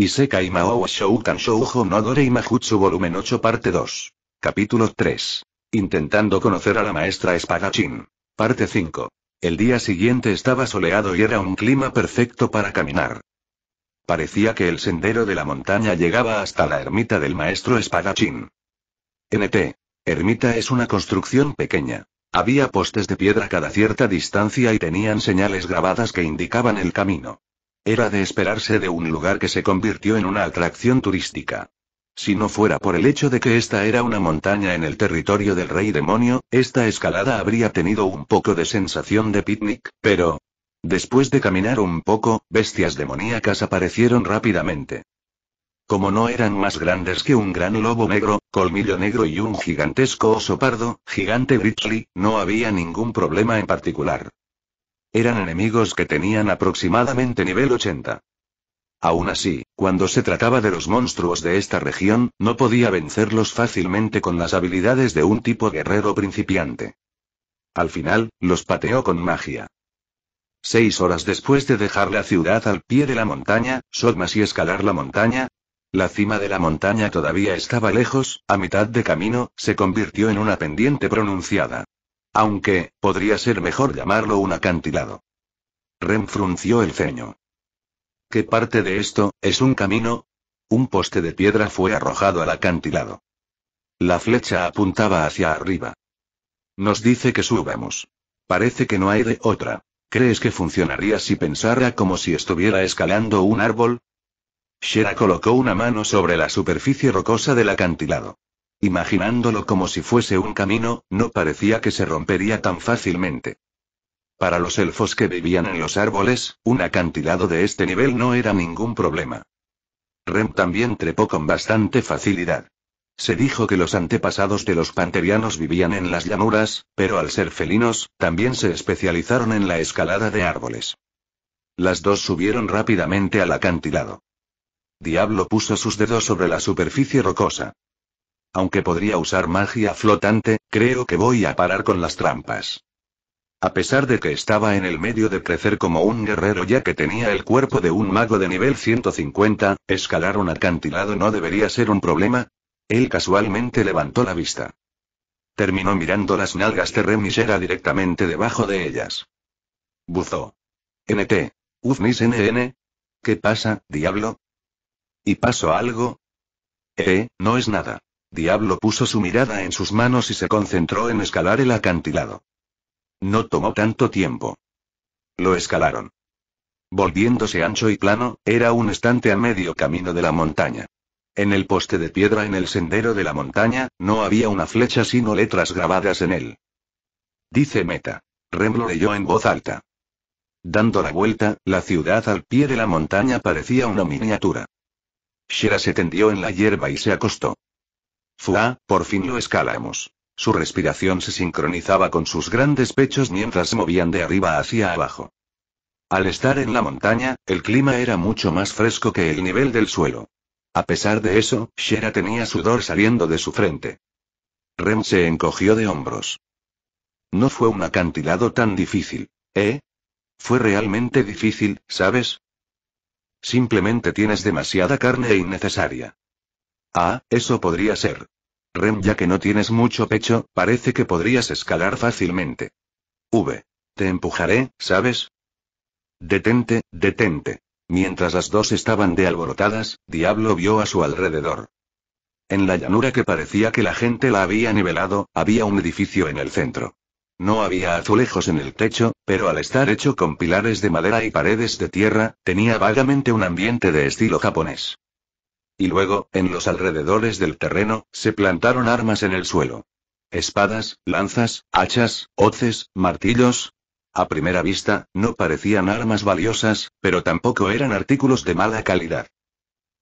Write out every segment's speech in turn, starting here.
Isekai Mao Shoukan Shoujo no Dore y Volumen 8 Parte 2. Capítulo 3. Intentando conocer a la maestra Espadachín. Parte 5. El día siguiente estaba soleado y era un clima perfecto para caminar. Parecía que el sendero de la montaña llegaba hasta la ermita del maestro Espadachín. NT. Ermita es una construcción pequeña. Había postes de piedra cada cierta distancia y tenían señales grabadas que indicaban el camino. Era de esperarse de un lugar que se convirtió en una atracción turística. Si no fuera por el hecho de que esta era una montaña en el territorio del rey demonio, esta escalada habría tenido un poco de sensación de picnic, pero... Después de caminar un poco, bestias demoníacas aparecieron rápidamente. Como no eran más grandes que un gran lobo negro, colmillo negro y un gigantesco oso pardo, gigante Grizzly, no había ningún problema en particular. Eran enemigos que tenían aproximadamente nivel 80. Aún así, cuando se trataba de los monstruos de esta región, no podía vencerlos fácilmente con las habilidades de un tipo guerrero principiante. Al final, los pateó con magia. Seis horas después de dejar la ciudad al pie de la montaña, Sogmas y escalar la montaña, la cima de la montaña todavía estaba lejos, a mitad de camino, se convirtió en una pendiente pronunciada. Aunque, podría ser mejor llamarlo un acantilado. Rem frunció el ceño. ¿Qué parte de esto, es un camino? Un poste de piedra fue arrojado al acantilado. La flecha apuntaba hacia arriba. Nos dice que subamos. Parece que no hay de otra. ¿Crees que funcionaría si pensara como si estuviera escalando un árbol? Shera colocó una mano sobre la superficie rocosa del acantilado. Imaginándolo como si fuese un camino, no parecía que se rompería tan fácilmente. Para los elfos que vivían en los árboles, un acantilado de este nivel no era ningún problema. Rem también trepó con bastante facilidad. Se dijo que los antepasados de los panterianos vivían en las llanuras, pero al ser felinos, también se especializaron en la escalada de árboles. Las dos subieron rápidamente al acantilado. Diablo puso sus dedos sobre la superficie rocosa. Aunque podría usar magia flotante, creo que voy a parar con las trampas. A pesar de que estaba en el medio de crecer como un guerrero ya que tenía el cuerpo de un mago de nivel 150, escalar un acantilado no debería ser un problema. Él casualmente levantó la vista. Terminó mirando las nalgas de Remisera directamente debajo de ellas. Buzó. NT. Uznis NN. ¿Qué pasa, diablo? ¿Y pasó algo? Eh, no es nada. Diablo puso su mirada en sus manos y se concentró en escalar el acantilado. No tomó tanto tiempo. Lo escalaron. Volviéndose ancho y plano, era un estante a medio camino de la montaña. En el poste de piedra en el sendero de la montaña, no había una flecha sino letras grabadas en él. Dice Meta. Remlo leyó en voz alta. Dando la vuelta, la ciudad al pie de la montaña parecía una miniatura. Shira se tendió en la hierba y se acostó. Fuá, por fin lo escalamos. Su respiración se sincronizaba con sus grandes pechos mientras se movían de arriba hacia abajo. Al estar en la montaña, el clima era mucho más fresco que el nivel del suelo. A pesar de eso, Shera tenía sudor saliendo de su frente. Rem se encogió de hombros. No fue un acantilado tan difícil, ¿eh? Fue realmente difícil, ¿sabes? Simplemente tienes demasiada carne innecesaria. Ah, eso podría ser. Rem, ya que no tienes mucho pecho, parece que podrías escalar fácilmente. V. Te empujaré, ¿sabes? Detente, detente. Mientras las dos estaban de alborotadas, Diablo vio a su alrededor. En la llanura que parecía que la gente la había nivelado, había un edificio en el centro. No había azulejos en el techo, pero al estar hecho con pilares de madera y paredes de tierra, tenía vagamente un ambiente de estilo japonés. Y luego, en los alrededores del terreno, se plantaron armas en el suelo. Espadas, lanzas, hachas, hoces, martillos. A primera vista, no parecían armas valiosas, pero tampoco eran artículos de mala calidad.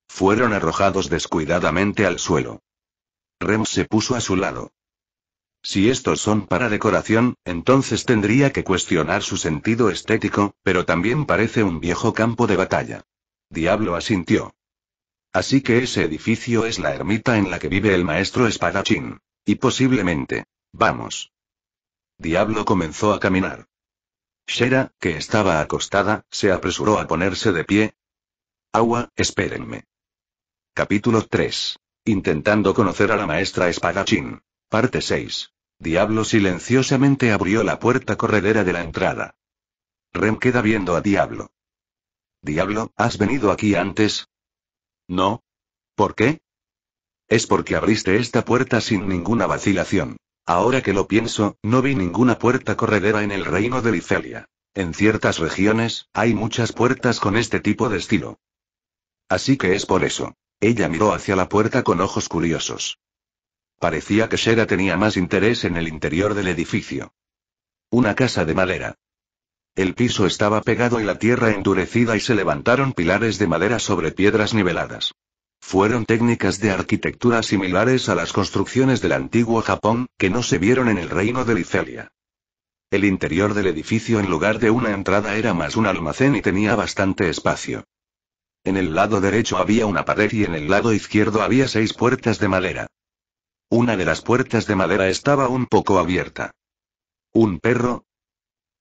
Fueron arrojados descuidadamente al suelo. Rem se puso a su lado. Si estos son para decoración, entonces tendría que cuestionar su sentido estético, pero también parece un viejo campo de batalla. Diablo asintió. Así que ese edificio es la ermita en la que vive el maestro espadachín. Y posiblemente. Vamos. Diablo comenzó a caminar. Shera, que estaba acostada, se apresuró a ponerse de pie. Agua, espérenme. Capítulo 3. Intentando conocer a la maestra espadachín. Parte 6. Diablo silenciosamente abrió la puerta corredera de la entrada. Rem queda viendo a Diablo. Diablo, ¿has venido aquí antes? No. ¿Por qué? Es porque abriste esta puerta sin ninguna vacilación. Ahora que lo pienso, no vi ninguna puerta corredera en el reino de Licelia. En ciertas regiones, hay muchas puertas con este tipo de estilo. Así que es por eso. Ella miró hacia la puerta con ojos curiosos. Parecía que Shera tenía más interés en el interior del edificio. Una casa de madera. El piso estaba pegado y la tierra endurecida y se levantaron pilares de madera sobre piedras niveladas. Fueron técnicas de arquitectura similares a las construcciones del antiguo Japón, que no se vieron en el reino de Licelia. El interior del edificio en lugar de una entrada era más un almacén y tenía bastante espacio. En el lado derecho había una pared y en el lado izquierdo había seis puertas de madera. Una de las puertas de madera estaba un poco abierta. Un perro,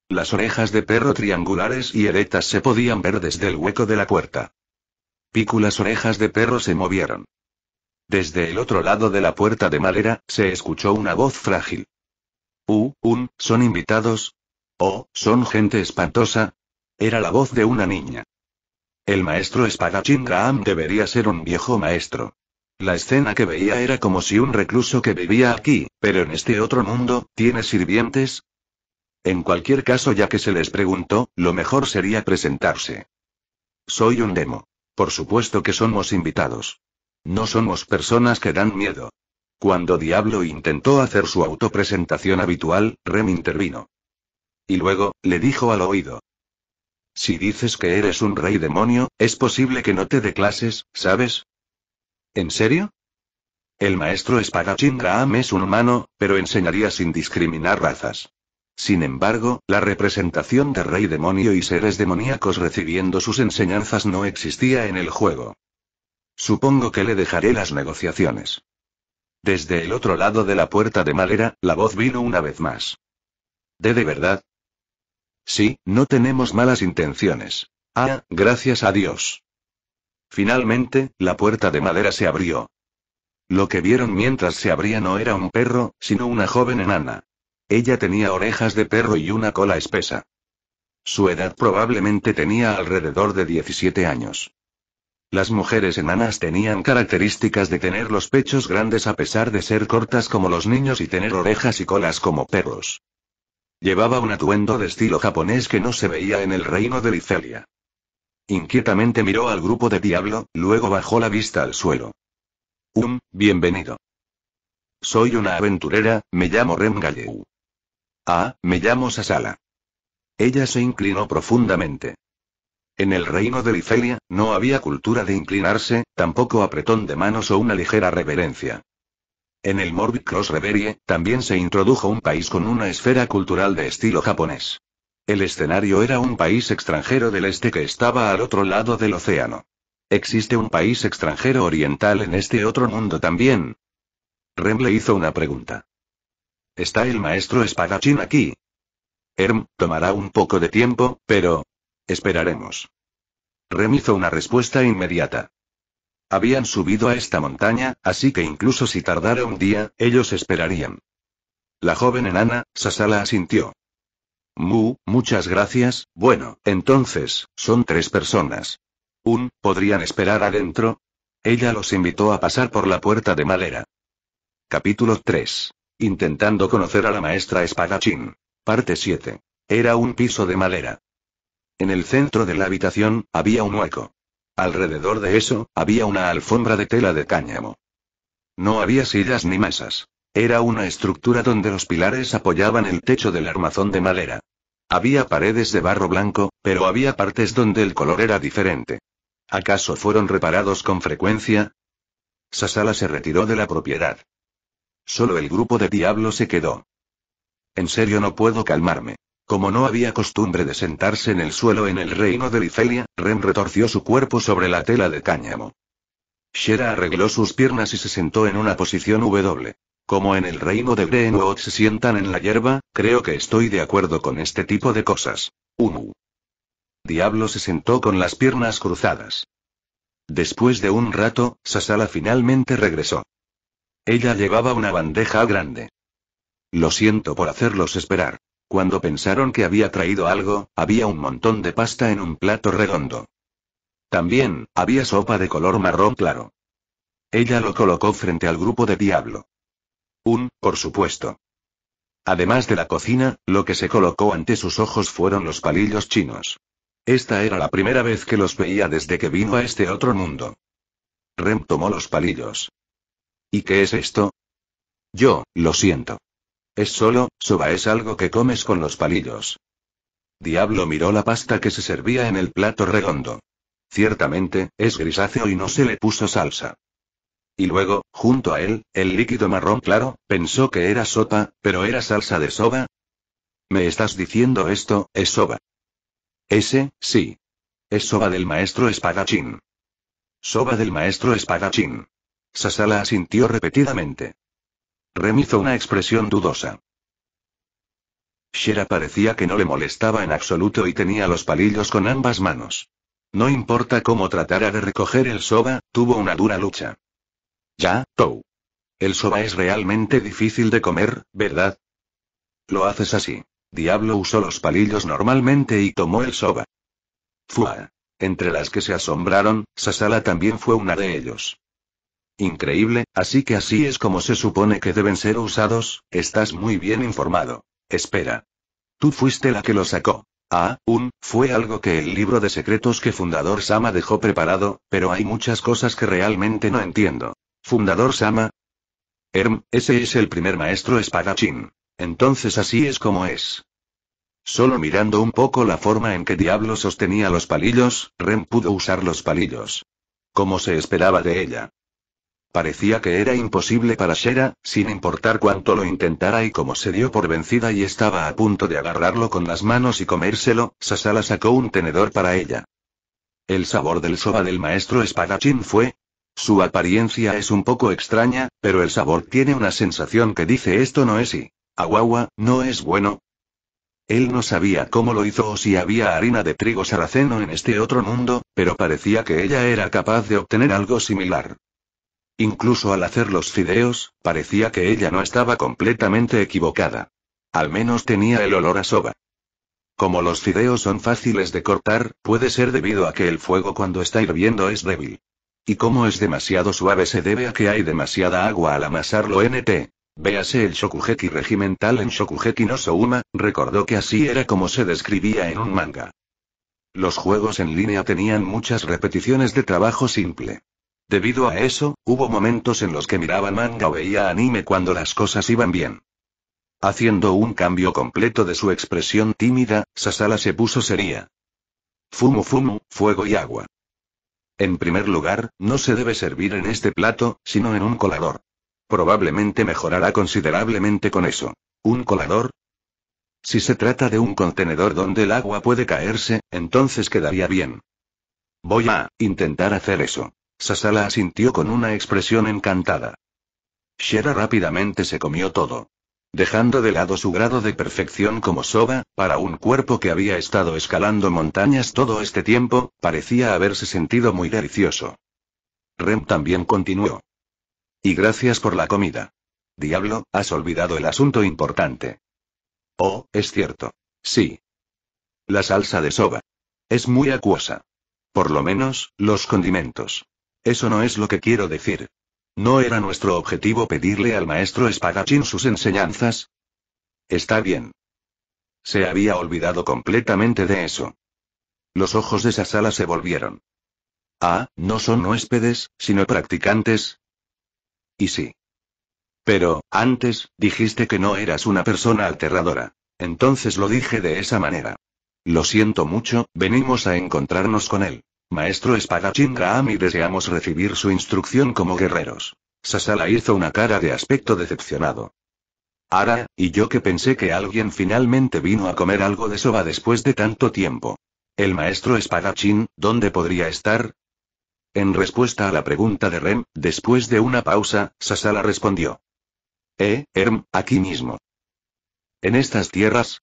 las orejas de perro triangulares y erectas se podían ver desde el hueco de la puerta. Pículas orejas de perro se movieron. Desde el otro lado de la puerta de madera, se escuchó una voz frágil. Uh, un, ¿son invitados? O, ¿son gente espantosa? Era la voz de una niña. El maestro espadachín Graham debería ser un viejo maestro. La escena que veía era como si un recluso que vivía aquí, pero en este otro mundo, tiene sirvientes, en cualquier caso, ya que se les preguntó, lo mejor sería presentarse. Soy un demo. Por supuesto que somos invitados. No somos personas que dan miedo. Cuando Diablo intentó hacer su autopresentación habitual, Rem intervino. Y luego, le dijo al oído. Si dices que eres un rey demonio, es posible que no te dé clases, ¿sabes? ¿En serio? El maestro Espadachín Graham es un humano, pero enseñaría sin discriminar razas. Sin embargo, la representación de rey demonio y seres demoníacos recibiendo sus enseñanzas no existía en el juego. Supongo que le dejaré las negociaciones. Desde el otro lado de la puerta de madera, la voz vino una vez más. ¿De de verdad? Sí, no tenemos malas intenciones. Ah, gracias a Dios. Finalmente, la puerta de madera se abrió. Lo que vieron mientras se abría no era un perro, sino una joven enana. Ella tenía orejas de perro y una cola espesa. Su edad probablemente tenía alrededor de 17 años. Las mujeres enanas tenían características de tener los pechos grandes a pesar de ser cortas como los niños y tener orejas y colas como perros. Llevaba un atuendo de estilo japonés que no se veía en el reino de Licelia. Inquietamente miró al grupo de Diablo, luego bajó la vista al suelo. Um, bienvenido. Soy una aventurera, me llamo Rem Ah, me llamo Sasala. Ella se inclinó profundamente. En el reino de Licelia, no había cultura de inclinarse, tampoco apretón de manos o una ligera reverencia. En el Morbid Cross Reverie, también se introdujo un país con una esfera cultural de estilo japonés. El escenario era un país extranjero del este que estaba al otro lado del océano. ¿Existe un país extranjero oriental en este otro mundo también? Remble hizo una pregunta. ¿Está el maestro espadachín aquí? Herm, tomará un poco de tiempo, pero... Esperaremos. Rem hizo una respuesta inmediata. Habían subido a esta montaña, así que incluso si tardara un día, ellos esperarían. La joven enana, Sasala asintió. Mu, muchas gracias, bueno, entonces, son tres personas. Un, ¿podrían esperar adentro? Ella los invitó a pasar por la puerta de madera. Capítulo 3. Intentando conocer a la maestra Espadachín. Parte 7. Era un piso de madera. En el centro de la habitación, había un hueco. Alrededor de eso, había una alfombra de tela de cáñamo. No había sillas ni mesas. Era una estructura donde los pilares apoyaban el techo del armazón de madera. Había paredes de barro blanco, pero había partes donde el color era diferente. ¿Acaso fueron reparados con frecuencia? Sasala se retiró de la propiedad. Solo el grupo de Diablo se quedó. En serio no puedo calmarme. Como no había costumbre de sentarse en el suelo en el reino de Licelia, Ren retorció su cuerpo sobre la tela de cáñamo. Shera arregló sus piernas y se sentó en una posición W. Como en el reino de Greenwood se sientan en la hierba, creo que estoy de acuerdo con este tipo de cosas. Umu. Diablo se sentó con las piernas cruzadas. Después de un rato, Sasala finalmente regresó. Ella llevaba una bandeja grande. Lo siento por hacerlos esperar. Cuando pensaron que había traído algo, había un montón de pasta en un plato redondo. También, había sopa de color marrón claro. Ella lo colocó frente al grupo de Diablo. Un, por supuesto. Además de la cocina, lo que se colocó ante sus ojos fueron los palillos chinos. Esta era la primera vez que los veía desde que vino a este otro mundo. Rem tomó los palillos. ¿Y qué es esto? Yo, lo siento. Es solo, soba es algo que comes con los palillos. Diablo miró la pasta que se servía en el plato redondo. Ciertamente, es grisáceo y no se le puso salsa. Y luego, junto a él, el líquido marrón claro, pensó que era sopa, pero era salsa de soba. ¿Me estás diciendo esto, es soba? Ese, sí. Es soba del maestro espadachín. Soba del maestro espadachín. Sasala asintió repetidamente. Rem una expresión dudosa. Shera parecía que no le molestaba en absoluto y tenía los palillos con ambas manos. No importa cómo tratara de recoger el soba, tuvo una dura lucha. Ya, Tou. El soba es realmente difícil de comer, ¿verdad? Lo haces así. Diablo usó los palillos normalmente y tomó el soba. Fua. Entre las que se asombraron, Sasala también fue una de ellos. Increíble, así que así es como se supone que deben ser usados, estás muy bien informado. Espera. Tú fuiste la que lo sacó. Ah, un, fue algo que el libro de secretos que Fundador Sama dejó preparado, pero hay muchas cosas que realmente no entiendo. Fundador Sama. Erm, ese es el primer maestro espadachín. Entonces así es como es. Solo mirando un poco la forma en que Diablo sostenía los palillos, Rem pudo usar los palillos. Como se esperaba de ella. Parecía que era imposible para Shera, sin importar cuánto lo intentara y como se dio por vencida y estaba a punto de agarrarlo con las manos y comérselo, Sasala sacó un tenedor para ella. El sabor del soba del maestro espadachín fue... Su apariencia es un poco extraña, pero el sabor tiene una sensación que dice esto no es y... Aguagua, no es bueno. Él no sabía cómo lo hizo o si había harina de trigo saraceno en este otro mundo, pero parecía que ella era capaz de obtener algo similar. Incluso al hacer los fideos, parecía que ella no estaba completamente equivocada. Al menos tenía el olor a soba. Como los fideos son fáciles de cortar, puede ser debido a que el fuego cuando está hirviendo es débil. Y como es demasiado suave se debe a que hay demasiada agua al amasarlo NT. Véase el shokugeki regimental en Shokugeki no Souma, recordó que así era como se describía en un manga. Los juegos en línea tenían muchas repeticiones de trabajo simple. Debido a eso, hubo momentos en los que miraba manga o veía anime cuando las cosas iban bien. Haciendo un cambio completo de su expresión tímida, Sasala se puso seria. Fumo fumo, fuego y agua. En primer lugar, no se debe servir en este plato, sino en un colador. Probablemente mejorará considerablemente con eso. ¿Un colador? Si se trata de un contenedor donde el agua puede caerse, entonces quedaría bien. Voy a intentar hacer eso. Sasala asintió con una expresión encantada. Shera rápidamente se comió todo. Dejando de lado su grado de perfección como soba, para un cuerpo que había estado escalando montañas todo este tiempo, parecía haberse sentido muy delicioso. Rem también continuó. Y gracias por la comida. Diablo, has olvidado el asunto importante. Oh, es cierto. Sí. La salsa de soba. Es muy acuosa. Por lo menos, los condimentos. Eso no es lo que quiero decir. ¿No era nuestro objetivo pedirle al maestro Espadachín sus enseñanzas? Está bien. Se había olvidado completamente de eso. Los ojos de esa sala se volvieron. Ah, no son huéspedes, sino practicantes. Y sí. Pero, antes, dijiste que no eras una persona aterradora. Entonces lo dije de esa manera. Lo siento mucho, venimos a encontrarnos con él. Maestro Espadachín y deseamos recibir su instrucción como guerreros. Sasala hizo una cara de aspecto decepcionado. Ara, y yo que pensé que alguien finalmente vino a comer algo de soba después de tanto tiempo. El maestro espadachín, ¿dónde podría estar? En respuesta a la pregunta de Rem, después de una pausa, Sasala respondió. Eh, Erm, aquí mismo. ¿En estas tierras?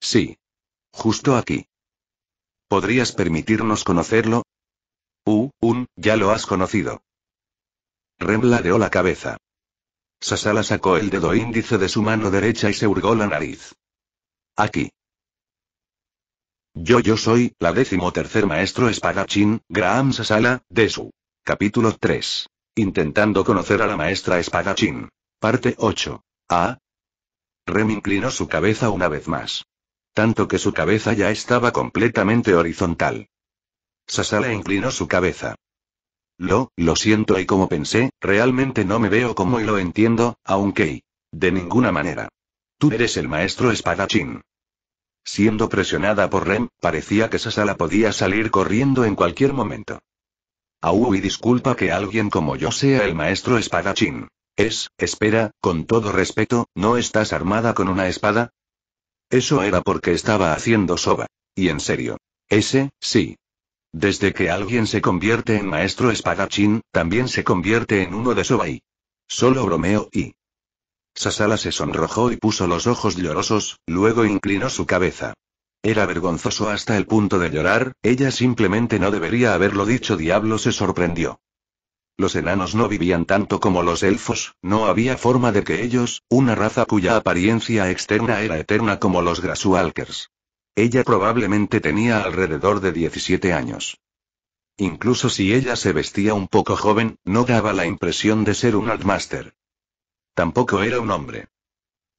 Sí. Justo aquí. ¿Podrías permitirnos conocerlo? Uh, un, ya lo has conocido. Rem ladeó la cabeza. Sasala sacó el dedo índice de su mano derecha y se hurgó la nariz. Aquí. Yo yo soy, la decimotercer maestro espadachín, Graham Sasala, de su. Capítulo 3. Intentando conocer a la maestra espadachín. Parte 8. A. Rem inclinó su cabeza una vez más tanto que su cabeza ya estaba completamente horizontal. Sasala inclinó su cabeza. Lo, lo siento y como pensé, realmente no me veo como y lo entiendo, aunque... De ninguna manera. Tú eres el maestro espadachín. Siendo presionada por Rem, parecía que Sasala podía salir corriendo en cualquier momento. Aú ah, y disculpa que alguien como yo sea el maestro espadachín. Es, espera, con todo respeto, ¿no estás armada con una espada? Eso era porque estaba haciendo soba. Y en serio. Ese, sí. Desde que alguien se convierte en maestro espadachín, también se convierte en uno de soba y. Solo bromeo y. Sasala se sonrojó y puso los ojos llorosos, luego inclinó su cabeza. Era vergonzoso hasta el punto de llorar, ella simplemente no debería haberlo dicho. Diablo se sorprendió. Los enanos no vivían tanto como los elfos, no había forma de que ellos, una raza cuya apariencia externa era eterna como los grasswalkers. Ella probablemente tenía alrededor de 17 años. Incluso si ella se vestía un poco joven, no daba la impresión de ser un Altmaster. Tampoco era un hombre.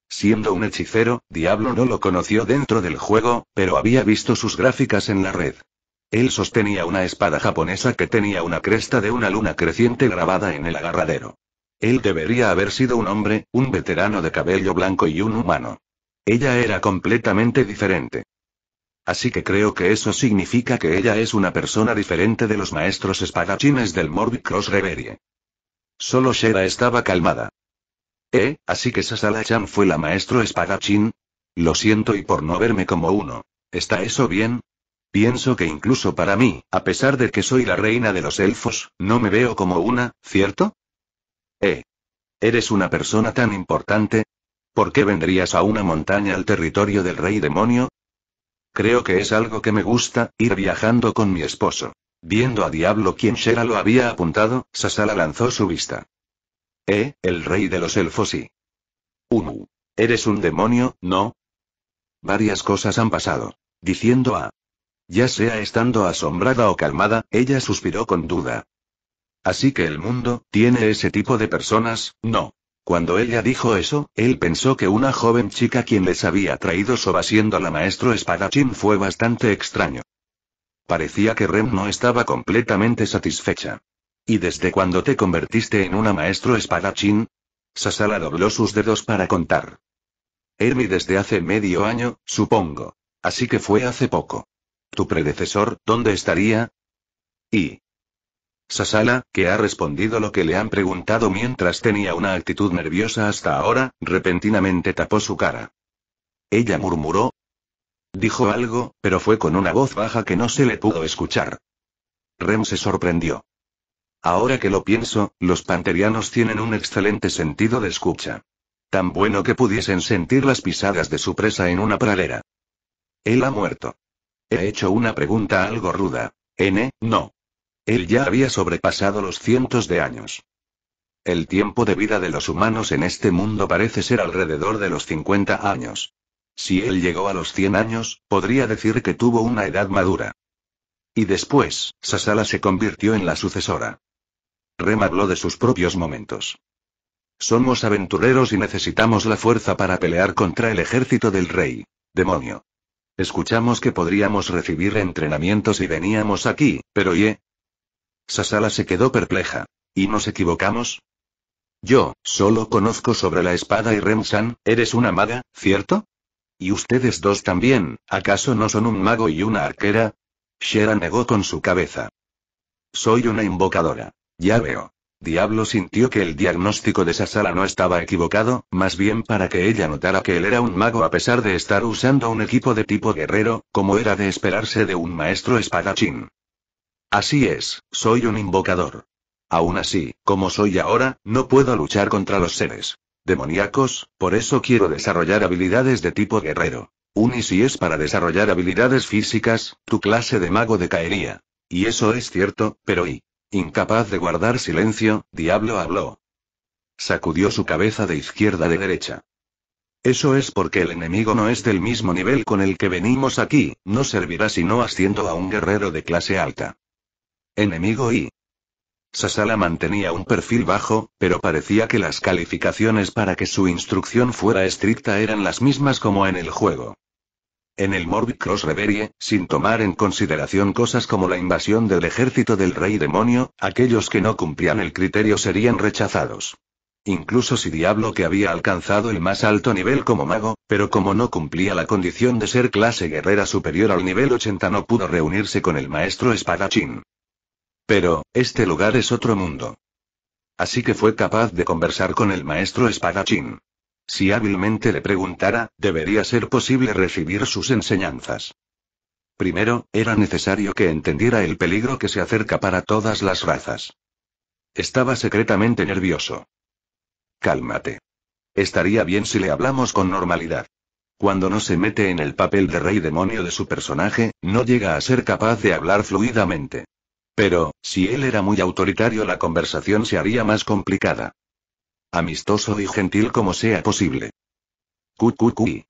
Siendo un hechicero, Diablo no lo conoció dentro del juego, pero había visto sus gráficas en la red. Él sostenía una espada japonesa que tenía una cresta de una luna creciente grabada en el agarradero. Él debería haber sido un hombre, un veterano de cabello blanco y un humano. Ella era completamente diferente. Así que creo que eso significa que ella es una persona diferente de los maestros espadachines del Morbid Cross Reverie. Solo Shera estaba calmada. ¿Eh? Así que Sasala-chan fue la maestro espadachín. Lo siento y por no verme como uno. ¿Está eso bien? Pienso que incluso para mí, a pesar de que soy la reina de los elfos, no me veo como una, ¿cierto? Eh. Eres una persona tan importante. ¿Por qué vendrías a una montaña al territorio del rey demonio? Creo que es algo que me gusta, ir viajando con mi esposo. Viendo a Diablo quien Shera lo había apuntado, Sasala lanzó su vista. Eh, el rey de los elfos y... Umu. Eres un demonio, ¿no? Varias cosas han pasado. Diciendo a ya sea estando asombrada o calmada, ella suspiró con duda. Así que el mundo, tiene ese tipo de personas, no. Cuando ella dijo eso, él pensó que una joven chica quien les había traído soba siendo la maestro espadachín fue bastante extraño. Parecía que Rem no estaba completamente satisfecha. ¿Y desde cuándo te convertiste en una maestro espadachín? Sasala dobló sus dedos para contar. Hermi desde hace medio año, supongo. Así que fue hace poco. Tu predecesor, ¿dónde estaría? Y. Sasala, que ha respondido lo que le han preguntado mientras tenía una actitud nerviosa hasta ahora, repentinamente tapó su cara. Ella murmuró. Dijo algo, pero fue con una voz baja que no se le pudo escuchar. Rem se sorprendió. Ahora que lo pienso, los panterianos tienen un excelente sentido de escucha. Tan bueno que pudiesen sentir las pisadas de su presa en una pradera. Él ha muerto. He hecho una pregunta algo ruda. N, no. Él ya había sobrepasado los cientos de años. El tiempo de vida de los humanos en este mundo parece ser alrededor de los 50 años. Si él llegó a los 100 años, podría decir que tuvo una edad madura. Y después, Sasala se convirtió en la sucesora. Rem habló de sus propios momentos. Somos aventureros y necesitamos la fuerza para pelear contra el ejército del rey. Demonio. Escuchamos que podríamos recibir entrenamientos y veníamos aquí, pero ¿y? Sasala se quedó perpleja. ¿Y nos equivocamos? Yo, solo conozco sobre la espada y Remsan, eres una maga, ¿cierto? Y ustedes dos también, ¿acaso no son un mago y una arquera? Shera negó con su cabeza. Soy una invocadora. Ya veo. Diablo sintió que el diagnóstico de Sasala no estaba equivocado, más bien para que ella notara que él era un mago a pesar de estar usando un equipo de tipo guerrero, como era de esperarse de un maestro espadachín. Así es, soy un invocador. Aún así, como soy ahora, no puedo luchar contra los seres demoníacos, por eso quiero desarrollar habilidades de tipo guerrero. Un y si es para desarrollar habilidades físicas, tu clase de mago decaería. Y eso es cierto, pero ¿y Incapaz de guardar silencio, Diablo habló. Sacudió su cabeza de izquierda a derecha. Eso es porque el enemigo no es del mismo nivel con el que venimos aquí, no servirá si no asciendo a un guerrero de clase alta. Enemigo y... Sasala mantenía un perfil bajo, pero parecía que las calificaciones para que su instrucción fuera estricta eran las mismas como en el juego en el Morbid Cross Reverie, sin tomar en consideración cosas como la invasión del ejército del rey demonio, aquellos que no cumplían el criterio serían rechazados. Incluso si Diablo que había alcanzado el más alto nivel como mago, pero como no cumplía la condición de ser clase guerrera superior al nivel 80 no pudo reunirse con el maestro espadachín. Pero, este lugar es otro mundo. Así que fue capaz de conversar con el maestro espadachín. Si hábilmente le preguntara, debería ser posible recibir sus enseñanzas. Primero, era necesario que entendiera el peligro que se acerca para todas las razas. Estaba secretamente nervioso. Cálmate. Estaría bien si le hablamos con normalidad. Cuando no se mete en el papel de rey demonio de su personaje, no llega a ser capaz de hablar fluidamente. Pero, si él era muy autoritario, la conversación se haría más complicada. Amistoso y gentil como sea posible. Cucucuy.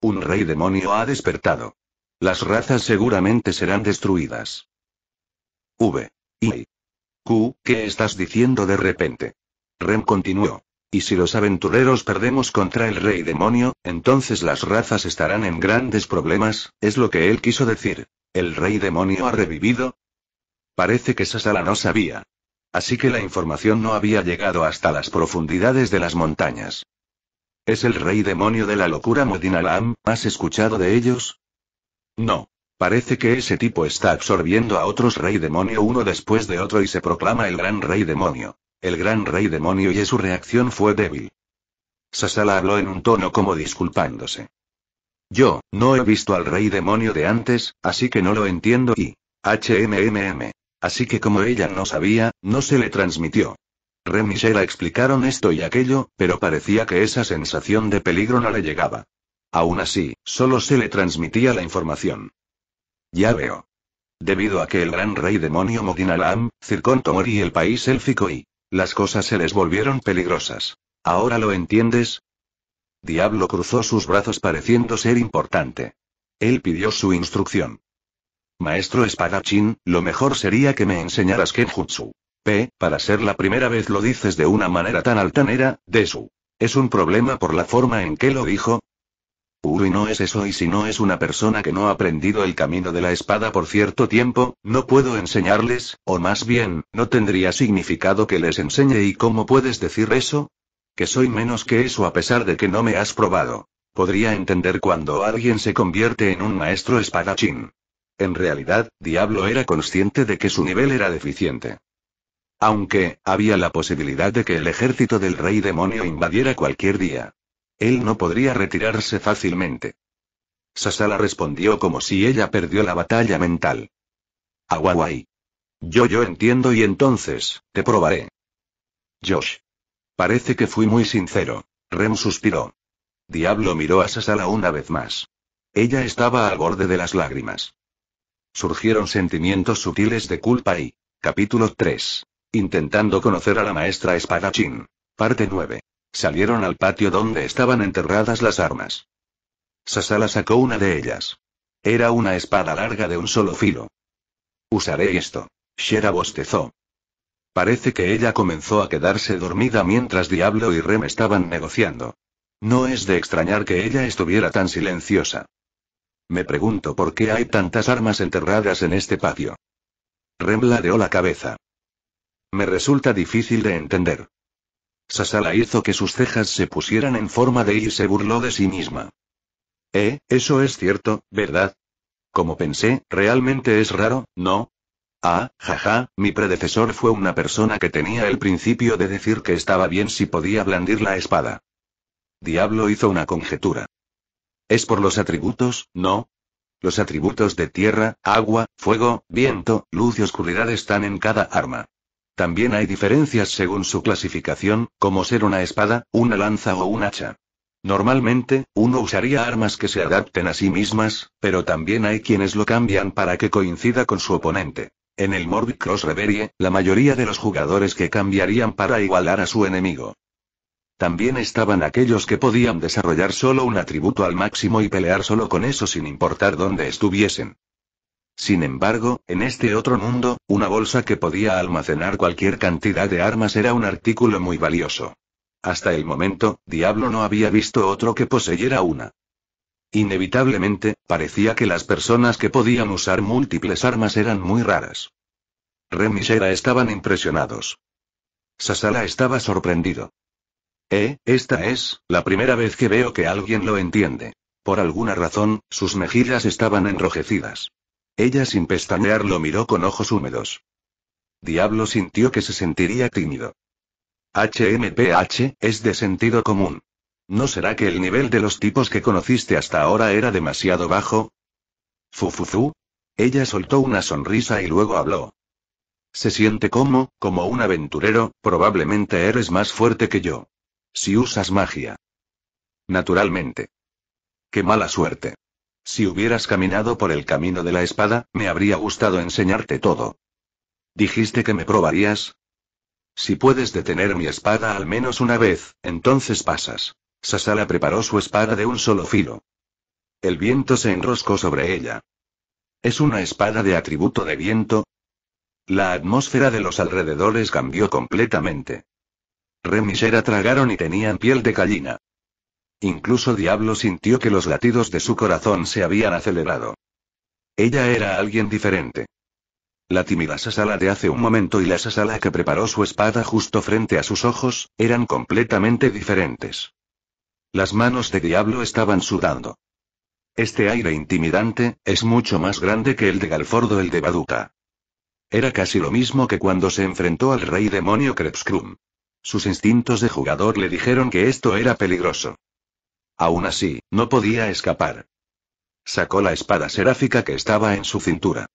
Un rey demonio ha despertado. Las razas seguramente serán destruidas. V. I. Q. ¿Qué estás diciendo de repente? Rem continuó. Y si los aventureros perdemos contra el rey demonio, entonces las razas estarán en grandes problemas, es lo que él quiso decir. ¿El rey demonio ha revivido? Parece que Sasala no sabía. Así que la información no había llegado hasta las profundidades de las montañas. ¿Es el rey demonio de la locura Modinalam? ¿Has escuchado de ellos? No. Parece que ese tipo está absorbiendo a otros rey demonio uno después de otro y se proclama el gran rey demonio. El gran rey demonio y su reacción fue débil. Sasala habló en un tono como disculpándose. Yo, no he visto al rey demonio de antes, así que no lo entiendo y... HMMM. Así que como ella no sabía, no se le transmitió. Rem explicaron esto y aquello, pero parecía que esa sensación de peligro no le llegaba. Aún así, solo se le transmitía la información. Ya veo. Debido a que el gran rey demonio Moginalam, Circon Tomori y el país élfico y... Las cosas se les volvieron peligrosas. ¿Ahora lo entiendes? Diablo cruzó sus brazos pareciendo ser importante. Él pidió su instrucción. Maestro espadachín, lo mejor sería que me enseñaras Kenjutsu. P, para ser la primera vez lo dices de una manera tan altanera, Desu. ¿Es un problema por la forma en que lo dijo? Uri no es eso y si no es una persona que no ha aprendido el camino de la espada por cierto tiempo, no puedo enseñarles, o más bien, no tendría significado que les enseñe y cómo puedes decir eso? Que soy menos que eso a pesar de que no me has probado. Podría entender cuando alguien se convierte en un maestro espadachín. En realidad, Diablo era consciente de que su nivel era deficiente. Aunque, había la posibilidad de que el ejército del rey demonio invadiera cualquier día. Él no podría retirarse fácilmente. Sasala respondió como si ella perdió la batalla mental. Aguaguay. Yo yo entiendo y entonces, te probaré. Josh. Parece que fui muy sincero. Rem suspiró. Diablo miró a Sasala una vez más. Ella estaba al borde de las lágrimas surgieron sentimientos sutiles de culpa y... Capítulo 3. Intentando conocer a la maestra espadachín. Parte 9. Salieron al patio donde estaban enterradas las armas. Sasala sacó una de ellas. Era una espada larga de un solo filo. Usaré esto. Shera bostezó. Parece que ella comenzó a quedarse dormida mientras Diablo y Rem estaban negociando. No es de extrañar que ella estuviera tan silenciosa. Me pregunto por qué hay tantas armas enterradas en este patio. Rem la cabeza. Me resulta difícil de entender. Sasala hizo que sus cejas se pusieran en forma de y se burló de sí misma. Eh, eso es cierto, ¿verdad? Como pensé, realmente es raro, ¿no? Ah, jaja, mi predecesor fue una persona que tenía el principio de decir que estaba bien si podía blandir la espada. Diablo hizo una conjetura. Es por los atributos, ¿no? Los atributos de tierra, agua, fuego, viento, luz y oscuridad están en cada arma. También hay diferencias según su clasificación, como ser una espada, una lanza o un hacha. Normalmente, uno usaría armas que se adapten a sí mismas, pero también hay quienes lo cambian para que coincida con su oponente. En el Morbid Cross Reverie, la mayoría de los jugadores que cambiarían para igualar a su enemigo. También estaban aquellos que podían desarrollar solo un atributo al máximo y pelear solo con eso sin importar dónde estuviesen. Sin embargo, en este otro mundo, una bolsa que podía almacenar cualquier cantidad de armas era un artículo muy valioso. Hasta el momento, Diablo no había visto otro que poseyera una. Inevitablemente, parecía que las personas que podían usar múltiples armas eran muy raras. Remisera estaban impresionados. Sasala estaba sorprendido. Eh, esta es, la primera vez que veo que alguien lo entiende. Por alguna razón, sus mejillas estaban enrojecidas. Ella sin pestañear lo miró con ojos húmedos. Diablo sintió que se sentiría tímido. HMPH, es de sentido común. ¿No será que el nivel de los tipos que conociste hasta ahora era demasiado bajo? Fufufu. Ella soltó una sonrisa y luego habló. Se siente como, como un aventurero, probablemente eres más fuerte que yo. Si usas magia. Naturalmente. Qué mala suerte. Si hubieras caminado por el camino de la espada, me habría gustado enseñarte todo. Dijiste que me probarías. Si puedes detener mi espada al menos una vez, entonces pasas. Sasala preparó su espada de un solo filo. El viento se enroscó sobre ella. ¿Es una espada de atributo de viento? La atmósfera de los alrededores cambió completamente. Remisera tragaron y tenían piel de gallina. Incluso Diablo sintió que los latidos de su corazón se habían acelerado. Ella era alguien diferente. La tímida Sasala de hace un momento y la Sasala que preparó su espada justo frente a sus ojos, eran completamente diferentes. Las manos de Diablo estaban sudando. Este aire intimidante, es mucho más grande que el de Galfordo el de Baduta. Era casi lo mismo que cuando se enfrentó al rey demonio Krebskrum. Sus instintos de jugador le dijeron que esto era peligroso. Aún así, no podía escapar. Sacó la espada seráfica que estaba en su cintura.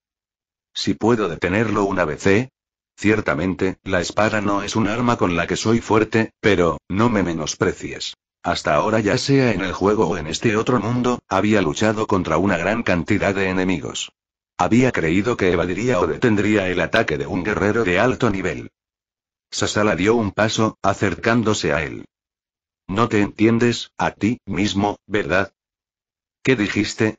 Si puedo detenerlo una vez, ¿eh? Ciertamente, la espada no es un arma con la que soy fuerte, pero, no me menosprecies. Hasta ahora, ya sea en el juego o en este otro mundo, había luchado contra una gran cantidad de enemigos. Había creído que evadiría o detendría el ataque de un guerrero de alto nivel. Sasala dio un paso, acercándose a él. No te entiendes, a ti mismo, ¿verdad? ¿Qué dijiste?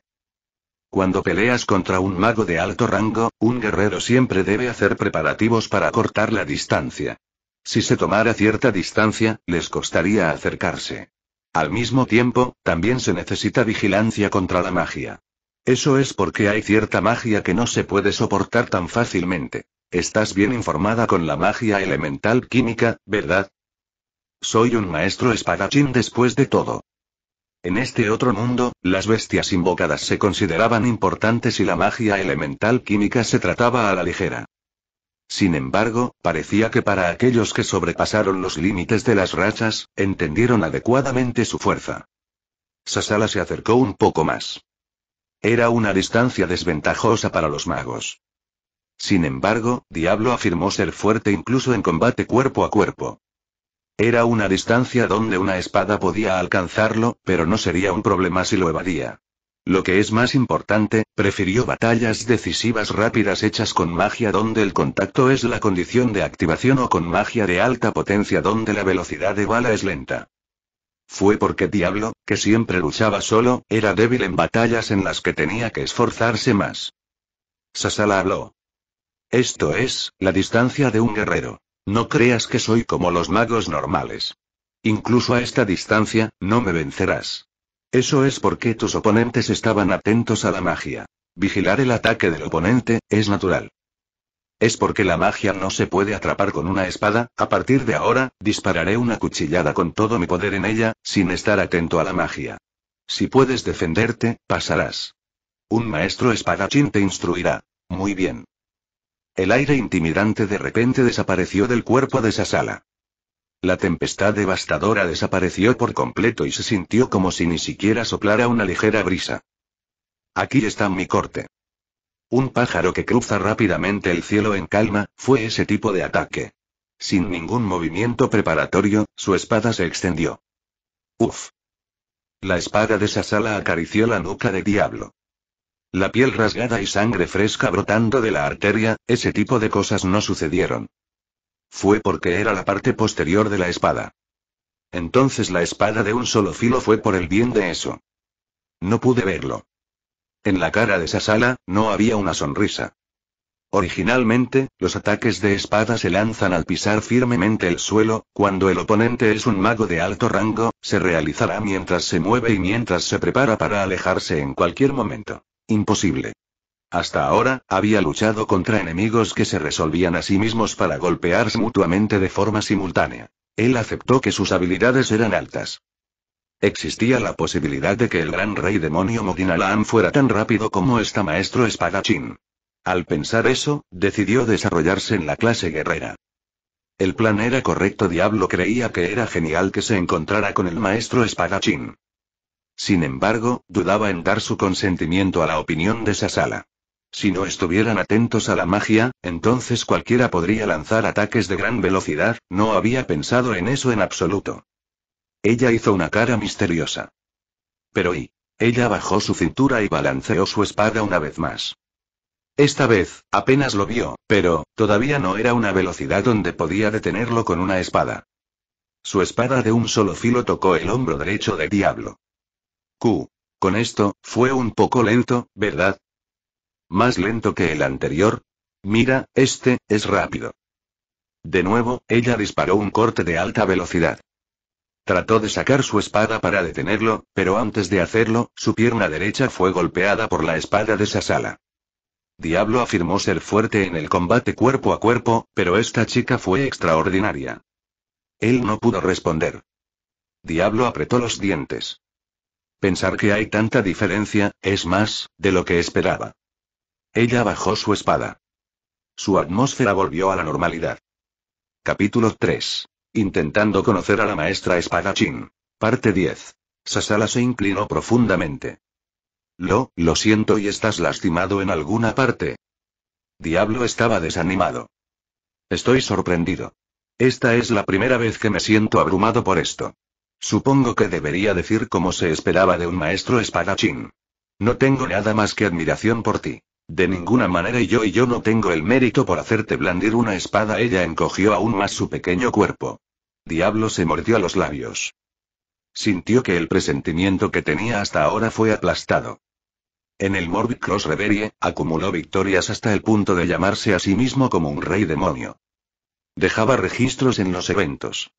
Cuando peleas contra un mago de alto rango, un guerrero siempre debe hacer preparativos para cortar la distancia. Si se tomara cierta distancia, les costaría acercarse. Al mismo tiempo, también se necesita vigilancia contra la magia. Eso es porque hay cierta magia que no se puede soportar tan fácilmente. Estás bien informada con la magia elemental química, ¿verdad? Soy un maestro espadachín después de todo. En este otro mundo, las bestias invocadas se consideraban importantes y la magia elemental química se trataba a la ligera. Sin embargo, parecía que para aquellos que sobrepasaron los límites de las rachas, entendieron adecuadamente su fuerza. Sasala se acercó un poco más. Era una distancia desventajosa para los magos. Sin embargo, Diablo afirmó ser fuerte incluso en combate cuerpo a cuerpo. Era una distancia donde una espada podía alcanzarlo, pero no sería un problema si lo evadía. Lo que es más importante, prefirió batallas decisivas rápidas hechas con magia donde el contacto es la condición de activación o con magia de alta potencia donde la velocidad de bala es lenta. Fue porque Diablo, que siempre luchaba solo, era débil en batallas en las que tenía que esforzarse más. Sasala habló. Esto es, la distancia de un guerrero. No creas que soy como los magos normales. Incluso a esta distancia, no me vencerás. Eso es porque tus oponentes estaban atentos a la magia. Vigilar el ataque del oponente, es natural. Es porque la magia no se puede atrapar con una espada, a partir de ahora, dispararé una cuchillada con todo mi poder en ella, sin estar atento a la magia. Si puedes defenderte, pasarás. Un maestro espadachín te instruirá. Muy bien. El aire intimidante de repente desapareció del cuerpo de Sasala. La tempestad devastadora desapareció por completo y se sintió como si ni siquiera soplara una ligera brisa. Aquí está mi corte. Un pájaro que cruza rápidamente el cielo en calma, fue ese tipo de ataque. Sin ningún movimiento preparatorio, su espada se extendió. Uf. La espada de Sasala acarició la nuca de Diablo. La piel rasgada y sangre fresca brotando de la arteria, ese tipo de cosas no sucedieron. Fue porque era la parte posterior de la espada. Entonces la espada de un solo filo fue por el bien de eso. No pude verlo. En la cara de Sasala, no había una sonrisa. Originalmente, los ataques de espada se lanzan al pisar firmemente el suelo, cuando el oponente es un mago de alto rango, se realizará mientras se mueve y mientras se prepara para alejarse en cualquier momento. Imposible. Hasta ahora, había luchado contra enemigos que se resolvían a sí mismos para golpearse mutuamente de forma simultánea. Él aceptó que sus habilidades eran altas. Existía la posibilidad de que el gran rey demonio Modinalan fuera tan rápido como esta maestro espadachín. Al pensar eso, decidió desarrollarse en la clase guerrera. El plan era correcto, Diablo creía que era genial que se encontrara con el maestro espadachín. Sin embargo, dudaba en dar su consentimiento a la opinión de Sasala. Si no estuvieran atentos a la magia, entonces cualquiera podría lanzar ataques de gran velocidad, no había pensado en eso en absoluto. Ella hizo una cara misteriosa. Pero y. Ella bajó su cintura y balanceó su espada una vez más. Esta vez, apenas lo vio, pero, todavía no era una velocidad donde podía detenerlo con una espada. Su espada de un solo filo tocó el hombro derecho de Diablo. Con esto, fue un poco lento, ¿verdad? Más lento que el anterior. Mira, este, es rápido. De nuevo, ella disparó un corte de alta velocidad. Trató de sacar su espada para detenerlo, pero antes de hacerlo, su pierna derecha fue golpeada por la espada de Sasala. Diablo afirmó ser fuerte en el combate cuerpo a cuerpo, pero esta chica fue extraordinaria. Él no pudo responder. Diablo apretó los dientes. Pensar que hay tanta diferencia, es más, de lo que esperaba. Ella bajó su espada. Su atmósfera volvió a la normalidad. Capítulo 3. Intentando conocer a la maestra espadachín. Parte 10. Sasala se inclinó profundamente. Lo, lo siento y estás lastimado en alguna parte. Diablo estaba desanimado. Estoy sorprendido. Esta es la primera vez que me siento abrumado por esto. Supongo que debería decir como se esperaba de un maestro espadachín. No tengo nada más que admiración por ti. De ninguna manera y yo y yo no tengo el mérito por hacerte blandir una espada. Ella encogió aún más su pequeño cuerpo. Diablo se mordió los labios. Sintió que el presentimiento que tenía hasta ahora fue aplastado. En el Morbid Cross Reverie, acumuló victorias hasta el punto de llamarse a sí mismo como un rey demonio. Dejaba registros en los eventos.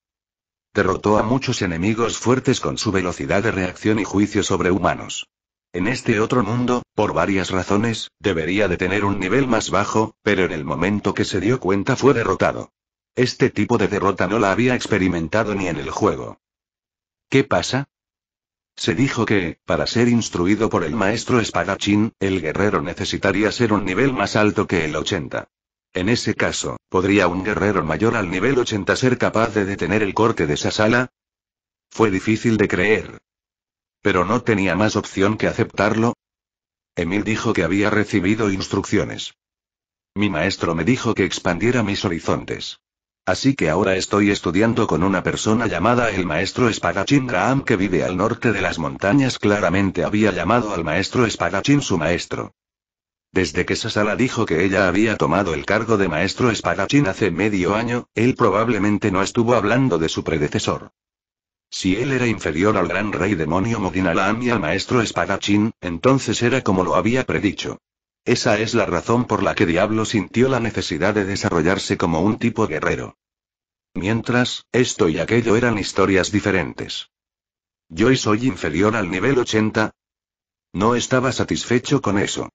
Derrotó a muchos enemigos fuertes con su velocidad de reacción y juicio sobre humanos. En este otro mundo, por varias razones, debería de tener un nivel más bajo, pero en el momento que se dio cuenta fue derrotado. Este tipo de derrota no la había experimentado ni en el juego. ¿Qué pasa? Se dijo que, para ser instruido por el maestro espadachín, el guerrero necesitaría ser un nivel más alto que el 80. En ese caso, ¿podría un guerrero mayor al nivel 80 ser capaz de detener el corte de esa sala? Fue difícil de creer. Pero no tenía más opción que aceptarlo. Emil dijo que había recibido instrucciones. Mi maestro me dijo que expandiera mis horizontes. Así que ahora estoy estudiando con una persona llamada el maestro Espadachín Graham que vive al norte de las montañas. Claramente había llamado al maestro Espadachín su maestro. Desde que Sasala dijo que ella había tomado el cargo de maestro espadachín hace medio año, él probablemente no estuvo hablando de su predecesor. Si él era inferior al gran rey demonio Modinalam y al maestro espadachín, entonces era como lo había predicho. Esa es la razón por la que Diablo sintió la necesidad de desarrollarse como un tipo guerrero. Mientras, esto y aquello eran historias diferentes. ¿Yo soy inferior al nivel 80? No estaba satisfecho con eso.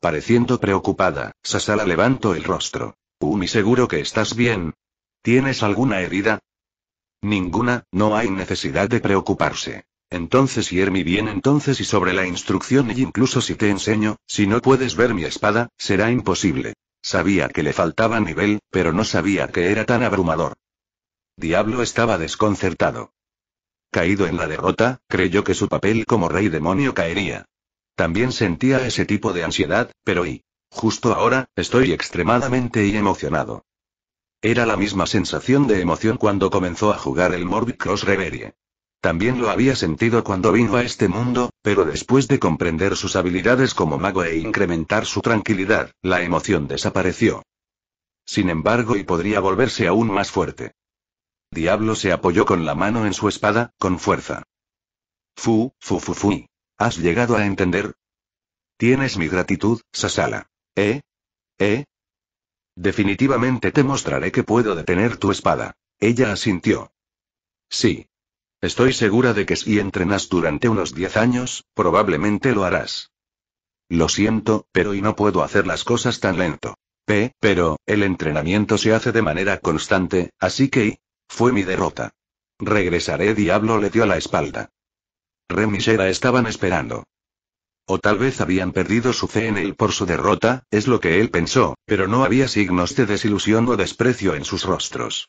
Pareciendo preocupada, Sasala levantó el rostro. Umi, seguro que estás bien. ¿Tienes alguna herida? Ninguna, no hay necesidad de preocuparse. Entonces hierme bien entonces y sobre la instrucción y incluso si te enseño, si no puedes ver mi espada, será imposible. Sabía que le faltaba nivel, pero no sabía que era tan abrumador. Diablo estaba desconcertado. Caído en la derrota, creyó que su papel como rey demonio caería. También sentía ese tipo de ansiedad, pero y... Justo ahora, estoy extremadamente y emocionado. Era la misma sensación de emoción cuando comenzó a jugar el Morbid Cross Reverie. También lo había sentido cuando vino a este mundo, pero después de comprender sus habilidades como mago e incrementar su tranquilidad, la emoción desapareció. Sin embargo, y podría volverse aún más fuerte. Diablo se apoyó con la mano en su espada, con fuerza. Fu, fu, fu, fu. ¿Has llegado a entender? Tienes mi gratitud, Sasala. ¿Eh? ¿Eh? Definitivamente te mostraré que puedo detener tu espada. Ella asintió. Sí. Estoy segura de que si entrenas durante unos diez años, probablemente lo harás. Lo siento, pero y no puedo hacer las cosas tan lento. P, pero, el entrenamiento se hace de manera constante, así que... Fue mi derrota. Regresaré, diablo le dio la espalda y estaban esperando. O tal vez habían perdido su fe en él por su derrota, es lo que él pensó, pero no había signos de desilusión o desprecio en sus rostros.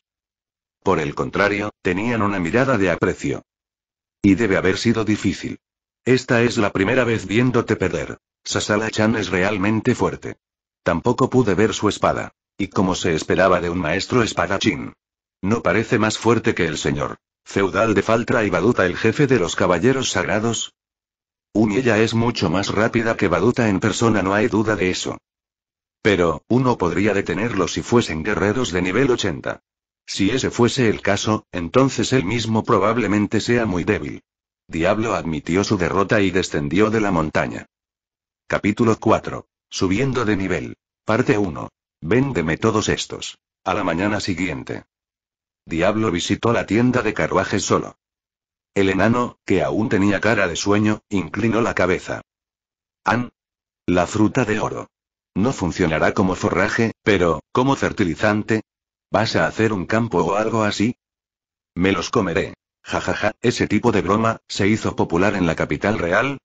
Por el contrario, tenían una mirada de aprecio. Y debe haber sido difícil. Esta es la primera vez viéndote perder. Sasala-chan es realmente fuerte. Tampoco pude ver su espada. Y como se esperaba de un maestro espadachín. No parece más fuerte que el señor. Feudal de Faltra y Baduta el jefe de los caballeros sagrados. Un es mucho más rápida que Baduta en persona, no hay duda de eso. Pero, uno podría detenerlo si fuesen guerreros de nivel 80. Si ese fuese el caso, entonces él mismo probablemente sea muy débil. Diablo admitió su derrota y descendió de la montaña. Capítulo 4. Subiendo de nivel. Parte 1. Véndeme todos estos. A la mañana siguiente. Diablo visitó la tienda de carruajes solo. El enano, que aún tenía cara de sueño, inclinó la cabeza. An. La fruta de oro. No funcionará como forraje, pero, como fertilizante. ¿Vas a hacer un campo o algo así? Me los comeré. Jajaja, ja, ja. ese tipo de broma, se hizo popular en la capital real.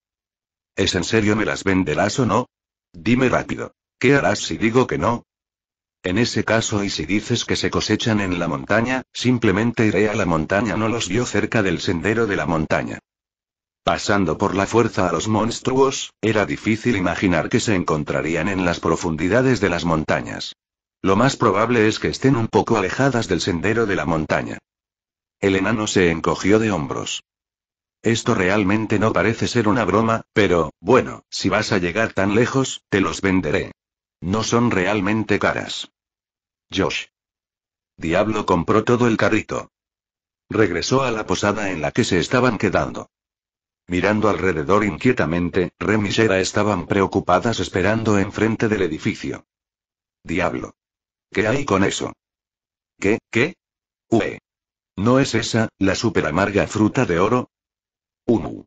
¿Es en serio me las venderás o no? Dime rápido. ¿Qué harás si digo que no? En ese caso y si dices que se cosechan en la montaña, simplemente iré a la montaña no los vio cerca del sendero de la montaña. Pasando por la fuerza a los monstruos, era difícil imaginar que se encontrarían en las profundidades de las montañas. Lo más probable es que estén un poco alejadas del sendero de la montaña. El enano se encogió de hombros. Esto realmente no parece ser una broma, pero, bueno, si vas a llegar tan lejos, te los venderé. No son realmente caras. Josh. Diablo compró todo el carrito. Regresó a la posada en la que se estaban quedando. Mirando alrededor inquietamente, Rem y estaban preocupadas esperando enfrente del edificio. Diablo. ¿Qué hay con eso? ¿Qué, qué? Ue. ¿No es esa, la amarga fruta de oro? Umu.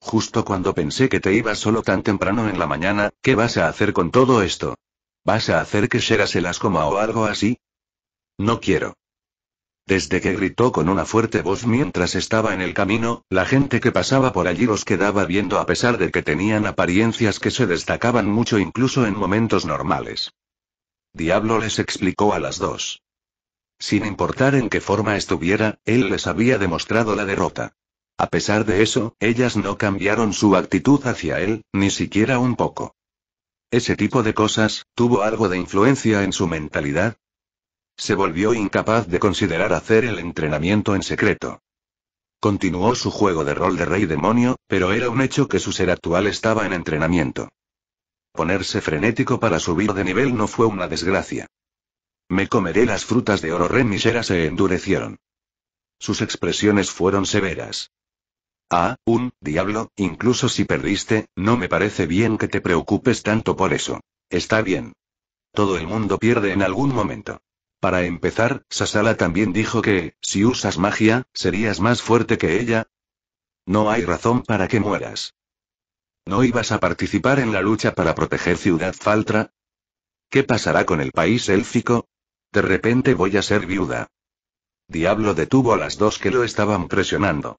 Justo cuando pensé que te ibas solo tan temprano en la mañana, ¿qué vas a hacer con todo esto? ¿Vas a hacer que Shera se las coma o algo así? No quiero. Desde que gritó con una fuerte voz mientras estaba en el camino, la gente que pasaba por allí los quedaba viendo a pesar de que tenían apariencias que se destacaban mucho incluso en momentos normales. Diablo les explicó a las dos. Sin importar en qué forma estuviera, él les había demostrado la derrota. A pesar de eso, ellas no cambiaron su actitud hacia él, ni siquiera un poco ese tipo de cosas, tuvo algo de influencia en su mentalidad? Se volvió incapaz de considerar hacer el entrenamiento en secreto. Continuó su juego de rol de rey demonio, pero era un hecho que su ser actual estaba en entrenamiento. Ponerse frenético para subir de nivel no fue una desgracia. Me comeré las frutas de oro remisera se endurecieron. Sus expresiones fueron severas. Ah, un, diablo, incluso si perdiste, no me parece bien que te preocupes tanto por eso. Está bien. Todo el mundo pierde en algún momento. Para empezar, Sasala también dijo que, si usas magia, serías más fuerte que ella. No hay razón para que mueras. ¿No ibas a participar en la lucha para proteger Ciudad Faltra? ¿Qué pasará con el país élfico? De repente voy a ser viuda. Diablo detuvo a las dos que lo estaban presionando.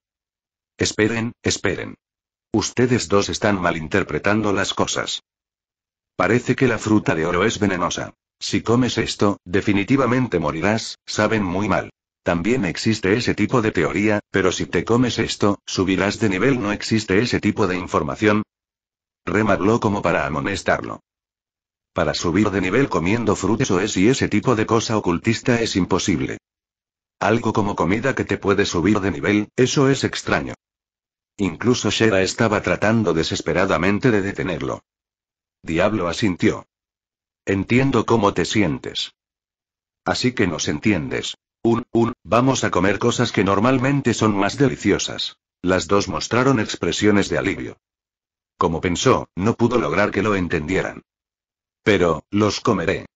Esperen, esperen. Ustedes dos están malinterpretando las cosas. Parece que la fruta de oro es venenosa. Si comes esto, definitivamente morirás, saben muy mal. También existe ese tipo de teoría, pero si te comes esto, subirás de nivel. No existe ese tipo de información. Remarlo como para amonestarlo. Para subir de nivel comiendo frutas eso es y ese tipo de cosa ocultista es imposible. Algo como comida que te puede subir de nivel, eso es extraño. Incluso Shera estaba tratando desesperadamente de detenerlo. Diablo asintió. Entiendo cómo te sientes. Así que nos entiendes. Un, un, vamos a comer cosas que normalmente son más deliciosas. Las dos mostraron expresiones de alivio. Como pensó, no pudo lograr que lo entendieran. Pero, los comeré.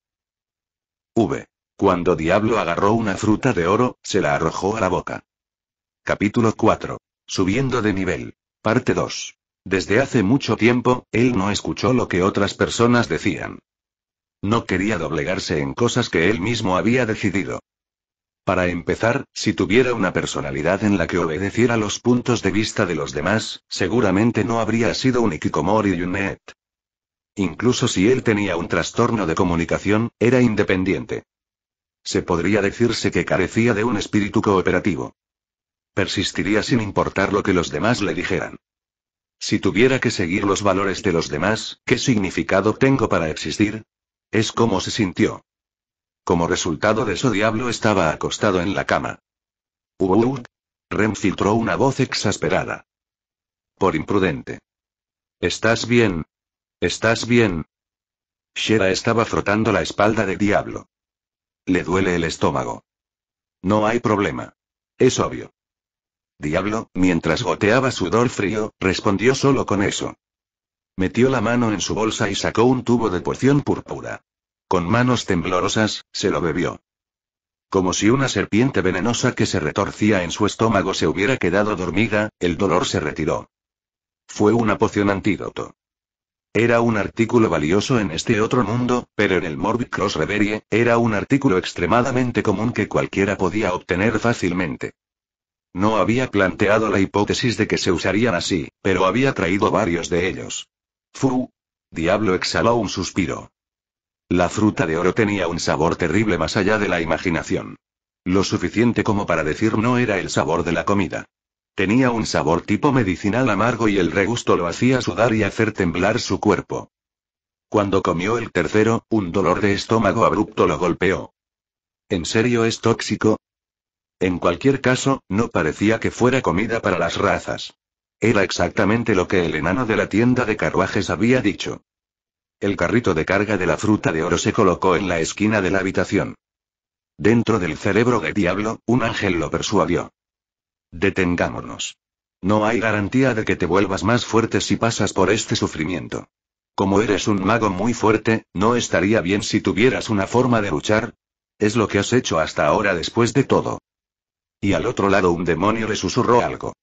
V. Cuando Diablo agarró una fruta de oro, se la arrojó a la boca. Capítulo 4. Subiendo de nivel. Parte 2. Desde hace mucho tiempo, él no escuchó lo que otras personas decían. No quería doblegarse en cosas que él mismo había decidido. Para empezar, si tuviera una personalidad en la que obedeciera los puntos de vista de los demás, seguramente no habría sido un Ikikomori y Incluso si él tenía un trastorno de comunicación, era independiente. Se podría decirse que carecía de un espíritu cooperativo. Persistiría sin importar lo que los demás le dijeran. Si tuviera que seguir los valores de los demás, ¿qué significado tengo para existir? Es como se sintió. Como resultado de eso diablo estaba acostado en la cama. ¡Uuuh! Rem filtró una voz exasperada. Por imprudente. ¿Estás bien? ¿Estás bien? Shira estaba frotando la espalda de Diablo. Le duele el estómago. No hay problema. Es obvio. Diablo, mientras goteaba sudor frío, respondió solo con eso. Metió la mano en su bolsa y sacó un tubo de poción púrpura. Con manos temblorosas, se lo bebió. Como si una serpiente venenosa que se retorcía en su estómago se hubiera quedado dormida, el dolor se retiró. Fue una poción antídoto. Era un artículo valioso en este otro mundo, pero en el Morbid Cross Reverie, era un artículo extremadamente común que cualquiera podía obtener fácilmente. No había planteado la hipótesis de que se usarían así, pero había traído varios de ellos. Fu. Diablo exhaló un suspiro. La fruta de oro tenía un sabor terrible más allá de la imaginación. Lo suficiente como para decir no era el sabor de la comida. Tenía un sabor tipo medicinal amargo y el regusto lo hacía sudar y hacer temblar su cuerpo. Cuando comió el tercero, un dolor de estómago abrupto lo golpeó. ¿En serio es tóxico? En cualquier caso, no parecía que fuera comida para las razas. Era exactamente lo que el enano de la tienda de carruajes había dicho. El carrito de carga de la fruta de oro se colocó en la esquina de la habitación. Dentro del cerebro de Diablo, un ángel lo persuadió. Detengámonos. No hay garantía de que te vuelvas más fuerte si pasas por este sufrimiento. Como eres un mago muy fuerte, ¿no estaría bien si tuvieras una forma de luchar? Es lo que has hecho hasta ahora después de todo y al otro lado un demonio le susurró algo.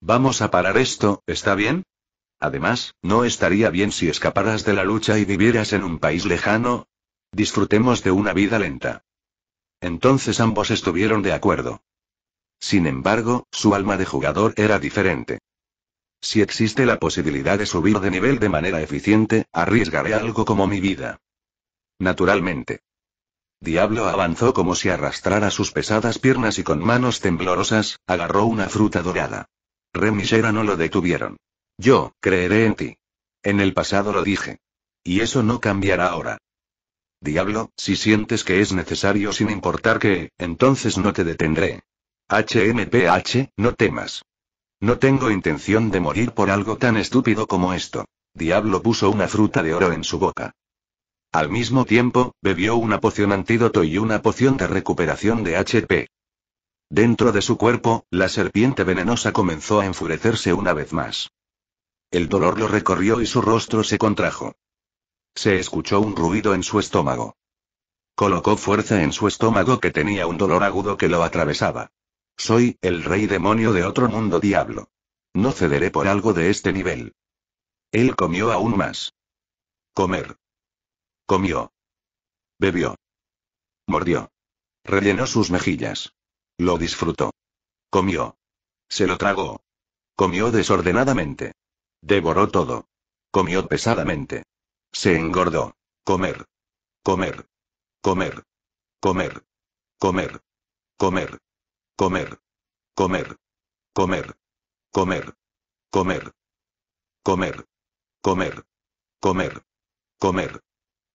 Vamos a parar esto, ¿está bien? Además, no estaría bien si escaparas de la lucha y vivieras en un país lejano. Disfrutemos de una vida lenta. Entonces ambos estuvieron de acuerdo. Sin embargo, su alma de jugador era diferente. Si existe la posibilidad de subir de nivel de manera eficiente, arriesgaré algo como mi vida. Naturalmente. Diablo avanzó como si arrastrara sus pesadas piernas y con manos temblorosas, agarró una fruta dorada. Remisera no lo detuvieron. Yo, creeré en ti. En el pasado lo dije. Y eso no cambiará ahora. Diablo, si sientes que es necesario sin importar qué, entonces no te detendré. HMPH, no temas. No tengo intención de morir por algo tan estúpido como esto. Diablo puso una fruta de oro en su boca. Al mismo tiempo, bebió una poción antídoto y una poción de recuperación de HP. Dentro de su cuerpo, la serpiente venenosa comenzó a enfurecerse una vez más. El dolor lo recorrió y su rostro se contrajo. Se escuchó un ruido en su estómago. Colocó fuerza en su estómago que tenía un dolor agudo que lo atravesaba. Soy, el rey demonio de otro mundo diablo. No cederé por algo de este nivel. Él comió aún más. Comer. Comió. Bebió. Mordió. Rellenó sus mejillas. Lo disfrutó. Comió. Se lo tragó. Comió desordenadamente. Devoró todo. Comió pesadamente. Se engordó. Comer. Comer. Comer. Comer. Comer. Comer. Comer. Comer. Comer. Comer. Comer. Comer. Comer. Comer. Comer.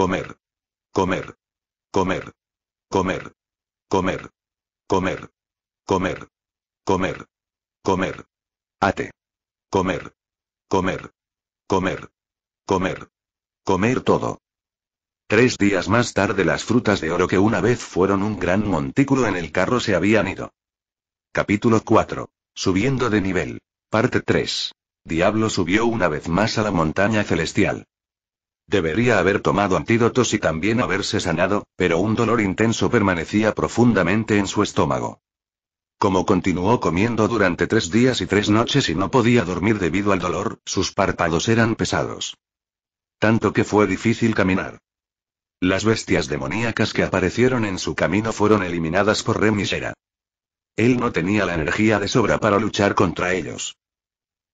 Comer. Comer. Comer. Comer. Comer. Comer. Comer. Comer. Comer. Ate. Comer. Comer. Comer. Comer. Comer todo. Tres días más tarde las frutas de oro que una vez fueron un gran montículo en el carro se habían ido. Capítulo 4. Subiendo de nivel. Parte 3. Diablo subió una vez más a la montaña celestial. Debería haber tomado antídotos y también haberse sanado, pero un dolor intenso permanecía profundamente en su estómago. Como continuó comiendo durante tres días y tres noches y no podía dormir debido al dolor, sus párpados eran pesados. Tanto que fue difícil caminar. Las bestias demoníacas que aparecieron en su camino fueron eliminadas por Remisera. Él no tenía la energía de sobra para luchar contra ellos.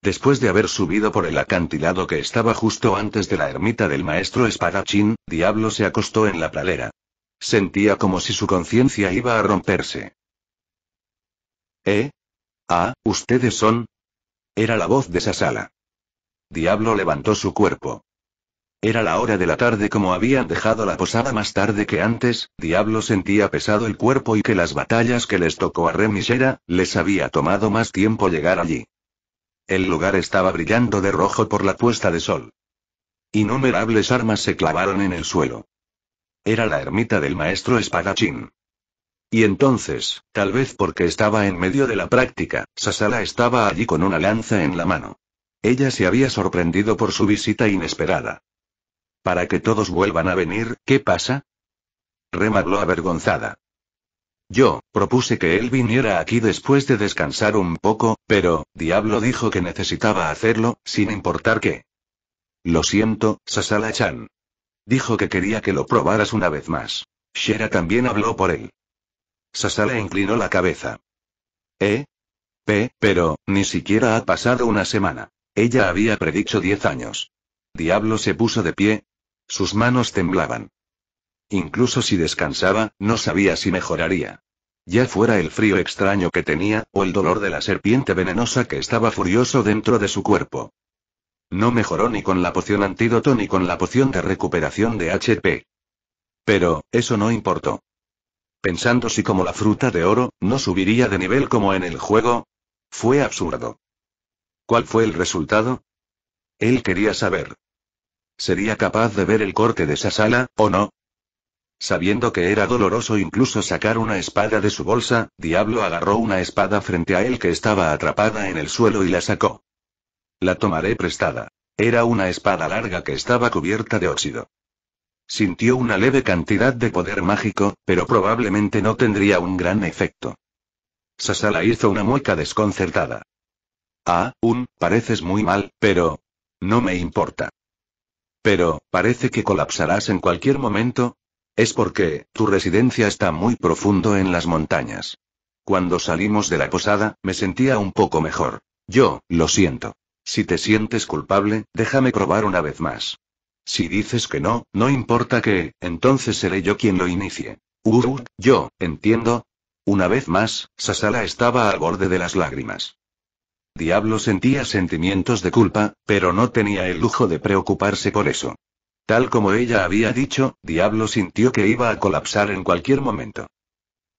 Después de haber subido por el acantilado que estaba justo antes de la ermita del maestro espadachín, Diablo se acostó en la pradera. Sentía como si su conciencia iba a romperse. ¿Eh? Ah, ustedes son. Era la voz de esa sala. Diablo levantó su cuerpo. Era la hora de la tarde como habían dejado la posada más tarde que antes, Diablo sentía pesado el cuerpo y que las batallas que les tocó a Remisera, les había tomado más tiempo llegar allí. El lugar estaba brillando de rojo por la puesta de sol. Innumerables armas se clavaron en el suelo. Era la ermita del maestro espadachín. Y entonces, tal vez porque estaba en medio de la práctica, Sasala estaba allí con una lanza en la mano. Ella se había sorprendido por su visita inesperada. Para que todos vuelvan a venir, ¿qué pasa? Rem avergonzada. Yo, propuse que él viniera aquí después de descansar un poco, pero, Diablo dijo que necesitaba hacerlo, sin importar qué. Lo siento, Sasala-chan. Dijo que quería que lo probaras una vez más. Shera también habló por él. Sasala inclinó la cabeza. ¿Eh? P, pero, ni siquiera ha pasado una semana. Ella había predicho diez años. Diablo se puso de pie. Sus manos temblaban. Incluso si descansaba, no sabía si mejoraría. Ya fuera el frío extraño que tenía, o el dolor de la serpiente venenosa que estaba furioso dentro de su cuerpo. No mejoró ni con la poción antídoto ni con la poción de recuperación de HP. Pero, eso no importó. Pensando si como la fruta de oro, no subiría de nivel como en el juego. Fue absurdo. ¿Cuál fue el resultado? Él quería saber. ¿Sería capaz de ver el corte de esa sala, o no? Sabiendo que era doloroso incluso sacar una espada de su bolsa, Diablo agarró una espada frente a él que estaba atrapada en el suelo y la sacó. La tomaré prestada. Era una espada larga que estaba cubierta de óxido. Sintió una leve cantidad de poder mágico, pero probablemente no tendría un gran efecto. Sasala hizo una mueca desconcertada. Ah, un, pareces muy mal, pero... No me importa. Pero, parece que colapsarás en cualquier momento, es porque, tu residencia está muy profundo en las montañas. Cuando salimos de la posada, me sentía un poco mejor. Yo, lo siento. Si te sientes culpable, déjame probar una vez más. Si dices que no, no importa que, entonces seré yo quien lo inicie. Uh, yo, entiendo. Una vez más, Sasala estaba al borde de las lágrimas. Diablo sentía sentimientos de culpa, pero no tenía el lujo de preocuparse por eso. Tal como ella había dicho, Diablo sintió que iba a colapsar en cualquier momento.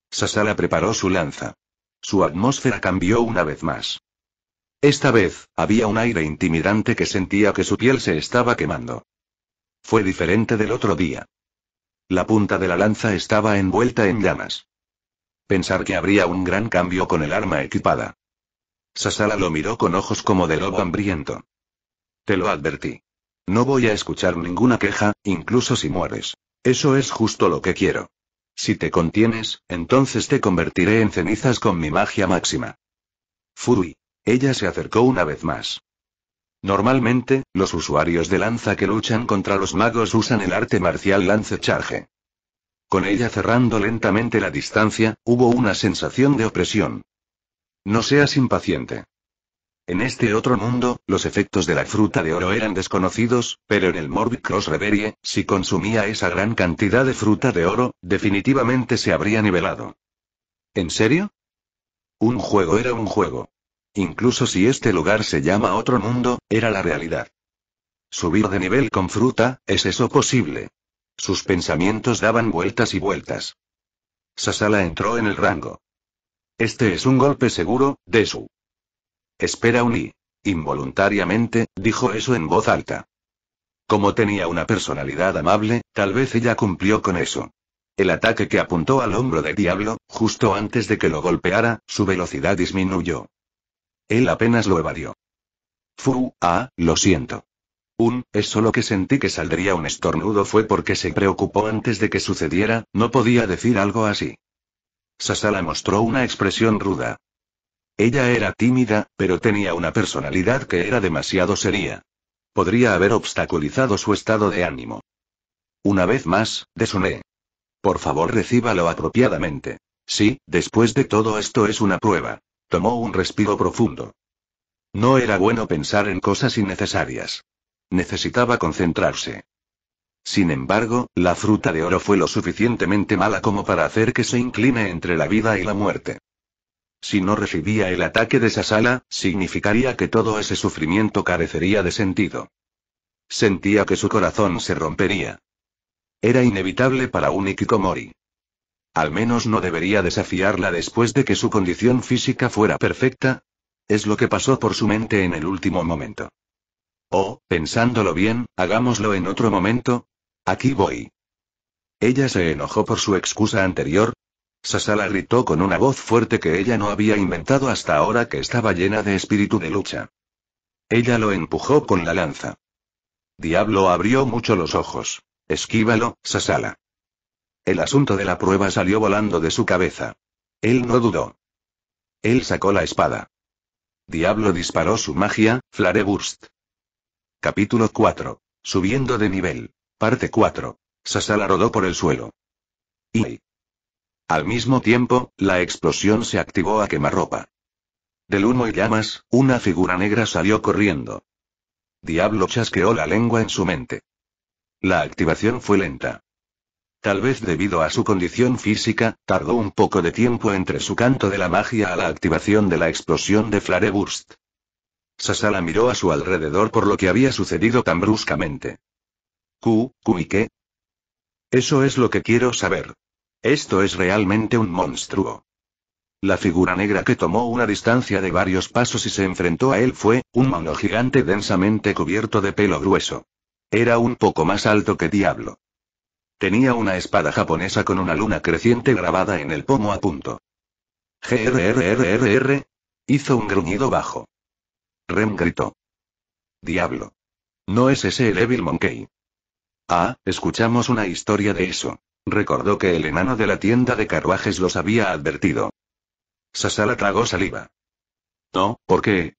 Sasala preparó su lanza. Su atmósfera cambió una vez más. Esta vez, había un aire intimidante que sentía que su piel se estaba quemando. Fue diferente del otro día. La punta de la lanza estaba envuelta en llamas. Pensar que habría un gran cambio con el arma equipada. Sasala lo miró con ojos como de lobo hambriento. Te lo advertí. No voy a escuchar ninguna queja, incluso si mueres. Eso es justo lo que quiero. Si te contienes, entonces te convertiré en cenizas con mi magia máxima. Furui. Ella se acercó una vez más. Normalmente, los usuarios de lanza que luchan contra los magos usan el arte marcial lance charge. Con ella cerrando lentamente la distancia, hubo una sensación de opresión. No seas impaciente. En este otro mundo, los efectos de la fruta de oro eran desconocidos, pero en el Morbid Cross Reverie, si consumía esa gran cantidad de fruta de oro, definitivamente se habría nivelado. ¿En serio? Un juego era un juego. Incluso si este lugar se llama otro mundo, era la realidad. Subir de nivel con fruta, ¿es eso posible? Sus pensamientos daban vueltas y vueltas. Sasala entró en el rango. Este es un golpe seguro, su Espera un Involuntariamente, dijo eso en voz alta. Como tenía una personalidad amable, tal vez ella cumplió con eso. El ataque que apuntó al hombro de Diablo, justo antes de que lo golpeara, su velocidad disminuyó. Él apenas lo evadió. Fu, ah, lo siento. Un, es solo que sentí que saldría un estornudo fue porque se preocupó antes de que sucediera, no podía decir algo así. Sasala mostró una expresión ruda. Ella era tímida, pero tenía una personalidad que era demasiado seria. Podría haber obstaculizado su estado de ánimo. Una vez más, desoné. Por favor, recíbalo apropiadamente. Sí, después de todo esto es una prueba. Tomó un respiro profundo. No era bueno pensar en cosas innecesarias. Necesitaba concentrarse. Sin embargo, la fruta de oro fue lo suficientemente mala como para hacer que se incline entre la vida y la muerte. Si no recibía el ataque de Sasala, significaría que todo ese sufrimiento carecería de sentido. Sentía que su corazón se rompería. Era inevitable para un Ikikomori. Al menos no debería desafiarla después de que su condición física fuera perfecta. Es lo que pasó por su mente en el último momento. Oh, pensándolo bien, hagámoslo en otro momento. Aquí voy. Ella se enojó por su excusa anterior, Sasala gritó con una voz fuerte que ella no había inventado hasta ahora que estaba llena de espíritu de lucha. Ella lo empujó con la lanza. Diablo abrió mucho los ojos. Esquívalo, Sasala. El asunto de la prueba salió volando de su cabeza. Él no dudó. Él sacó la espada. Diablo disparó su magia, Flare Capítulo 4. Subiendo de nivel. Parte 4. Sasala rodó por el suelo. Y al mismo tiempo, la explosión se activó a quemarropa. Del humo y llamas, una figura negra salió corriendo. Diablo chasqueó la lengua en su mente. La activación fue lenta. Tal vez debido a su condición física, tardó un poco de tiempo entre su canto de la magia a la activación de la explosión de Flareburst. Sasala miró a su alrededor por lo que había sucedido tan bruscamente. ¿Q, Q y qué? Eso es lo que quiero saber. Esto es realmente un monstruo. La figura negra que tomó una distancia de varios pasos y se enfrentó a él fue, un mono gigante densamente cubierto de pelo grueso. Era un poco más alto que Diablo. Tenía una espada japonesa con una luna creciente grabada en el pomo a punto. GRRRRR. Hizo un gruñido bajo. Rem gritó. Diablo. No es ese el Evil Monkey. Ah, escuchamos una historia de eso. Recordó que el enano de la tienda de carruajes los había advertido. Sasala tragó saliva. No, ¿por qué?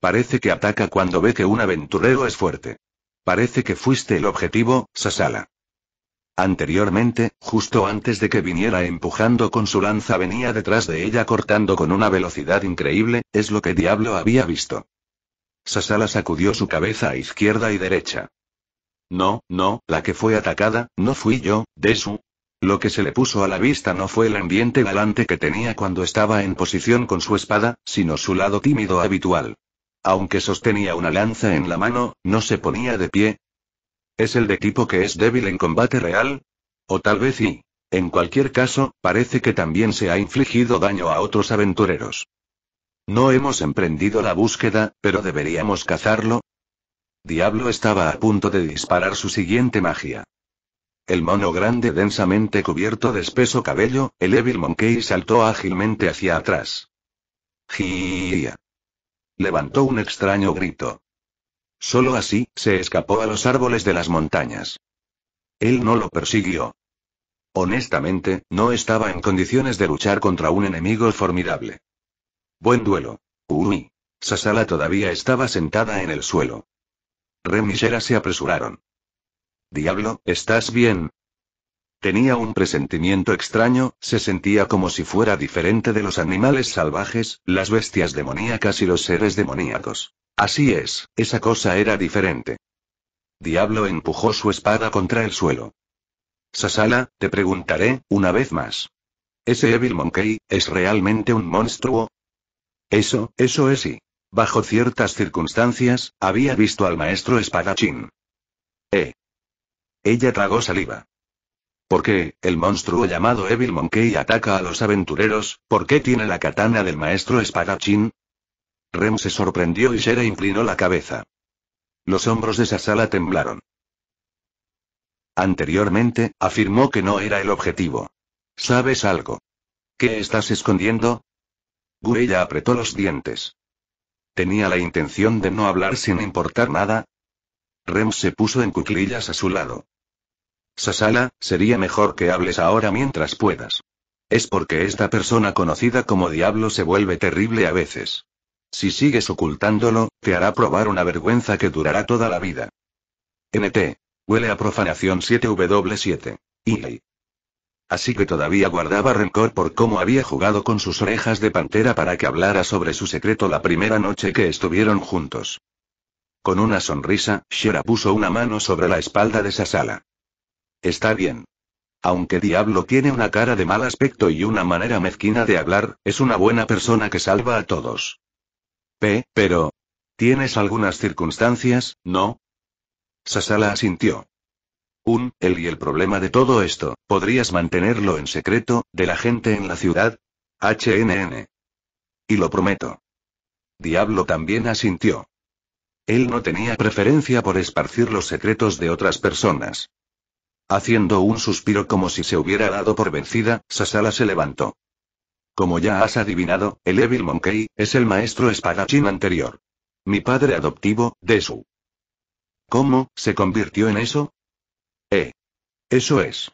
Parece que ataca cuando ve que un aventurero es fuerte. Parece que fuiste el objetivo, Sasala. Anteriormente, justo antes de que viniera empujando con su lanza, venía detrás de ella cortando con una velocidad increíble, es lo que Diablo había visto. Sasala sacudió su cabeza a izquierda y derecha. No, no, la que fue atacada, no fui yo, Desu. Lo que se le puso a la vista no fue el ambiente galante que tenía cuando estaba en posición con su espada, sino su lado tímido habitual. Aunque sostenía una lanza en la mano, no se ponía de pie. ¿Es el de tipo que es débil en combate real? O tal vez sí. En cualquier caso, parece que también se ha infligido daño a otros aventureros. No hemos emprendido la búsqueda, pero deberíamos cazarlo, Diablo estaba a punto de disparar su siguiente magia. El mono grande densamente cubierto de espeso cabello, el Evil Monkey saltó ágilmente hacia atrás. Gia. Levantó un extraño grito. Solo así, se escapó a los árboles de las montañas. Él no lo persiguió. Honestamente, no estaba en condiciones de luchar contra un enemigo formidable. Buen duelo. Uy. Sasala todavía estaba sentada en el suelo. Remisera se apresuraron. Diablo, ¿estás bien? Tenía un presentimiento extraño, se sentía como si fuera diferente de los animales salvajes, las bestias demoníacas y los seres demoníacos. Así es, esa cosa era diferente. Diablo empujó su espada contra el suelo. Sasala, te preguntaré, una vez más. ¿Ese Evil Monkey, es realmente un monstruo? Eso, eso es sí. Bajo ciertas circunstancias, había visto al maestro espadachín. Eh. Ella tragó saliva. ¿Por qué, el monstruo llamado Evil Monkey ataca a los aventureros? ¿Por qué tiene la katana del maestro espadachín? Rem se sorprendió y Shere inclinó la cabeza. Los hombros de Sasala temblaron. Anteriormente, afirmó que no era el objetivo. ¿Sabes algo? ¿Qué estás escondiendo? Gureya apretó los dientes. Tenía la intención de no hablar sin importar nada. Rem se puso en cuclillas a su lado. Sasala, sería mejor que hables ahora mientras puedas. Es porque esta persona conocida como Diablo se vuelve terrible a veces. Si sigues ocultándolo, te hará probar una vergüenza que durará toda la vida. NT. Huele a profanación 7W7. Y así que todavía guardaba rencor por cómo había jugado con sus orejas de pantera para que hablara sobre su secreto la primera noche que estuvieron juntos. Con una sonrisa, Shera puso una mano sobre la espalda de Sasala. Está bien. Aunque Diablo tiene una cara de mal aspecto y una manera mezquina de hablar, es una buena persona que salva a todos. P, pero... ¿Tienes algunas circunstancias, no? Sasala asintió. Un, él y el problema de todo esto, ¿podrías mantenerlo en secreto, de la gente en la ciudad? HNN. Y lo prometo. Diablo también asintió. Él no tenía preferencia por esparcir los secretos de otras personas. Haciendo un suspiro como si se hubiera dado por vencida, Sasala se levantó. Como ya has adivinado, el Evil Monkey, es el maestro espadachín anterior. Mi padre adoptivo, Desu. ¿Cómo, se convirtió en eso? Eh, eso es.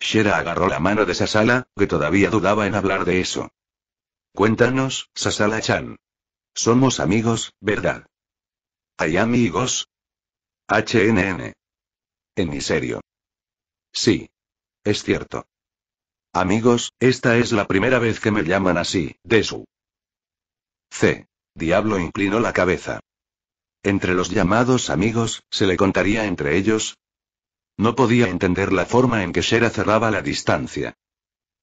Shera agarró la mano de Sasala, que todavía dudaba en hablar de eso. Cuéntanos, Sasala-chan. Somos amigos, ¿verdad? ¿Hay amigos? HNN. En serio. Sí. Es cierto. Amigos, esta es la primera vez que me llaman así, Desu. C. Diablo inclinó la cabeza. Entre los llamados amigos, se le contaría entre ellos, no podía entender la forma en que Shera cerraba la distancia.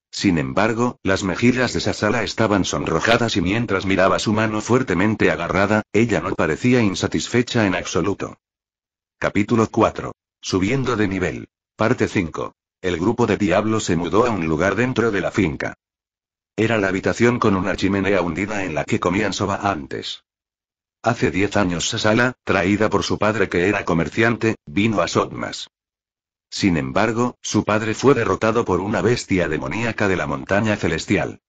Sin embargo, las mejillas de Sasala estaban sonrojadas y mientras miraba su mano fuertemente agarrada, ella no parecía insatisfecha en absoluto. Capítulo 4. Subiendo de nivel. Parte 5. El grupo de diablos se mudó a un lugar dentro de la finca. Era la habitación con una chimenea hundida en la que comían soba antes. Hace diez años Sasala, traída por su padre que era comerciante, vino a Sotmas. Sin embargo, su padre fue derrotado por una bestia demoníaca de la montaña celestial.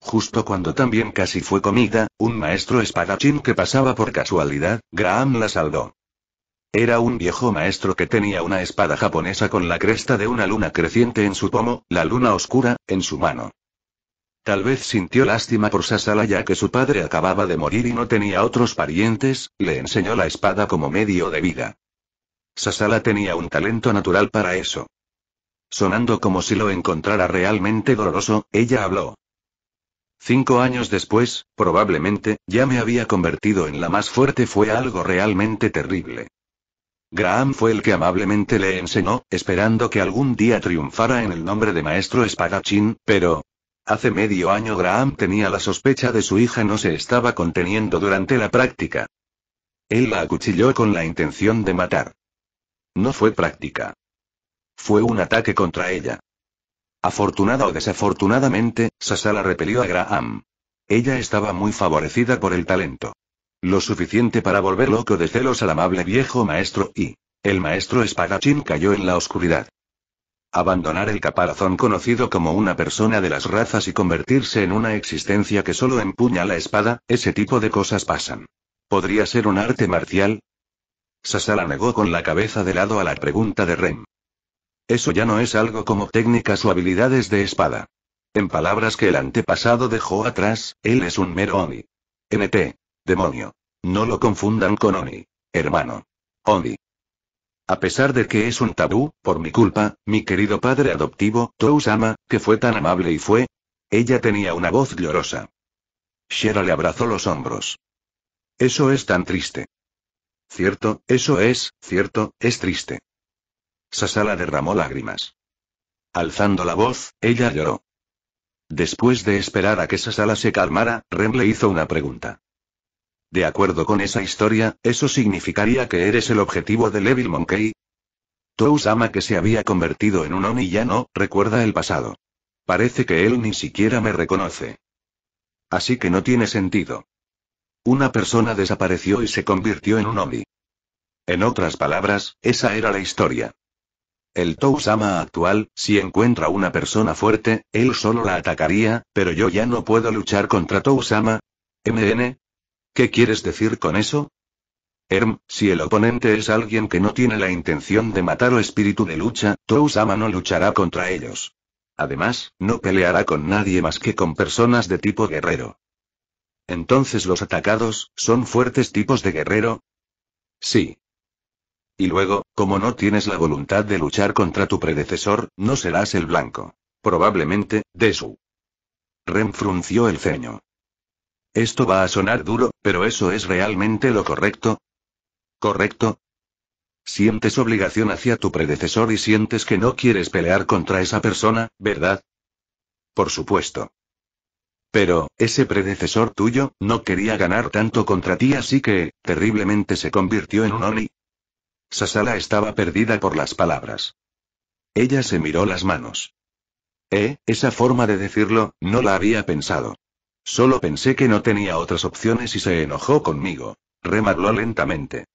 Justo cuando también casi fue comida, un maestro espadachín que pasaba por casualidad, Graham la saldó. Era un viejo maestro que tenía una espada japonesa con la cresta de una luna creciente en su pomo, la luna oscura, en su mano. Tal vez sintió lástima por Sasala ya que su padre acababa de morir y no tenía otros parientes, le enseñó la espada como medio de vida. Sasala tenía un talento natural para eso. Sonando como si lo encontrara realmente doloroso, ella habló. Cinco años después, probablemente, ya me había convertido en la más fuerte fue algo realmente terrible. Graham fue el que amablemente le enseñó, esperando que algún día triunfara en el nombre de maestro espadachín, pero... Hace medio año Graham tenía la sospecha de su hija no se estaba conteniendo durante la práctica. Él la acuchilló con la intención de matar. No fue práctica. Fue un ataque contra ella. Afortunada o desafortunadamente, Sasala repelió a Graham. Ella estaba muy favorecida por el talento. Lo suficiente para volver loco de celos al amable viejo maestro y... El maestro espadachín cayó en la oscuridad. Abandonar el caparazón conocido como una persona de las razas y convertirse en una existencia que solo empuña la espada, ese tipo de cosas pasan. Podría ser un arte marcial, Sasala negó con la cabeza de lado a la pregunta de Rem. Eso ya no es algo como técnicas o habilidades de espada. En palabras que el antepasado dejó atrás, él es un mero Oni. NT. Demonio. No lo confundan con Oni. Hermano. Oni. A pesar de que es un tabú, por mi culpa, mi querido padre adoptivo, Tousama, que fue tan amable y fue. Ella tenía una voz llorosa. Shera le abrazó los hombros. Eso es tan triste. Cierto, eso es, cierto, es triste. Sasala derramó lágrimas. Alzando la voz, ella lloró. Después de esperar a que Sasala se calmara, Ren le hizo una pregunta. De acuerdo con esa historia, ¿eso significaría que eres el objetivo de Levil Monkey? Tousama que se había convertido en un Oni ya no, recuerda el pasado. Parece que él ni siquiera me reconoce. Así que no tiene sentido. Una persona desapareció y se convirtió en un omni. En otras palabras, esa era la historia. El Tousama actual, si encuentra una persona fuerte, él solo la atacaría, pero yo ya no puedo luchar contra Tousama. MN. ¿Qué quieres decir con eso? Erm, si el oponente es alguien que no tiene la intención de matar o espíritu de lucha, Tousama no luchará contra ellos. Además, no peleará con nadie más que con personas de tipo guerrero. Entonces los atacados, ¿son fuertes tipos de guerrero? Sí. Y luego, como no tienes la voluntad de luchar contra tu predecesor, no serás el blanco. Probablemente, de su. Rem frunció el ceño. Esto va a sonar duro, pero eso es realmente lo correcto. ¿Correcto? Sientes obligación hacia tu predecesor y sientes que no quieres pelear contra esa persona, ¿verdad? Por supuesto. Pero, ese predecesor tuyo, no quería ganar tanto contra ti así que, terriblemente se convirtió en un Oni. Sasala estaba perdida por las palabras. Ella se miró las manos. Eh, esa forma de decirlo, no la había pensado. Solo pensé que no tenía otras opciones y se enojó conmigo. remarló lentamente.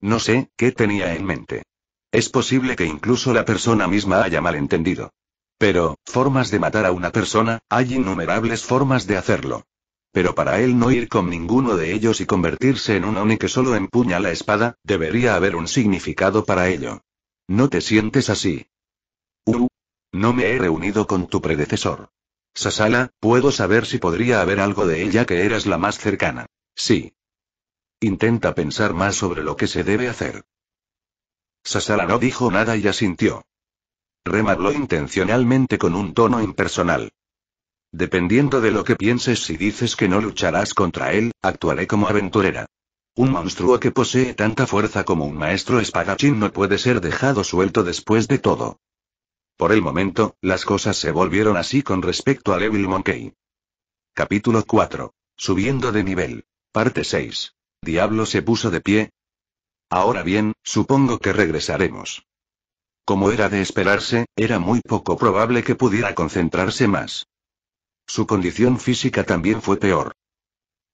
No sé, qué tenía en mente. Es posible que incluso la persona misma haya malentendido. Pero, formas de matar a una persona, hay innumerables formas de hacerlo. Pero para él no ir con ninguno de ellos y convertirse en un oni que solo empuña la espada, debería haber un significado para ello. No te sientes así. Uh, no me he reunido con tu predecesor. Sasala, puedo saber si podría haber algo de ella que eras la más cercana. Sí. Intenta pensar más sobre lo que se debe hacer. Sasala no dijo nada y asintió. Remarló intencionalmente con un tono impersonal. Dependiendo de lo que pienses si dices que no lucharás contra él, actuaré como aventurera. Un monstruo que posee tanta fuerza como un maestro espadachín no puede ser dejado suelto después de todo. Por el momento, las cosas se volvieron así con respecto a Evil Monkey. Capítulo 4. Subiendo de nivel. Parte 6. Diablo se puso de pie. Ahora bien, supongo que regresaremos. Como era de esperarse, era muy poco probable que pudiera concentrarse más. Su condición física también fue peor.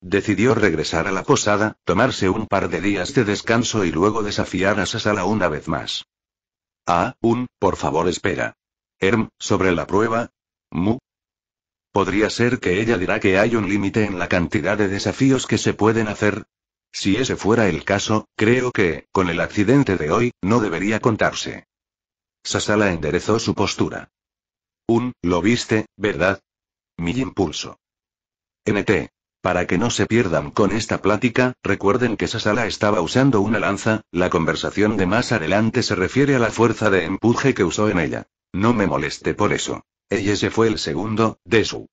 Decidió regresar a la posada, tomarse un par de días de descanso y luego desafiar a Sasala una vez más. Ah, un, por favor espera. Herm, sobre la prueba. Mu. Podría ser que ella dirá que hay un límite en la cantidad de desafíos que se pueden hacer. Si ese fuera el caso, creo que, con el accidente de hoy, no debería contarse. Sasala enderezó su postura. Un, lo viste, ¿verdad? Mi impulso. NT. Para que no se pierdan con esta plática, recuerden que Sasala estaba usando una lanza, la conversación de más adelante se refiere a la fuerza de empuje que usó en ella. No me moleste por eso. Ella se fue el segundo, de su.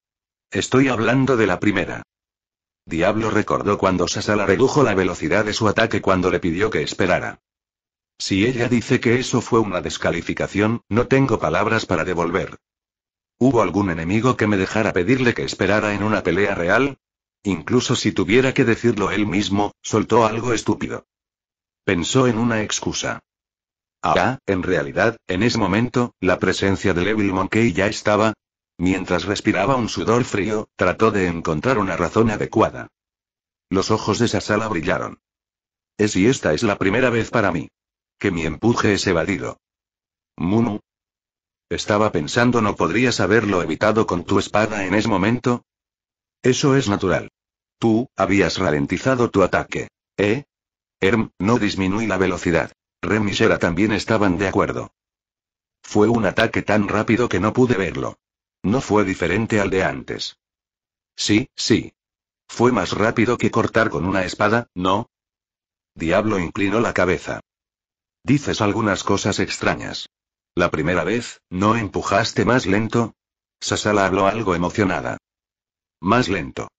Estoy hablando de la primera. Diablo recordó cuando Sasala redujo la velocidad de su ataque cuando le pidió que esperara. Si ella dice que eso fue una descalificación, no tengo palabras para devolver. ¿Hubo algún enemigo que me dejara pedirle que esperara en una pelea real? Incluso si tuviera que decirlo él mismo, soltó algo estúpido. Pensó en una excusa. Ah, en realidad, en ese momento, la presencia de Evil Monkey ya estaba. Mientras respiraba un sudor frío, trató de encontrar una razón adecuada. Los ojos de esa sala brillaron. Es y esta es la primera vez para mí que mi empuje es evadido. Mumu. Estaba pensando no podrías haberlo evitado con tu espada en ese momento. Eso es natural. Tú, habías ralentizado tu ataque. ¿Eh? Erm, no disminuí la velocidad. Rem y también estaban de acuerdo. Fue un ataque tan rápido que no pude verlo. No fue diferente al de antes. Sí, sí. Fue más rápido que cortar con una espada, ¿no? Diablo inclinó la cabeza. Dices algunas cosas extrañas. La primera vez, ¿no empujaste más lento? Sasala habló algo emocionada. Más lento.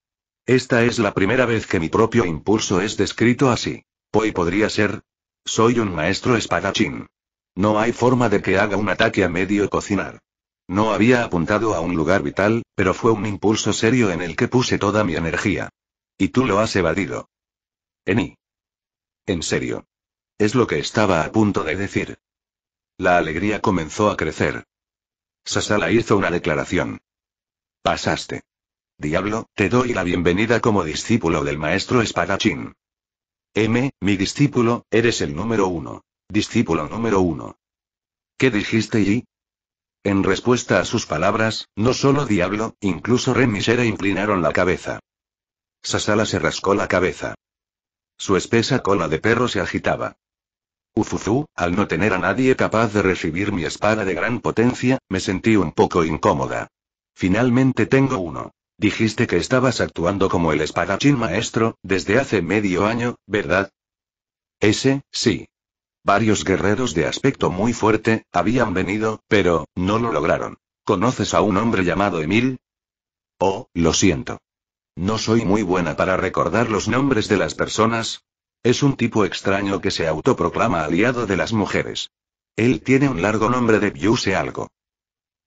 Esta es la primera vez que mi propio impulso es descrito así. Poi podría ser. Soy un maestro espadachín. No hay forma de que haga un ataque a medio cocinar. No había apuntado a un lugar vital, pero fue un impulso serio en el que puse toda mi energía. Y tú lo has evadido. Eni. En serio. Es lo que estaba a punto de decir. La alegría comenzó a crecer. Sasala hizo una declaración. Pasaste. Diablo, te doy la bienvenida como discípulo del maestro espadachín. M, mi discípulo, eres el número uno. Discípulo número uno. ¿Qué dijiste allí? En respuesta a sus palabras, no solo Diablo, incluso Remisera inclinaron la cabeza. Sasala se rascó la cabeza. Su espesa cola de perro se agitaba. Uzuzu, al no tener a nadie capaz de recibir mi espada de gran potencia, me sentí un poco incómoda. Finalmente tengo uno. Dijiste que estabas actuando como el espadachín maestro, desde hace medio año, ¿verdad? Ese, sí. Varios guerreros de aspecto muy fuerte, habían venido, pero, no lo lograron. ¿Conoces a un hombre llamado Emil? Oh, lo siento. No soy muy buena para recordar los nombres de las personas, es un tipo extraño que se autoproclama aliado de las mujeres. Él tiene un largo nombre de biuse algo.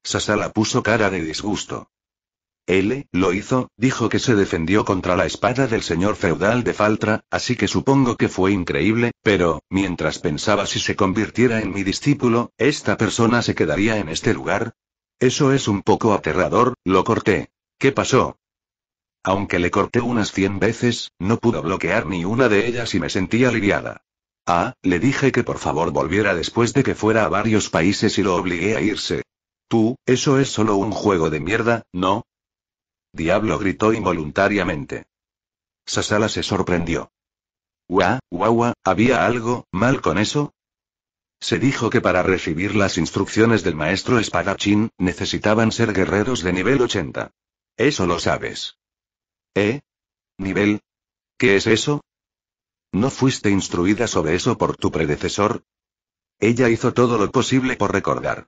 Sasala puso cara de disgusto. Él, lo hizo, dijo que se defendió contra la espada del señor feudal de Faltra, así que supongo que fue increíble, pero, mientras pensaba si se convirtiera en mi discípulo, ¿esta persona se quedaría en este lugar? Eso es un poco aterrador, lo corté. ¿Qué pasó? Aunque le corté unas cien veces, no pudo bloquear ni una de ellas y me sentí aliviada. Ah, le dije que por favor volviera después de que fuera a varios países y lo obligué a irse. Tú, eso es solo un juego de mierda, ¿no? Diablo gritó involuntariamente. Sasala se sorprendió. Guau, guau, ¿había algo mal con eso? Se dijo que para recibir las instrucciones del maestro espadachín, necesitaban ser guerreros de nivel 80. Eso lo sabes. ¿Eh? ¿Nivel? ¿Qué es eso? ¿No fuiste instruida sobre eso por tu predecesor? Ella hizo todo lo posible por recordar.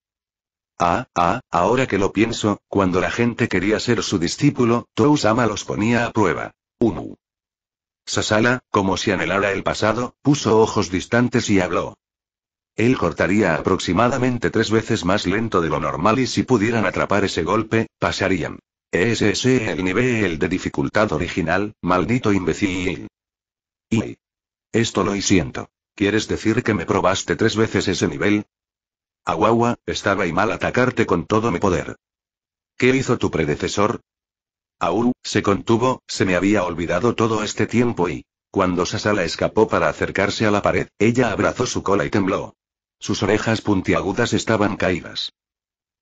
Ah, ah, ahora que lo pienso, cuando la gente quería ser su discípulo, Tousama los ponía a prueba. Umu. Sasala, como si anhelara el pasado, puso ojos distantes y habló. Él cortaría aproximadamente tres veces más lento de lo normal y si pudieran atrapar ese golpe, pasarían. Ese el nivel de dificultad original, maldito imbécil. Y... Esto lo y siento. ¿Quieres decir que me probaste tres veces ese nivel? Aguagua, estaba y mal atacarte con todo mi poder. ¿Qué hizo tu predecesor? Auru, se contuvo, se me había olvidado todo este tiempo y... Cuando Sasala escapó para acercarse a la pared, ella abrazó su cola y tembló. Sus orejas puntiagudas estaban caídas.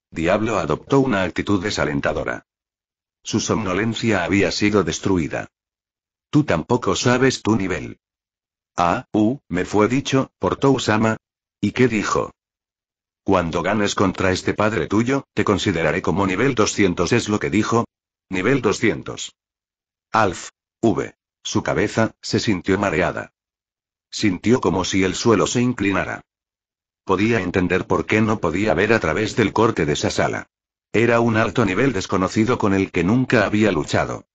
Diablo adoptó una actitud desalentadora. Su somnolencia había sido destruida. Tú tampoco sabes tu nivel. Ah, u, uh, me fue dicho, por Tousama. ¿Y qué dijo? Cuando ganes contra este padre tuyo, te consideraré como nivel 200 es lo que dijo. Nivel 200. Alf. V. Su cabeza, se sintió mareada. Sintió como si el suelo se inclinara. Podía entender por qué no podía ver a través del corte de esa sala. Era un alto nivel desconocido con el que nunca había luchado.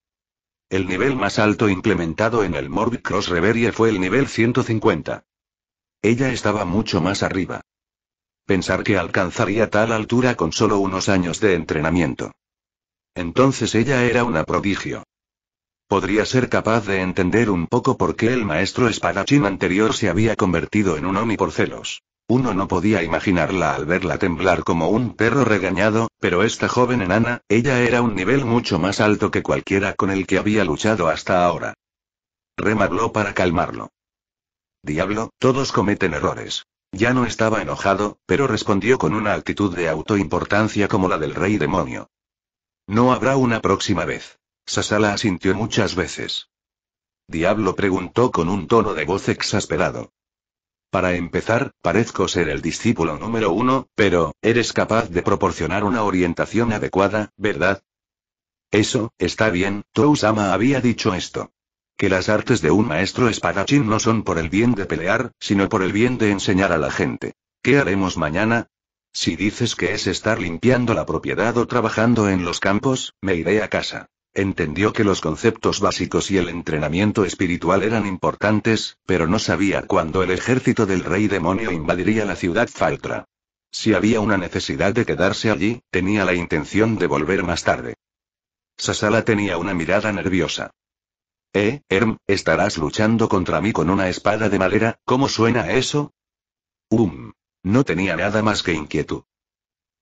El nivel más alto implementado en el Morbid Cross Reverie fue el nivel 150. Ella estaba mucho más arriba. Pensar que alcanzaría tal altura con solo unos años de entrenamiento. Entonces ella era una prodigio. Podría ser capaz de entender un poco por qué el maestro espadachín anterior se había convertido en un Omni por celos. Uno no podía imaginarla al verla temblar como un perro regañado, pero esta joven enana, ella era un nivel mucho más alto que cualquiera con el que había luchado hasta ahora. Rem para calmarlo. Diablo, todos cometen errores. Ya no estaba enojado, pero respondió con una actitud de autoimportancia como la del rey demonio. No habrá una próxima vez. Sasala asintió muchas veces. Diablo preguntó con un tono de voz exasperado. Para empezar, parezco ser el discípulo número uno, pero, eres capaz de proporcionar una orientación adecuada, ¿verdad? Eso, está bien, Tousama había dicho esto. Que las artes de un maestro espadachín no son por el bien de pelear, sino por el bien de enseñar a la gente. ¿Qué haremos mañana? Si dices que es estar limpiando la propiedad o trabajando en los campos, me iré a casa. Entendió que los conceptos básicos y el entrenamiento espiritual eran importantes, pero no sabía cuándo el ejército del rey demonio invadiría la ciudad Faltra. Si había una necesidad de quedarse allí, tenía la intención de volver más tarde. Sasala tenía una mirada nerviosa. Eh, Herm, estarás luchando contra mí con una espada de madera, ¿cómo suena eso? Um. No tenía nada más que inquietud.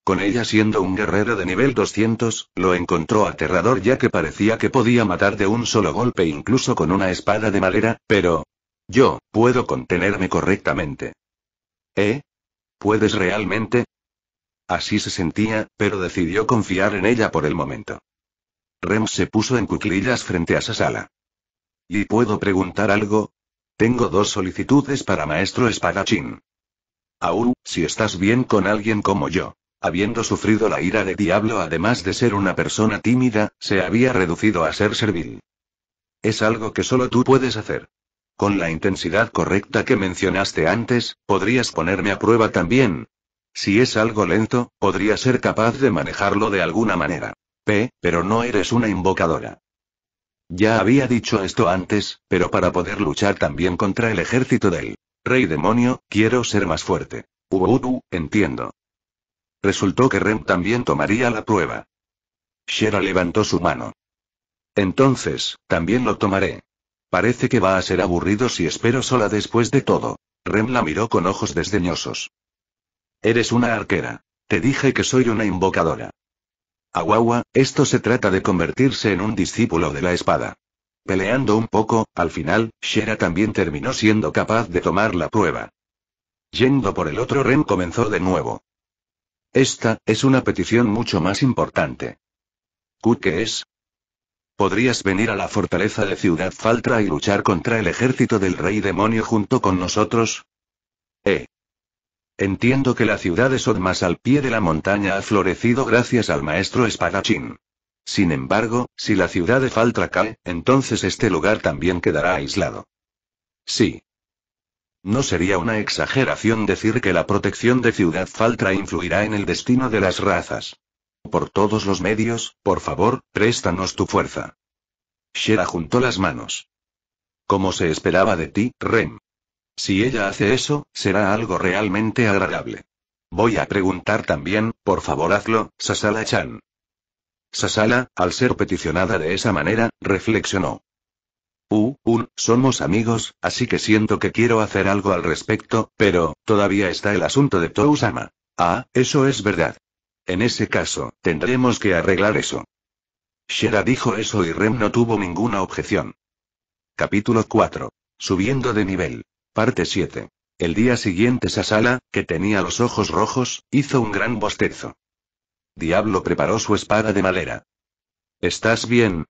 Con ella siendo un guerrero de nivel 200, lo encontró aterrador ya que parecía que podía matar de un solo golpe incluso con una espada de madera, pero... Yo, puedo contenerme correctamente. ¿Eh? ¿Puedes realmente? Así se sentía, pero decidió confiar en ella por el momento. Rem se puso en cuclillas frente a Sasala. ¿Y puedo preguntar algo? Tengo dos solicitudes para maestro espadachín. Aún, si estás bien con alguien como yo. Habiendo sufrido la ira de Diablo además de ser una persona tímida, se había reducido a ser servil. Es algo que solo tú puedes hacer. Con la intensidad correcta que mencionaste antes, podrías ponerme a prueba también. Si es algo lento, podría ser capaz de manejarlo de alguna manera. P, pero no eres una invocadora. Ya había dicho esto antes, pero para poder luchar también contra el ejército del Rey Demonio, quiero ser más fuerte. Ubu, entiendo. Resultó que Rem también tomaría la prueba. Shera levantó su mano. Entonces, también lo tomaré. Parece que va a ser aburrido si espero sola después de todo. Rem la miró con ojos desdeñosos. Eres una arquera. Te dije que soy una invocadora. Aguagua, esto se trata de convertirse en un discípulo de la espada. Peleando un poco, al final, Shera también terminó siendo capaz de tomar la prueba. Yendo por el otro Rem comenzó de nuevo. Esta, es una petición mucho más importante. qué es? Podrías venir a la fortaleza de Ciudad Faltra y luchar contra el ejército del rey demonio junto con nosotros. Eh. Entiendo que la ciudad de Sodmas al pie de la montaña ha florecido gracias al maestro espadachín. Sin embargo, si la ciudad de Faltra cae, entonces este lugar también quedará aislado. Sí. No sería una exageración decir que la protección de Ciudad Faltra influirá en el destino de las razas. Por todos los medios, por favor, préstanos tu fuerza. Shera juntó las manos. Como se esperaba de ti, Rem. Si ella hace eso, será algo realmente agradable. Voy a preguntar también, por favor hazlo, Sasala-chan. Sasala, al ser peticionada de esa manera, reflexionó. Uh, un, somos amigos, así que siento que quiero hacer algo al respecto, pero, todavía está el asunto de Tousama. Ah, eso es verdad. En ese caso, tendremos que arreglar eso. Shera dijo eso y Rem no tuvo ninguna objeción. Capítulo 4. Subiendo de nivel. Parte 7. El día siguiente Sasala, que tenía los ojos rojos, hizo un gran bostezo. Diablo preparó su espada de madera. ¿Estás bien,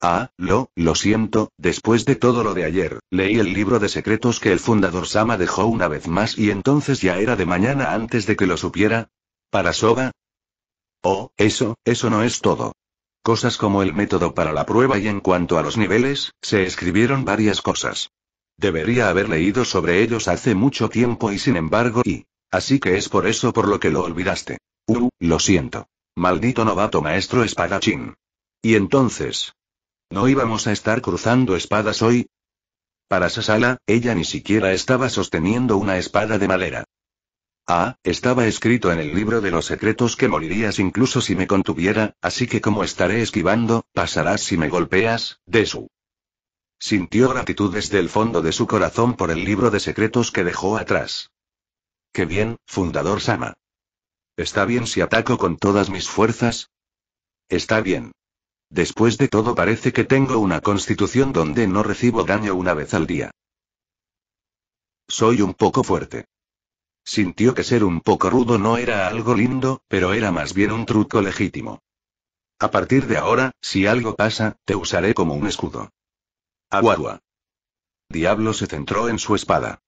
Ah, lo, lo siento, después de todo lo de ayer, leí el libro de secretos que el fundador Sama dejó una vez más y entonces ya era de mañana antes de que lo supiera. ¿Para soga Oh, eso, eso no es todo. Cosas como el método para la prueba y en cuanto a los niveles, se escribieron varias cosas. Debería haber leído sobre ellos hace mucho tiempo y sin embargo y... Así que es por eso por lo que lo olvidaste. Uh, lo siento. Maldito novato maestro espadachín. Y entonces, ¿No íbamos a estar cruzando espadas hoy? Para Sasala, ella ni siquiera estaba sosteniendo una espada de madera. Ah, estaba escrito en el libro de los secretos que morirías incluso si me contuviera, así que como estaré esquivando, pasarás si me golpeas, Desu. Sintió gratitud desde el fondo de su corazón por el libro de secretos que dejó atrás. Qué bien, fundador Sama. ¿Está bien si ataco con todas mis fuerzas? Está bien. Después de todo parece que tengo una constitución donde no recibo daño una vez al día. Soy un poco fuerte. Sintió que ser un poco rudo no era algo lindo, pero era más bien un truco legítimo. A partir de ahora, si algo pasa, te usaré como un escudo. Aguagua. Diablo se centró en su espada.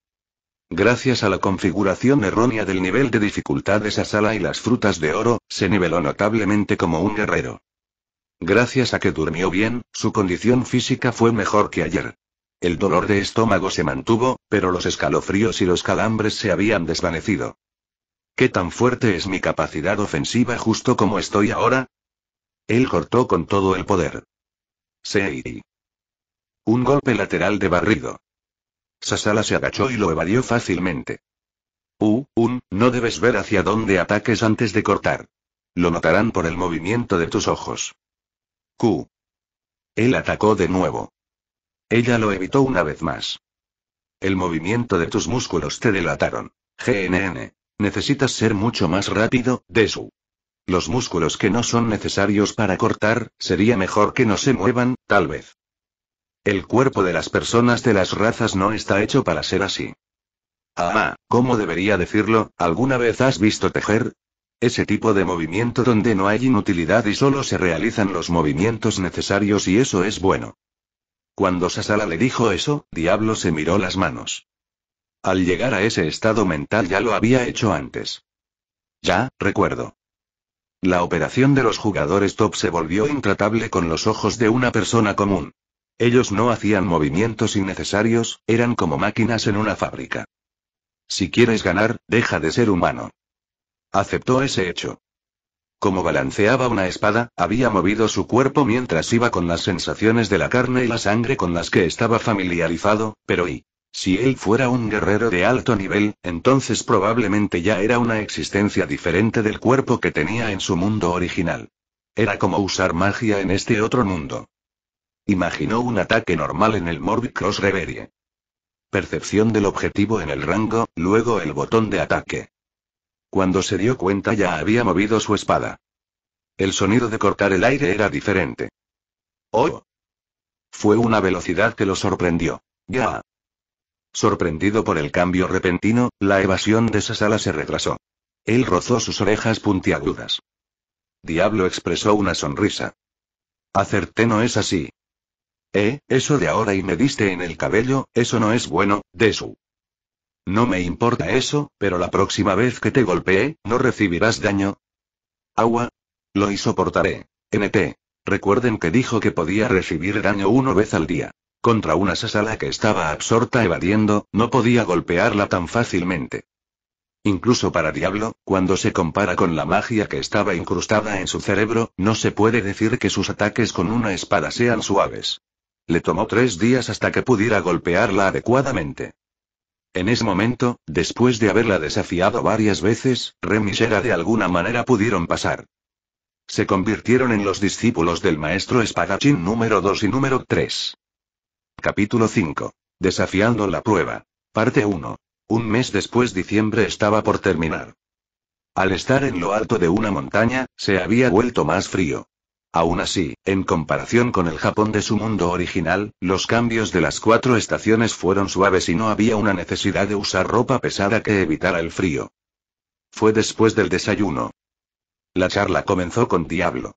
Gracias a la configuración errónea del nivel de dificultad de esa sala y las frutas de oro, se niveló notablemente como un guerrero. Gracias a que durmió bien, su condición física fue mejor que ayer. El dolor de estómago se mantuvo, pero los escalofríos y los calambres se habían desvanecido. ¿Qué tan fuerte es mi capacidad ofensiva justo como estoy ahora? Él cortó con todo el poder. Seiri. Un golpe lateral de barrido. Sasala se agachó y lo evadió fácilmente. Uh, un, no debes ver hacia dónde ataques antes de cortar. Lo notarán por el movimiento de tus ojos. Q. Él atacó de nuevo. Ella lo evitó una vez más. El movimiento de tus músculos te delataron. GNN. Necesitas ser mucho más rápido, Desu. Los músculos que no son necesarios para cortar, sería mejor que no se muevan, tal vez. El cuerpo de las personas de las razas no está hecho para ser así. Ah, ¿cómo debería decirlo? ¿Alguna vez has visto tejer? Ese tipo de movimiento donde no hay inutilidad y solo se realizan los movimientos necesarios y eso es bueno. Cuando Sasala le dijo eso, Diablo se miró las manos. Al llegar a ese estado mental ya lo había hecho antes. Ya, recuerdo. La operación de los jugadores top se volvió intratable con los ojos de una persona común. Ellos no hacían movimientos innecesarios, eran como máquinas en una fábrica. Si quieres ganar, deja de ser humano. Aceptó ese hecho. Como balanceaba una espada, había movido su cuerpo mientras iba con las sensaciones de la carne y la sangre con las que estaba familiarizado, pero y. Si él fuera un guerrero de alto nivel, entonces probablemente ya era una existencia diferente del cuerpo que tenía en su mundo original. Era como usar magia en este otro mundo. Imaginó un ataque normal en el Morbid Cross Reverie. Percepción del objetivo en el rango, luego el botón de ataque. Cuando se dio cuenta ya había movido su espada. El sonido de cortar el aire era diferente. ¡Oh! Fue una velocidad que lo sorprendió. ¡Ya! Sorprendido por el cambio repentino, la evasión de esa sala se retrasó. Él rozó sus orejas puntiagudas. Diablo expresó una sonrisa. Acerté no es así. Eh, eso de ahora y me diste en el cabello, eso no es bueno, Desu. No me importa eso, pero la próxima vez que te golpee, no recibirás daño. Agua. Lo soportaré. NT. Recuerden que dijo que podía recibir daño una vez al día. Contra una sasala que estaba absorta evadiendo, no podía golpearla tan fácilmente. Incluso para Diablo, cuando se compara con la magia que estaba incrustada en su cerebro, no se puede decir que sus ataques con una espada sean suaves. Le tomó tres días hasta que pudiera golpearla adecuadamente. En ese momento, después de haberla desafiado varias veces, Rem y de alguna manera pudieron pasar. Se convirtieron en los discípulos del maestro espadachín número 2 y número 3. Capítulo 5. Desafiando la prueba. Parte 1. Un mes después diciembre estaba por terminar. Al estar en lo alto de una montaña, se había vuelto más frío. Aún así, en comparación con el Japón de su mundo original, los cambios de las cuatro estaciones fueron suaves y no había una necesidad de usar ropa pesada que evitara el frío. Fue después del desayuno. La charla comenzó con Diablo.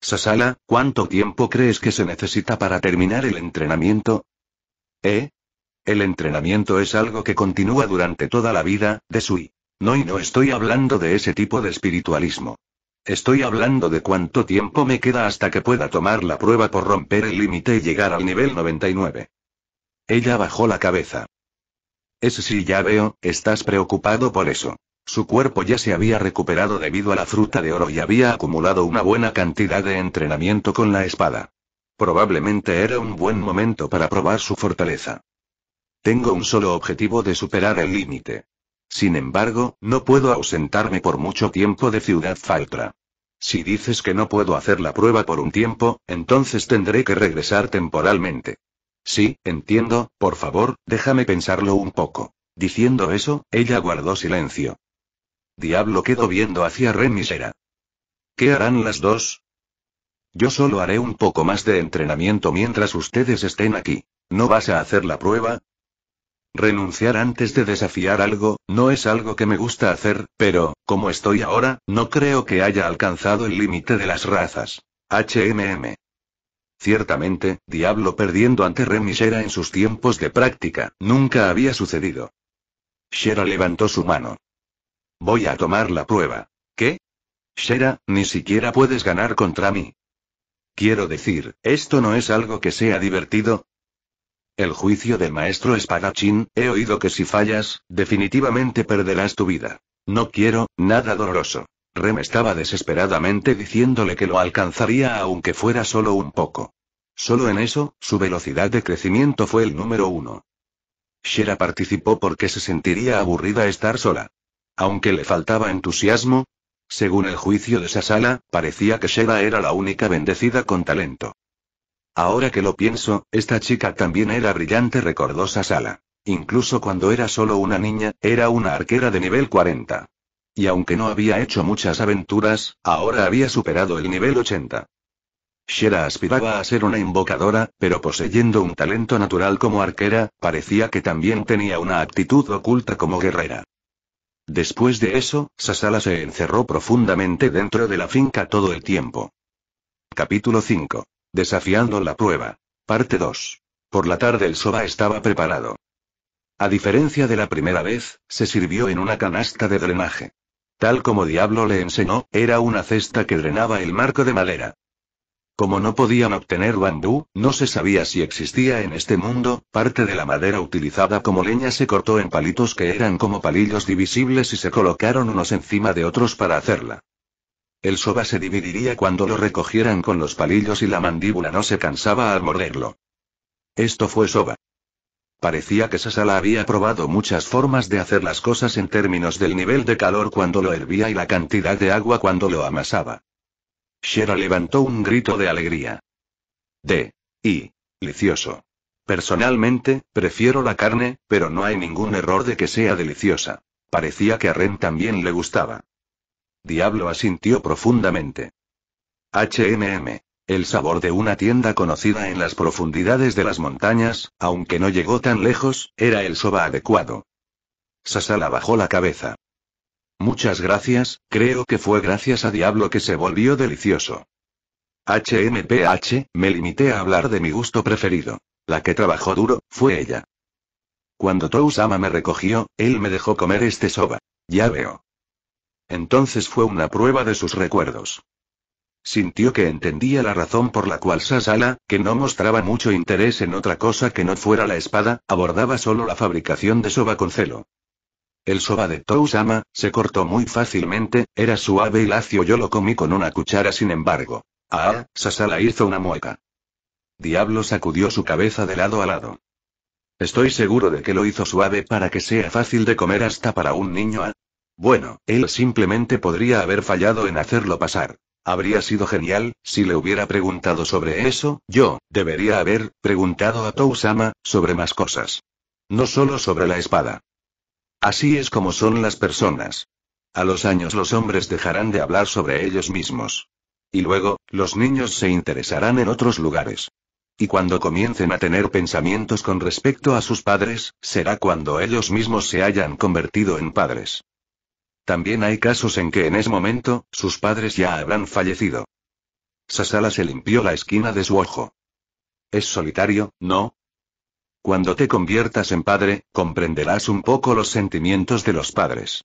Sasala, ¿cuánto tiempo crees que se necesita para terminar el entrenamiento? ¿Eh? El entrenamiento es algo que continúa durante toda la vida, de Sui. No y no estoy hablando de ese tipo de espiritualismo. Estoy hablando de cuánto tiempo me queda hasta que pueda tomar la prueba por romper el límite y llegar al nivel 99. Ella bajó la cabeza. Es sí, ya veo, estás preocupado por eso. Su cuerpo ya se había recuperado debido a la fruta de oro y había acumulado una buena cantidad de entrenamiento con la espada. Probablemente era un buen momento para probar su fortaleza. Tengo un solo objetivo de superar el límite. Sin embargo, no puedo ausentarme por mucho tiempo de Ciudad Faltra. Si dices que no puedo hacer la prueba por un tiempo, entonces tendré que regresar temporalmente. Sí, entiendo, por favor, déjame pensarlo un poco. Diciendo eso, ella guardó silencio. Diablo quedó viendo hacia Remisera. ¿Qué harán las dos? Yo solo haré un poco más de entrenamiento mientras ustedes estén aquí. ¿No vas a hacer la prueba? Renunciar antes de desafiar algo, no es algo que me gusta hacer, pero, como estoy ahora, no creo que haya alcanzado el límite de las razas. HMM. Ciertamente, Diablo perdiendo ante Remisera en sus tiempos de práctica, nunca había sucedido. Shera levantó su mano. Voy a tomar la prueba. ¿Qué? Shera, ni siquiera puedes ganar contra mí. Quiero decir, esto no es algo que sea divertido, el juicio del maestro espadachín, he oído que si fallas, definitivamente perderás tu vida. No quiero, nada doloroso. Rem estaba desesperadamente diciéndole que lo alcanzaría aunque fuera solo un poco. Solo en eso, su velocidad de crecimiento fue el número uno. Shera participó porque se sentiría aburrida estar sola. Aunque le faltaba entusiasmo, según el juicio de Sasala, parecía que Shera era la única bendecida con talento. Ahora que lo pienso, esta chica también era brillante, recordó Sasala. Incluso cuando era solo una niña, era una arquera de nivel 40. Y aunque no había hecho muchas aventuras, ahora había superado el nivel 80. Shera aspiraba a ser una invocadora, pero poseyendo un talento natural como arquera, parecía que también tenía una actitud oculta como guerrera. Después de eso, Sasala se encerró profundamente dentro de la finca todo el tiempo. Capítulo 5. Desafiando la prueba. Parte 2. Por la tarde el soba estaba preparado. A diferencia de la primera vez, se sirvió en una canasta de drenaje. Tal como Diablo le enseñó, era una cesta que drenaba el marco de madera. Como no podían obtener bandú, no se sabía si existía en este mundo, parte de la madera utilizada como leña se cortó en palitos que eran como palillos divisibles y se colocaron unos encima de otros para hacerla. El soba se dividiría cuando lo recogieran con los palillos y la mandíbula no se cansaba al morderlo. Esto fue soba. Parecía que Sasala había probado muchas formas de hacer las cosas en términos del nivel de calor cuando lo hervía y la cantidad de agua cuando lo amasaba. Shera levantó un grito de alegría. De. Y. Licioso. Personalmente, prefiero la carne, pero no hay ningún error de que sea deliciosa. Parecía que a Ren también le gustaba. Diablo asintió profundamente. HMM. El sabor de una tienda conocida en las profundidades de las montañas, aunque no llegó tan lejos, era el soba adecuado. Sasala bajó la cabeza. Muchas gracias, creo que fue gracias a Diablo que se volvió delicioso. HMPH, me limité a hablar de mi gusto preferido. La que trabajó duro, fue ella. Cuando Tousama me recogió, él me dejó comer este soba. Ya veo. Entonces fue una prueba de sus recuerdos. Sintió que entendía la razón por la cual Sasala, que no mostraba mucho interés en otra cosa que no fuera la espada, abordaba solo la fabricación de soba con celo. El soba de Tousama, se cortó muy fácilmente, era suave y lacio yo lo comí con una cuchara sin embargo. Ah, Sasala hizo una mueca. Diablo sacudió su cabeza de lado a lado. Estoy seguro de que lo hizo suave para que sea fácil de comer hasta para un niño. Ah. Bueno, él simplemente podría haber fallado en hacerlo pasar. Habría sido genial, si le hubiera preguntado sobre eso, yo, debería haber, preguntado a Tousama, sobre más cosas. No solo sobre la espada. Así es como son las personas. A los años los hombres dejarán de hablar sobre ellos mismos. Y luego, los niños se interesarán en otros lugares. Y cuando comiencen a tener pensamientos con respecto a sus padres, será cuando ellos mismos se hayan convertido en padres. También hay casos en que en ese momento, sus padres ya habrán fallecido. Sasala se limpió la esquina de su ojo. Es solitario, ¿no? Cuando te conviertas en padre, comprenderás un poco los sentimientos de los padres.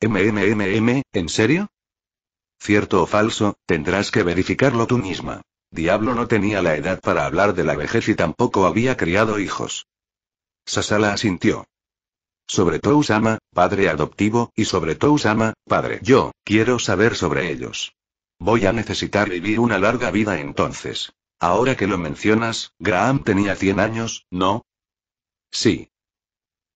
M, ¿en serio? Cierto o falso, tendrás que verificarlo tú misma. Diablo no tenía la edad para hablar de la vejez y tampoco había criado hijos. Sasala asintió. Sobre Tousama, padre adoptivo, y sobre Tousama, padre. Yo, quiero saber sobre ellos. Voy a necesitar vivir una larga vida entonces. Ahora que lo mencionas, Graham tenía 100 años, ¿no? Sí.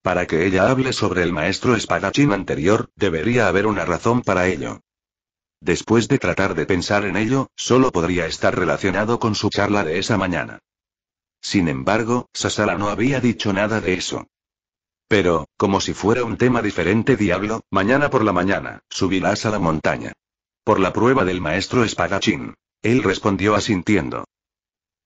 Para que ella hable sobre el maestro espadachín anterior, debería haber una razón para ello. Después de tratar de pensar en ello, solo podría estar relacionado con su charla de esa mañana. Sin embargo, Sasala no había dicho nada de eso. Pero, como si fuera un tema diferente, diablo, mañana por la mañana, subirás a la montaña. Por la prueba del maestro espadachín. Él respondió asintiendo.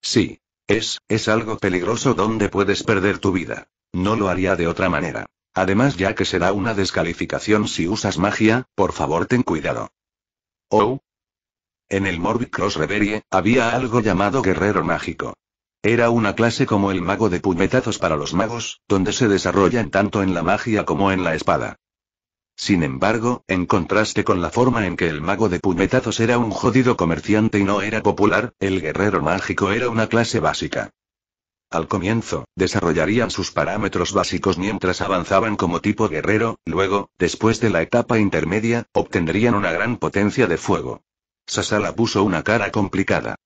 Sí. Es, es algo peligroso donde puedes perder tu vida. No lo haría de otra manera. Además, ya que será una descalificación si usas magia, por favor ten cuidado. Oh. En el Morbid Cross Reverie, había algo llamado guerrero mágico. Era una clase como el mago de puñetazos para los magos, donde se desarrollan tanto en la magia como en la espada. Sin embargo, en contraste con la forma en que el mago de puñetazos era un jodido comerciante y no era popular, el guerrero mágico era una clase básica. Al comienzo, desarrollarían sus parámetros básicos mientras avanzaban como tipo guerrero, luego, después de la etapa intermedia, obtendrían una gran potencia de fuego. Sasala puso una cara complicada.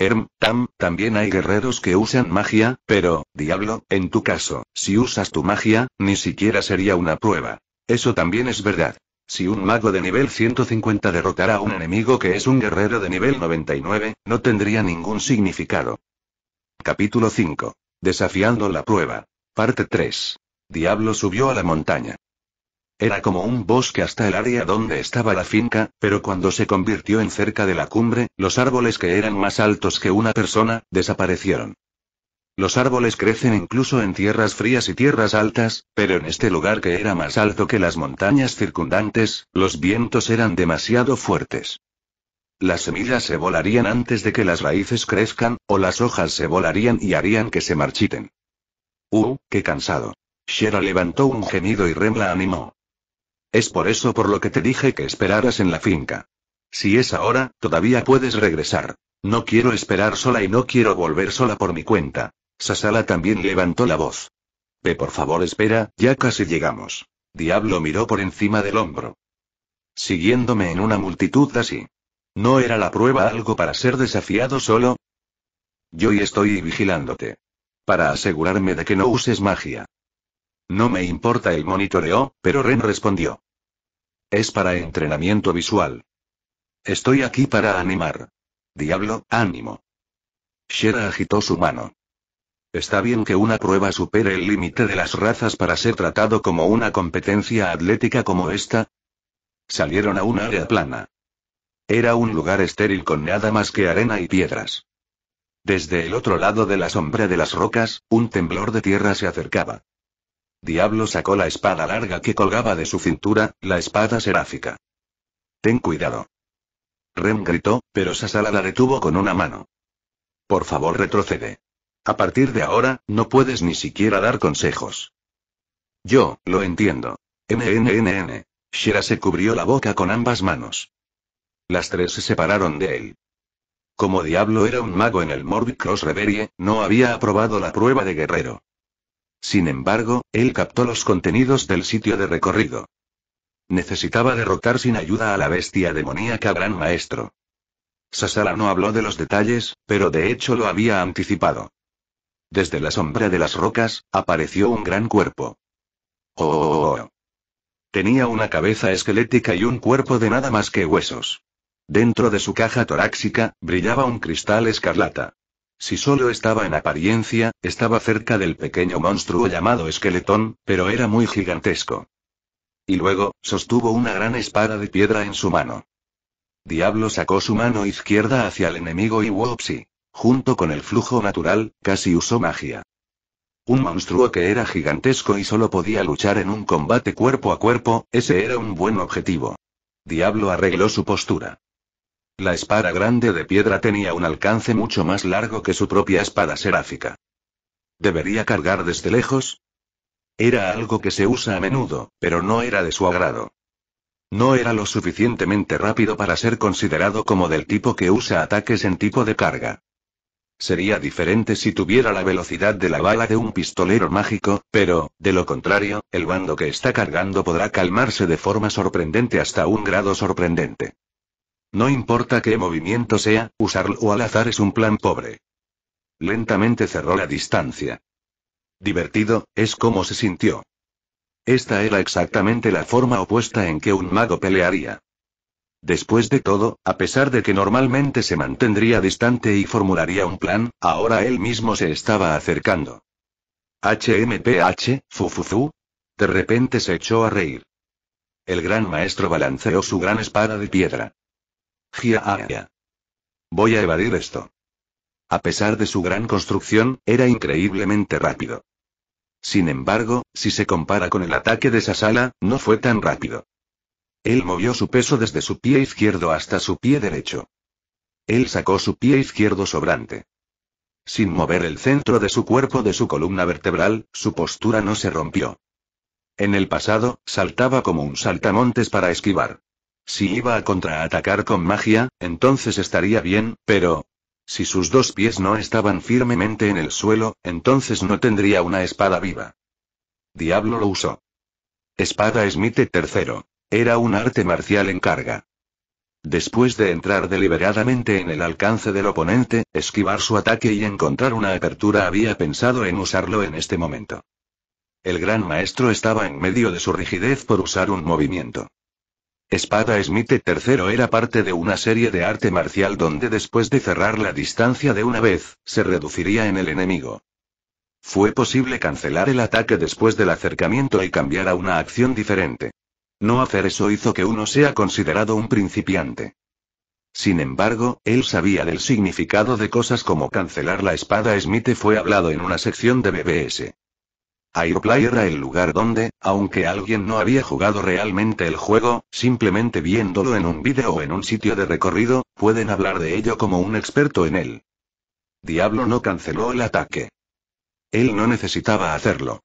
Herm, Tam, también hay guerreros que usan magia, pero, diablo, en tu caso, si usas tu magia, ni siquiera sería una prueba. Eso también es verdad. Si un mago de nivel 150 derrotara a un enemigo que es un guerrero de nivel 99, no tendría ningún significado. Capítulo 5. Desafiando la prueba. Parte 3. Diablo subió a la montaña. Era como un bosque hasta el área donde estaba la finca, pero cuando se convirtió en cerca de la cumbre, los árboles que eran más altos que una persona, desaparecieron. Los árboles crecen incluso en tierras frías y tierras altas, pero en este lugar que era más alto que las montañas circundantes, los vientos eran demasiado fuertes. Las semillas se volarían antes de que las raíces crezcan, o las hojas se volarían y harían que se marchiten. ¡Uh, qué cansado! Shera levantó un gemido y Rem la animó. Es por eso por lo que te dije que esperaras en la finca. Si es ahora, todavía puedes regresar. No quiero esperar sola y no quiero volver sola por mi cuenta. Sasala también levantó la voz. Ve por favor espera, ya casi llegamos. Diablo miró por encima del hombro. Siguiéndome en una multitud así. ¿No era la prueba algo para ser desafiado solo? Yo y estoy vigilándote. Para asegurarme de que no uses magia. No me importa el monitoreo, pero Ren respondió. Es para entrenamiento visual. Estoy aquí para animar. Diablo, ánimo. Shera agitó su mano. Está bien que una prueba supere el límite de las razas para ser tratado como una competencia atlética como esta. Salieron a un área plana. Era un lugar estéril con nada más que arena y piedras. Desde el otro lado de la sombra de las rocas, un temblor de tierra se acercaba. Diablo sacó la espada larga que colgaba de su cintura, la espada seráfica. Ten cuidado. Rem gritó, pero Sasala la detuvo con una mano. Por favor, retrocede. A partir de ahora, no puedes ni siquiera dar consejos. Yo, lo entiendo. NNNN. Shira se cubrió la boca con ambas manos. Las tres se separaron de él. Como Diablo era un mago en el Morbid Cross Reverie, no había aprobado la prueba de guerrero. Sin embargo, él captó los contenidos del sitio de recorrido. Necesitaba derrotar sin ayuda a la bestia demoníaca Gran Maestro. Sasala no habló de los detalles, pero de hecho lo había anticipado. Desde la sombra de las rocas, apareció un gran cuerpo. Oh, oh, oh, oh. Tenía una cabeza esquelética y un cuerpo de nada más que huesos. Dentro de su caja torácica, brillaba un cristal escarlata. Si solo estaba en apariencia, estaba cerca del pequeño monstruo llamado esqueletón, pero era muy gigantesco. Y luego, sostuvo una gran espada de piedra en su mano. Diablo sacó su mano izquierda hacia el enemigo y Wopsi. Junto con el flujo natural, casi usó magia. Un monstruo que era gigantesco y solo podía luchar en un combate cuerpo a cuerpo, ese era un buen objetivo. Diablo arregló su postura. La espada grande de piedra tenía un alcance mucho más largo que su propia espada seráfica. ¿Debería cargar desde lejos? Era algo que se usa a menudo, pero no era de su agrado. No era lo suficientemente rápido para ser considerado como del tipo que usa ataques en tipo de carga. Sería diferente si tuviera la velocidad de la bala de un pistolero mágico, pero, de lo contrario, el bando que está cargando podrá calmarse de forma sorprendente hasta un grado sorprendente. No importa qué movimiento sea, usarlo al azar es un plan pobre. Lentamente cerró la distancia. Divertido, es como se sintió. Esta era exactamente la forma opuesta en que un mago pelearía. Después de todo, a pesar de que normalmente se mantendría distante y formularía un plan, ahora él mismo se estaba acercando. HMPH, Fufuzu. De repente se echó a reír. El gran maestro balanceó su gran espada de piedra. Gia. Ah, Voy a evadir esto. A pesar de su gran construcción, era increíblemente rápido. Sin embargo, si se compara con el ataque de Sasala, no fue tan rápido. Él movió su peso desde su pie izquierdo hasta su pie derecho. Él sacó su pie izquierdo sobrante. Sin mover el centro de su cuerpo de su columna vertebral, su postura no se rompió. En el pasado, saltaba como un saltamontes para esquivar. Si iba a contraatacar con magia, entonces estaría bien, pero... Si sus dos pies no estaban firmemente en el suelo, entonces no tendría una espada viva. Diablo lo usó. Espada Smith III. Era un arte marcial en carga. Después de entrar deliberadamente en el alcance del oponente, esquivar su ataque y encontrar una apertura había pensado en usarlo en este momento. El gran maestro estaba en medio de su rigidez por usar un movimiento. Espada Smith III era parte de una serie de arte marcial donde después de cerrar la distancia de una vez, se reduciría en el enemigo. Fue posible cancelar el ataque después del acercamiento y cambiar a una acción diferente. No hacer eso hizo que uno sea considerado un principiante. Sin embargo, él sabía del significado de cosas como cancelar la espada Smith fue hablado en una sección de BBS. Airplay era el lugar donde, aunque alguien no había jugado realmente el juego, simplemente viéndolo en un vídeo o en un sitio de recorrido, pueden hablar de ello como un experto en él. Diablo no canceló el ataque. Él no necesitaba hacerlo.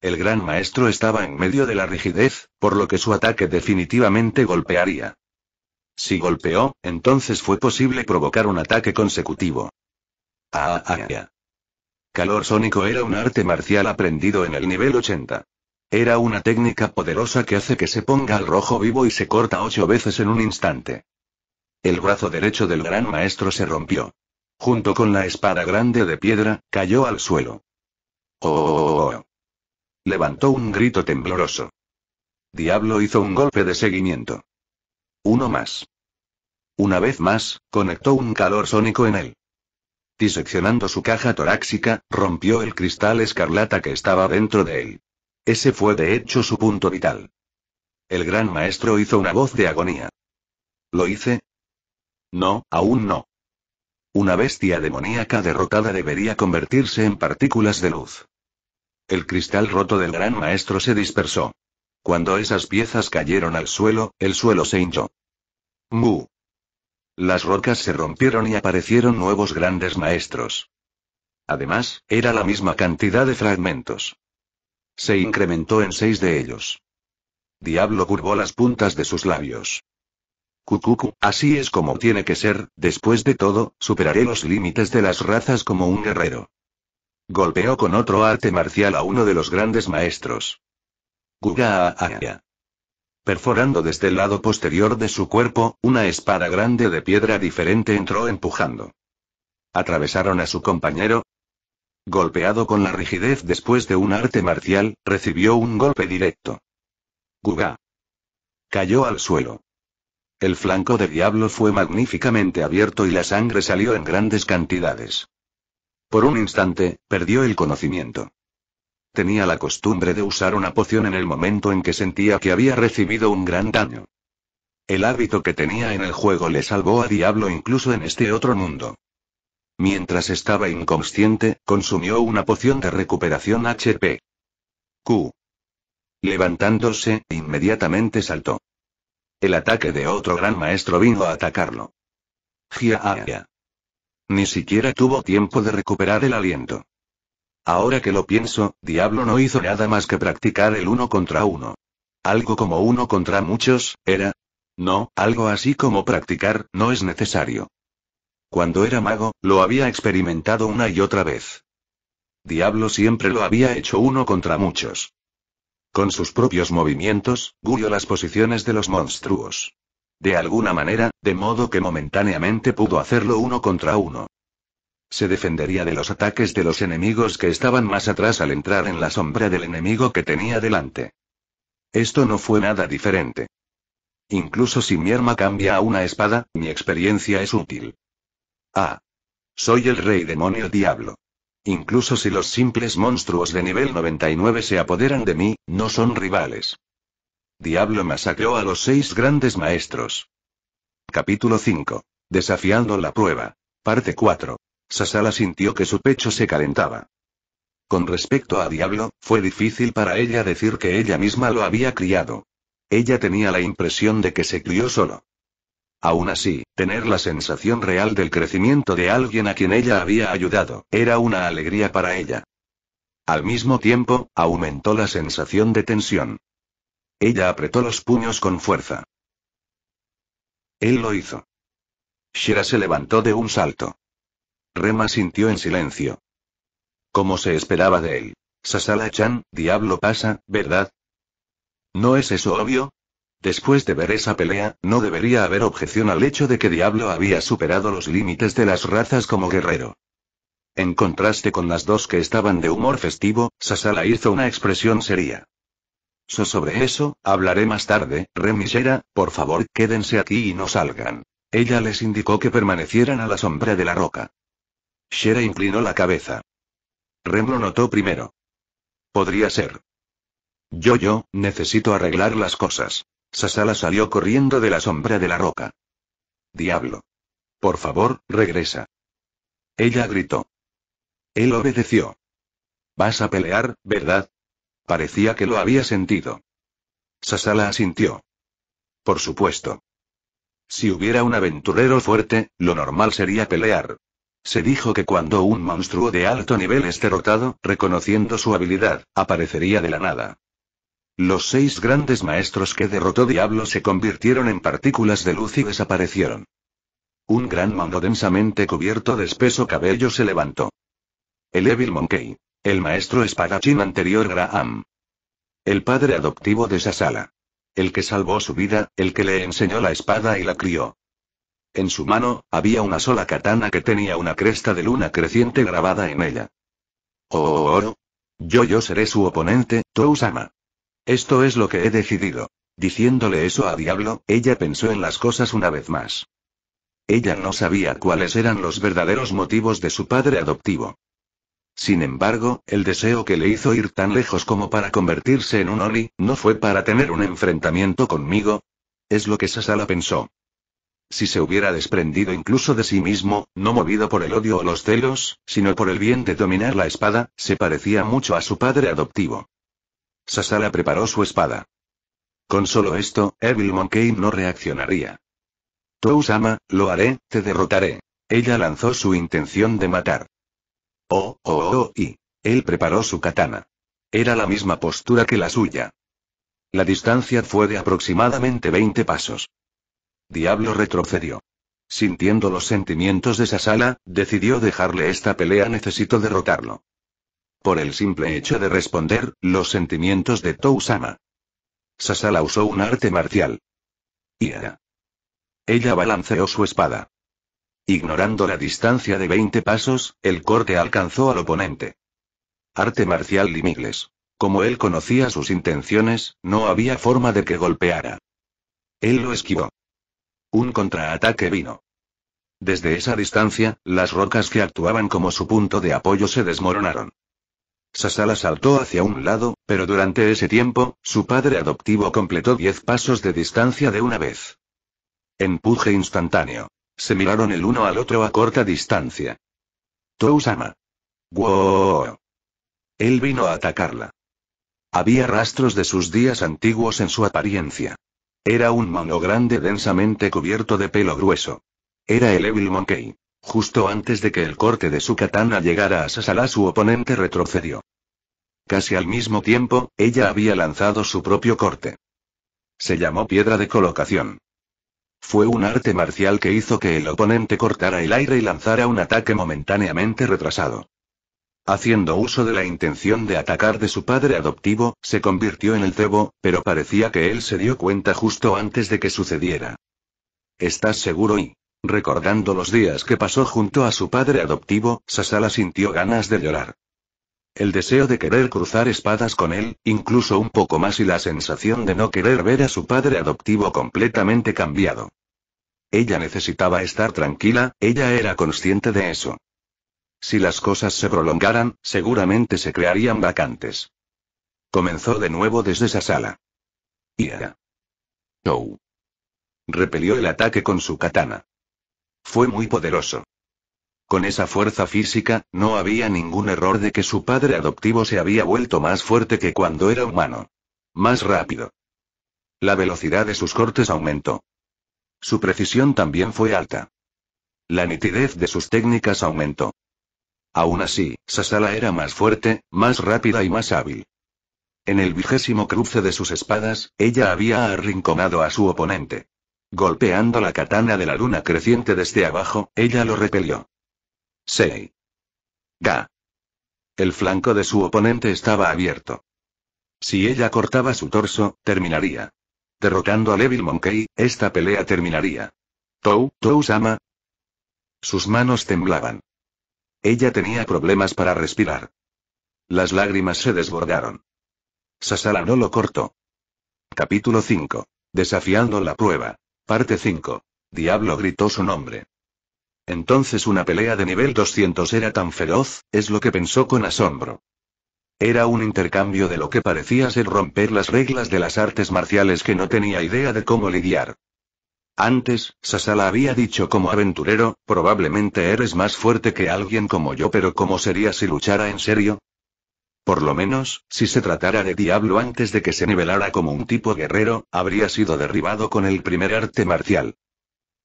El gran maestro estaba en medio de la rigidez, por lo que su ataque definitivamente golpearía. Si golpeó, entonces fue posible provocar un ataque consecutivo. Ah, ah, ah, ah. Calor sónico era un arte marcial aprendido en el nivel 80. Era una técnica poderosa que hace que se ponga al rojo vivo y se corta ocho veces en un instante. El brazo derecho del gran maestro se rompió. Junto con la espada grande de piedra, cayó al suelo. Oh, oh, oh, oh, oh. Levantó un grito tembloroso. Diablo hizo un golpe de seguimiento. Uno más. Una vez más, conectó un calor sónico en él. Diseccionando su caja torácica, rompió el cristal escarlata que estaba dentro de él. Ese fue de hecho su punto vital. El gran maestro hizo una voz de agonía. ¿Lo hice? No, aún no. Una bestia demoníaca derrotada debería convertirse en partículas de luz. El cristal roto del gran maestro se dispersó. Cuando esas piezas cayeron al suelo, el suelo se hinchó. Mu. Las rocas se rompieron y aparecieron nuevos grandes maestros. Además, era la misma cantidad de fragmentos. Se incrementó en seis de ellos. Diablo curvó las puntas de sus labios. Cucucu, así es como tiene que ser, después de todo, superaré los límites de las razas como un guerrero. Golpeó con otro arte marcial a uno de los grandes maestros. Ah, ah, ah. Perforando desde el lado posterior de su cuerpo, una espada grande de piedra diferente entró empujando. Atravesaron a su compañero. Golpeado con la rigidez después de un arte marcial, recibió un golpe directo. Guga. Cayó al suelo. El flanco de Diablo fue magníficamente abierto y la sangre salió en grandes cantidades. Por un instante, perdió el conocimiento. Tenía la costumbre de usar una poción en el momento en que sentía que había recibido un gran daño. El hábito que tenía en el juego le salvó a Diablo incluso en este otro mundo. Mientras estaba inconsciente, consumió una poción de recuperación HP. Q. Levantándose, inmediatamente saltó. El ataque de otro gran maestro vino a atacarlo. Gia. Ni siquiera tuvo tiempo de recuperar el aliento. Ahora que lo pienso, Diablo no hizo nada más que practicar el uno contra uno. Algo como uno contra muchos, era. No, algo así como practicar, no es necesario. Cuando era mago, lo había experimentado una y otra vez. Diablo siempre lo había hecho uno contra muchos. Con sus propios movimientos, guió las posiciones de los monstruos. De alguna manera, de modo que momentáneamente pudo hacerlo uno contra uno. Se defendería de los ataques de los enemigos que estaban más atrás al entrar en la sombra del enemigo que tenía delante. Esto no fue nada diferente. Incluso si mi arma cambia a una espada, mi experiencia es útil. Ah. Soy el rey demonio diablo. Incluso si los simples monstruos de nivel 99 se apoderan de mí, no son rivales. Diablo masacró a los seis grandes maestros. Capítulo 5. Desafiando la prueba. Parte 4. Sasala sintió que su pecho se calentaba. Con respecto a Diablo, fue difícil para ella decir que ella misma lo había criado. Ella tenía la impresión de que se crió solo. Aún así, tener la sensación real del crecimiento de alguien a quien ella había ayudado, era una alegría para ella. Al mismo tiempo, aumentó la sensación de tensión. Ella apretó los puños con fuerza. Él lo hizo. Shira se levantó de un salto. Rema sintió en silencio. Como se esperaba de él. Sasala-chan, diablo pasa, ¿verdad? ¿No es eso obvio? Después de ver esa pelea, no debería haber objeción al hecho de que Diablo había superado los límites de las razas como guerrero. En contraste con las dos que estaban de humor festivo, Sasala hizo una expresión seria. sobre eso, hablaré más tarde, remisera, por favor, quédense aquí y no salgan. Ella les indicó que permanecieran a la sombra de la roca. Shere inclinó la cabeza. Rem lo notó primero. Podría ser. Yo, yo, necesito arreglar las cosas. Sasala salió corriendo de la sombra de la roca. Diablo. Por favor, regresa. Ella gritó. Él obedeció. Vas a pelear, ¿verdad? Parecía que lo había sentido. Sasala asintió. Por supuesto. Si hubiera un aventurero fuerte, lo normal sería pelear, se dijo que cuando un monstruo de alto nivel es derrotado, reconociendo su habilidad, aparecería de la nada. Los seis grandes maestros que derrotó Diablo se convirtieron en partículas de luz y desaparecieron. Un gran mando densamente cubierto de espeso cabello se levantó. El Evil Monkey. El maestro espadachín anterior Graham. El padre adoptivo de Sasala. El que salvó su vida, el que le enseñó la espada y la crió. En su mano, había una sola katana que tenía una cresta de luna creciente grabada en ella. Oh, oh, oh, oh. Yo yo seré su oponente, Tousama. Esto es lo que he decidido. Diciéndole eso a Diablo, ella pensó en las cosas una vez más. Ella no sabía cuáles eran los verdaderos motivos de su padre adoptivo. Sin embargo, el deseo que le hizo ir tan lejos como para convertirse en un Oni, no fue para tener un enfrentamiento conmigo. Es lo que Sasala pensó. Si se hubiera desprendido incluso de sí mismo, no movido por el odio o los celos, sino por el bien de dominar la espada, se parecía mucho a su padre adoptivo. Sasara preparó su espada. Con solo esto, Evil Monkey no reaccionaría. Tousama, lo haré, te derrotaré. Ella lanzó su intención de matar. Oh, oh, oh, oh y. Él preparó su katana. Era la misma postura que la suya. La distancia fue de aproximadamente 20 pasos. Diablo retrocedió. Sintiendo los sentimientos de Sasala, decidió dejarle esta pelea, necesito derrotarlo. Por el simple hecho de responder, los sentimientos de Tousama. Sasala usó un arte marcial. Ira. Ella balanceó su espada. Ignorando la distancia de 20 pasos, el corte alcanzó al oponente. Arte marcial Limigles. Como él conocía sus intenciones, no había forma de que golpeara. Él lo esquivó. Un contraataque vino. Desde esa distancia, las rocas que actuaban como su punto de apoyo se desmoronaron. Sasala saltó hacia un lado, pero durante ese tiempo, su padre adoptivo completó diez pasos de distancia de una vez. Empuje instantáneo. Se miraron el uno al otro a corta distancia. Tousama. ¡Wow! Él vino a atacarla. Había rastros de sus días antiguos en su apariencia. Era un mono grande densamente cubierto de pelo grueso. Era el Evil Monkey. Justo antes de que el corte de su katana llegara a Sasala su oponente retrocedió. Casi al mismo tiempo, ella había lanzado su propio corte. Se llamó piedra de colocación. Fue un arte marcial que hizo que el oponente cortara el aire y lanzara un ataque momentáneamente retrasado haciendo uso de la intención de atacar de su padre adoptivo, se convirtió en el cebo, pero parecía que él se dio cuenta justo antes de que sucediera. ¿Estás seguro y? Recordando los días que pasó junto a su padre adoptivo, Sasala sintió ganas de llorar. El deseo de querer cruzar espadas con él, incluso un poco más y la sensación de no querer ver a su padre adoptivo completamente cambiado. Ella necesitaba estar tranquila, ella era consciente de eso. Si las cosas se prolongaran, seguramente se crearían vacantes. Comenzó de nuevo desde esa sala. Ia. Oh. Repelió el ataque con su katana. Fue muy poderoso. Con esa fuerza física, no había ningún error de que su padre adoptivo se había vuelto más fuerte que cuando era humano. Más rápido. La velocidad de sus cortes aumentó. Su precisión también fue alta. La nitidez de sus técnicas aumentó. Aún así, Sasala era más fuerte, más rápida y más hábil. En el vigésimo cruce de sus espadas, ella había arrinconado a su oponente. Golpeando la katana de la luna creciente desde abajo, ella lo repelió. Sei. Ga. El flanco de su oponente estaba abierto. Si ella cortaba su torso, terminaría. Derrotando a Evil Monkey, esta pelea terminaría. Tou, Tou Sama. Sus manos temblaban. Ella tenía problemas para respirar. Las lágrimas se desbordaron. Sasala no lo cortó. Capítulo 5. Desafiando la prueba. Parte 5. Diablo gritó su nombre. Entonces una pelea de nivel 200 era tan feroz, es lo que pensó con asombro. Era un intercambio de lo que parecía ser romper las reglas de las artes marciales que no tenía idea de cómo lidiar. Antes, Sasala había dicho como aventurero, probablemente eres más fuerte que alguien como yo, pero ¿cómo sería si luchara en serio? Por lo menos, si se tratara de Diablo antes de que se nivelara como un tipo guerrero, habría sido derribado con el primer arte marcial.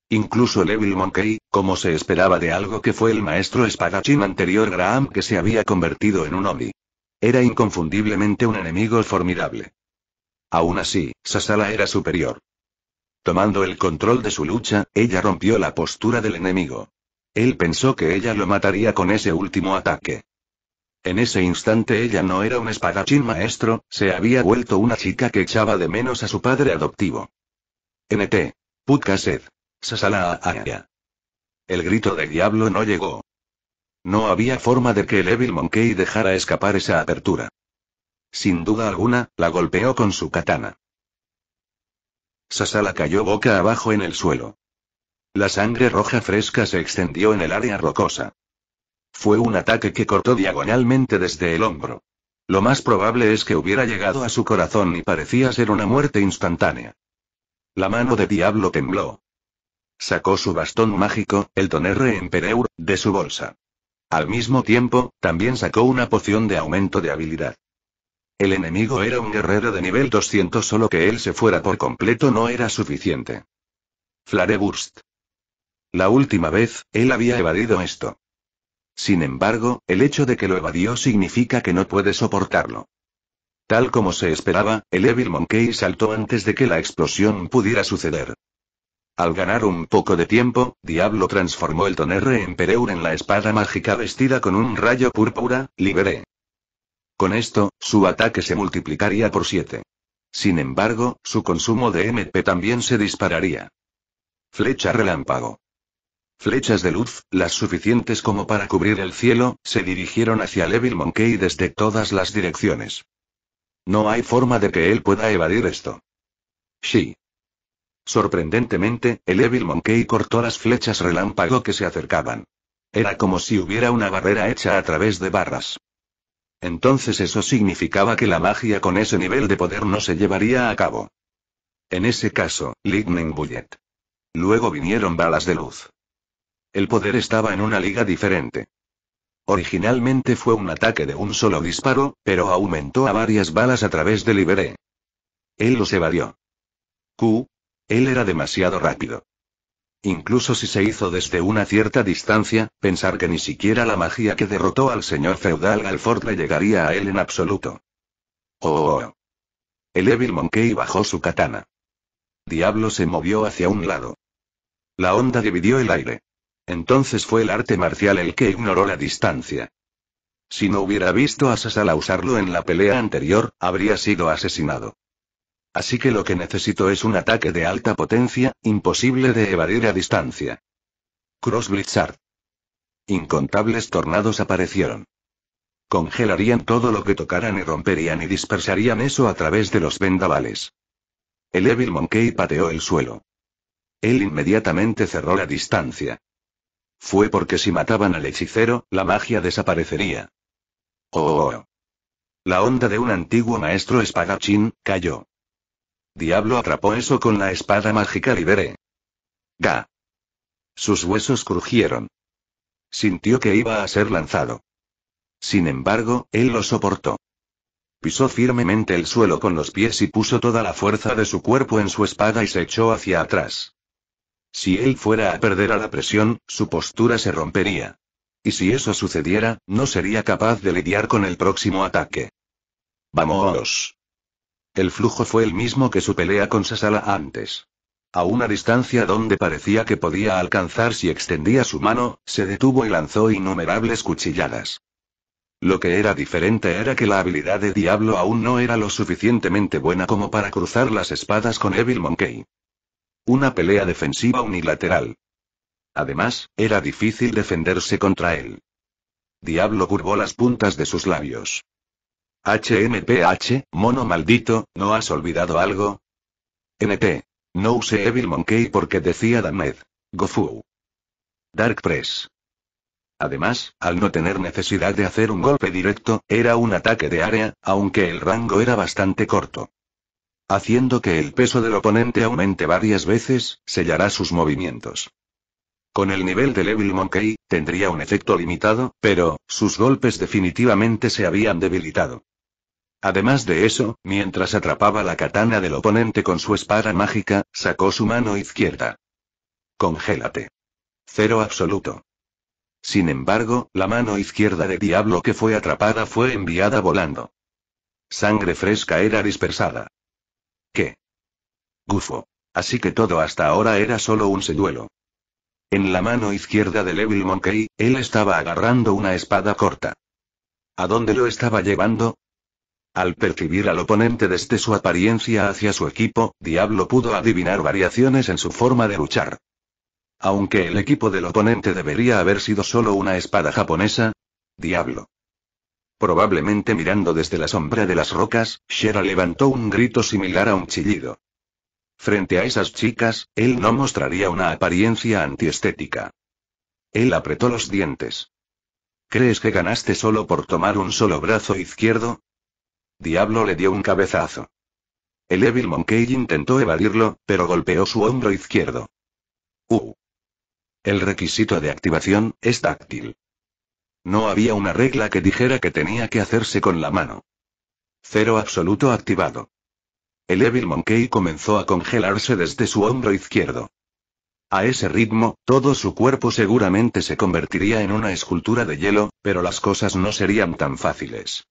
Incluso Evil Monkey, como se esperaba de algo que fue el maestro espadachín anterior Graham que se había convertido en un Omi. Era inconfundiblemente un enemigo formidable. Aún así, Sasala era superior. Tomando el control de su lucha, ella rompió la postura del enemigo. Él pensó que ella lo mataría con ese último ataque. En ese instante ella no era un espadachín maestro, se había vuelto una chica que echaba de menos a su padre adoptivo. NT. Sed. Sasala El grito de diablo no llegó. No había forma de que el Evil Monkey dejara escapar esa apertura. Sin duda alguna, la golpeó con su katana. Sasala cayó boca abajo en el suelo. La sangre roja fresca se extendió en el área rocosa. Fue un ataque que cortó diagonalmente desde el hombro. Lo más probable es que hubiera llegado a su corazón y parecía ser una muerte instantánea. La mano de Diablo tembló. Sacó su bastón mágico, el tonerre en de su bolsa. Al mismo tiempo, también sacó una poción de aumento de habilidad. El enemigo era un guerrero de nivel 200, solo que él se fuera por completo no era suficiente. Flareburst. La última vez, él había evadido esto. Sin embargo, el hecho de que lo evadió significa que no puede soportarlo. Tal como se esperaba, el Evil Monkey saltó antes de que la explosión pudiera suceder. Al ganar un poco de tiempo, Diablo transformó el Tonerre en Pereur en la espada mágica vestida con un rayo púrpura, liberé. Con esto, su ataque se multiplicaría por 7. Sin embargo, su consumo de MP también se dispararía. Flecha relámpago. Flechas de luz, las suficientes como para cubrir el cielo, se dirigieron hacia Levil Monkey desde todas las direcciones. No hay forma de que él pueda evadir esto. Sí. Sorprendentemente, el Evil Monkey cortó las flechas relámpago que se acercaban. Era como si hubiera una barrera hecha a través de barras. Entonces eso significaba que la magia con ese nivel de poder no se llevaría a cabo. En ese caso, Lightning Bullet. Luego vinieron balas de luz. El poder estaba en una liga diferente. Originalmente fue un ataque de un solo disparo, pero aumentó a varias balas a través de Liberé. Él los evadió. Q. Él era demasiado rápido. Incluso si se hizo desde una cierta distancia, pensar que ni siquiera la magia que derrotó al señor feudal Galford le llegaría a él en absoluto. Oh, oh, oh. El Evil Monkey bajó su katana. Diablo se movió hacia un lado. La onda dividió el aire. Entonces fue el arte marcial el que ignoró la distancia. Si no hubiera visto a Sasala usarlo en la pelea anterior, habría sido asesinado. Así que lo que necesito es un ataque de alta potencia, imposible de evadir a distancia. Cross Blizzard. Incontables tornados aparecieron. Congelarían todo lo que tocaran y romperían y dispersarían eso a través de los vendavales. El Evil Monkey pateó el suelo. Él inmediatamente cerró la distancia. Fue porque si mataban al hechicero, la magia desaparecería. Oh, oh. oh. La onda de un antiguo maestro espadachín cayó. Diablo atrapó eso con la espada mágica liberé. Ga. Sus huesos crujieron. Sintió que iba a ser lanzado. Sin embargo, él lo soportó. Pisó firmemente el suelo con los pies y puso toda la fuerza de su cuerpo en su espada y se echó hacia atrás. Si él fuera a perder a la presión, su postura se rompería. Y si eso sucediera, no sería capaz de lidiar con el próximo ataque. Vamos. El flujo fue el mismo que su pelea con Sasala antes. A una distancia donde parecía que podía alcanzar si extendía su mano, se detuvo y lanzó innumerables cuchilladas. Lo que era diferente era que la habilidad de Diablo aún no era lo suficientemente buena como para cruzar las espadas con Evil Monkey. Una pelea defensiva unilateral. Además, era difícil defenderse contra él. Diablo curvó las puntas de sus labios. HMPH, mono maldito, ¿no has olvidado algo? N.P. No use Evil Monkey porque decía Damned. Gofu. Dark Press. Además, al no tener necesidad de hacer un golpe directo, era un ataque de área, aunque el rango era bastante corto. Haciendo que el peso del oponente aumente varias veces, sellará sus movimientos. Con el nivel del Evil Monkey, tendría un efecto limitado, pero, sus golpes definitivamente se habían debilitado. Además de eso, mientras atrapaba la katana del oponente con su espada mágica, sacó su mano izquierda. Congélate. Cero absoluto. Sin embargo, la mano izquierda de Diablo que fue atrapada fue enviada volando. Sangre fresca era dispersada. ¿Qué? Gufo. Así que todo hasta ahora era solo un seduelo. En la mano izquierda de Levil Monkey, él estaba agarrando una espada corta. ¿A dónde lo estaba llevando? Al percibir al oponente desde su apariencia hacia su equipo, Diablo pudo adivinar variaciones en su forma de luchar. Aunque el equipo del oponente debería haber sido solo una espada japonesa, Diablo. Probablemente mirando desde la sombra de las rocas, Shera levantó un grito similar a un chillido. Frente a esas chicas, él no mostraría una apariencia antiestética. Él apretó los dientes. ¿Crees que ganaste solo por tomar un solo brazo izquierdo? Diablo le dio un cabezazo. El Evil Monkey intentó evadirlo, pero golpeó su hombro izquierdo. Uh. El requisito de activación es táctil. No había una regla que dijera que tenía que hacerse con la mano. Cero absoluto activado. El Evil Monkey comenzó a congelarse desde su hombro izquierdo. A ese ritmo, todo su cuerpo seguramente se convertiría en una escultura de hielo, pero las cosas no serían tan fáciles.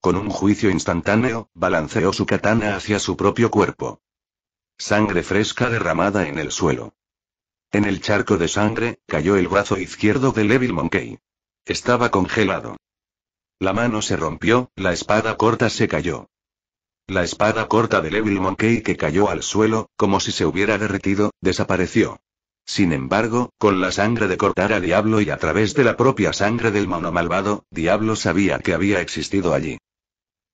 Con un juicio instantáneo, balanceó su katana hacia su propio cuerpo. Sangre fresca derramada en el suelo. En el charco de sangre, cayó el brazo izquierdo de Levil Monkey. Estaba congelado. La mano se rompió, la espada corta se cayó. La espada corta de Levil Monkey que cayó al suelo, como si se hubiera derretido, desapareció. Sin embargo, con la sangre de cortar Diablo y a través de la propia sangre del mono malvado, Diablo sabía que había existido allí.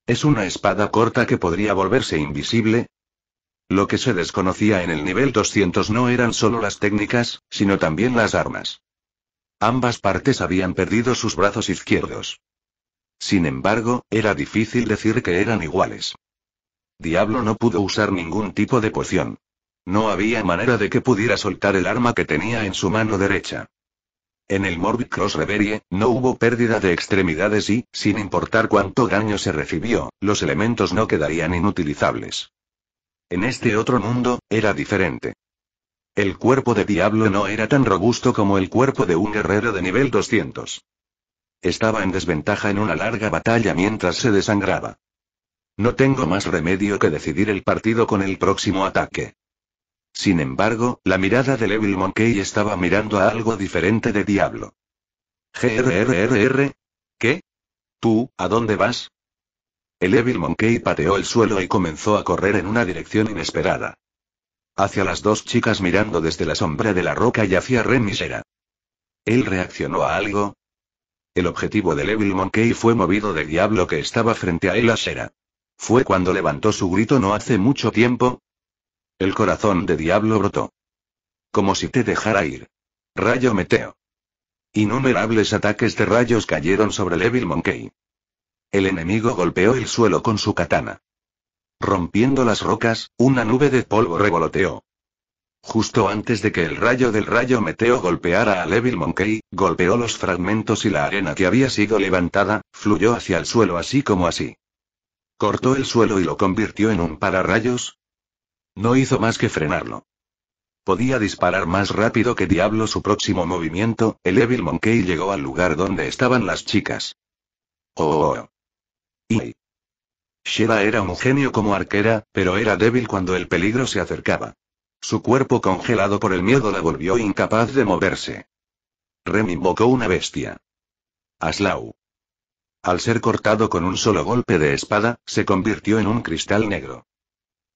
¿Es una espada corta que podría volverse invisible? Lo que se desconocía en el nivel 200 no eran solo las técnicas, sino también las armas. Ambas partes habían perdido sus brazos izquierdos. Sin embargo, era difícil decir que eran iguales. Diablo no pudo usar ningún tipo de poción. No había manera de que pudiera soltar el arma que tenía en su mano derecha. En el Morbid Cross Reverie, no hubo pérdida de extremidades y, sin importar cuánto daño se recibió, los elementos no quedarían inutilizables. En este otro mundo, era diferente. El cuerpo de Diablo no era tan robusto como el cuerpo de un guerrero de nivel 200. Estaba en desventaja en una larga batalla mientras se desangraba. No tengo más remedio que decidir el partido con el próximo ataque. Sin embargo, la mirada de Levil Monkey estaba mirando a algo diferente de Diablo. GRRRR. ¿Qué? ¿Tú, a dónde vas? El Evil Monkey pateó el suelo y comenzó a correr en una dirección inesperada. Hacia las dos chicas mirando desde la sombra de la roca y hacia Remisera. Él reaccionó a algo. El objetivo del Evil Monkey fue movido de diablo que estaba frente a él a Sera. Fue cuando levantó su grito no hace mucho tiempo, el corazón de Diablo brotó. Como si te dejara ir. Rayo Meteo. Innumerables ataques de rayos cayeron sobre Levil Monkey. El enemigo golpeó el suelo con su katana. Rompiendo las rocas, una nube de polvo revoloteó. Justo antes de que el rayo del rayo meteo golpeara a Levil Monkey, golpeó los fragmentos y la arena que había sido levantada, fluyó hacia el suelo así como así. Cortó el suelo y lo convirtió en un pararrayos, no hizo más que frenarlo. Podía disparar más rápido que diablo su próximo movimiento, el Evil Monkey llegó al lugar donde estaban las chicas. Oh, oh, oh. Y... Sheva era un genio como arquera, pero era débil cuando el peligro se acercaba. Su cuerpo congelado por el miedo la volvió incapaz de moverse. Rem invocó una bestia. Aslau. Al ser cortado con un solo golpe de espada, se convirtió en un cristal negro.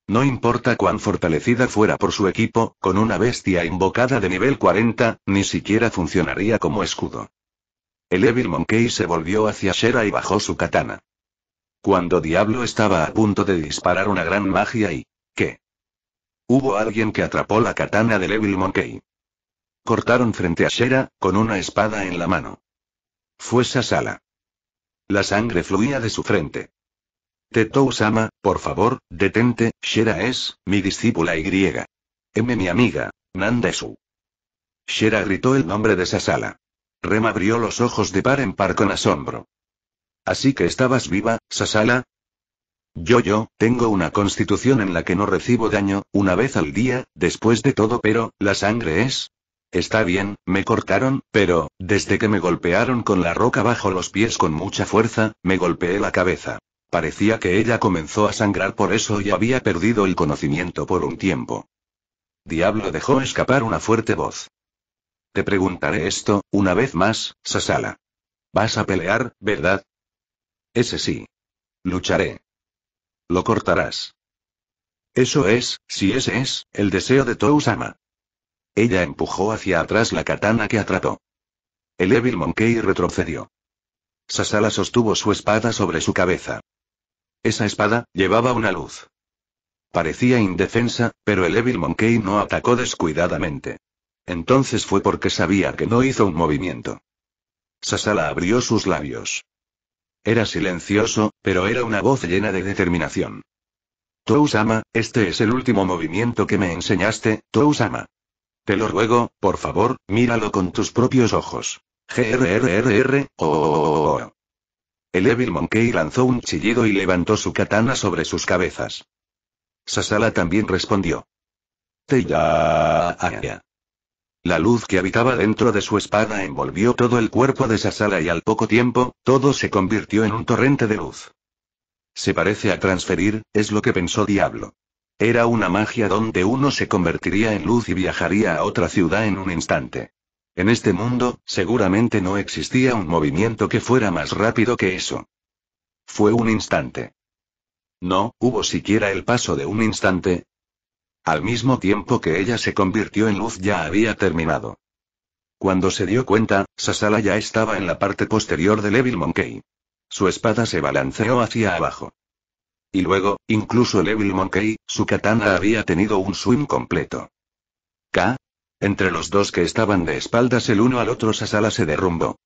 No importa cuán fortalecida fuera por su equipo, con una bestia invocada de nivel 40, ni siquiera funcionaría como escudo. El Evil Monkey se volvió hacia Shera y bajó su katana. Cuando Diablo estaba a punto de disparar una gran magia y... ¿Qué? Hubo alguien que atrapó la katana del Evil Monkey. Cortaron frente a Shera, con una espada en la mano. Fue Sasala. La sangre fluía de su frente. Tetou-sama, por favor, detente, Shera es, mi discípula y griega. M mi amiga, Nandesu. Shera gritó el nombre de Sasala. Rem abrió los ojos de par en par con asombro. Así que estabas viva, Sasala. Yo yo, tengo una constitución en la que no recibo daño, una vez al día, después de todo, pero, la sangre es, Está bien, me cortaron, pero, desde que me golpearon con la roca bajo los pies con mucha fuerza, me golpeé la cabeza. Parecía que ella comenzó a sangrar por eso y había perdido el conocimiento por un tiempo. Diablo dejó escapar una fuerte voz. Te preguntaré esto, una vez más, Sasala. Vas a pelear, ¿verdad? Ese sí. Lucharé. Lo cortarás. Eso es, si ese es, el deseo de Tousama. Ella empujó hacia atrás la katana que atrapó. El Evil Monkey retrocedió. Sasala sostuvo su espada sobre su cabeza. Esa espada, llevaba una luz. Parecía indefensa, pero el Evil Monkey no atacó descuidadamente. Entonces fue porque sabía que no hizo un movimiento. Sasala abrió sus labios. Era silencioso, pero era una voz llena de determinación. Tousama, este es el último movimiento que me enseñaste, Tousama. Te lo ruego, por favor, míralo con tus propios ojos. GRRRR, oh. El Evil Monkey lanzó un chillido y levantó su katana sobre sus cabezas. Sasala también respondió. Teya. La luz que habitaba dentro de su espada envolvió todo el cuerpo de Sasala y al poco tiempo, todo se convirtió en un torrente de luz. Se parece a transferir, es lo que pensó Diablo. Era una magia donde uno se convertiría en luz y viajaría a otra ciudad en un instante. En este mundo, seguramente no existía un movimiento que fuera más rápido que eso. Fue un instante. No, hubo siquiera el paso de un instante. Al mismo tiempo que ella se convirtió en luz ya había terminado. Cuando se dio cuenta, Sasala ya estaba en la parte posterior del Evil Monkey. Su espada se balanceó hacia abajo. Y luego, incluso el Evil Monkey, su katana había tenido un swing completo. K, entre los dos que estaban de espaldas el uno al otro Sasala se derrumbó.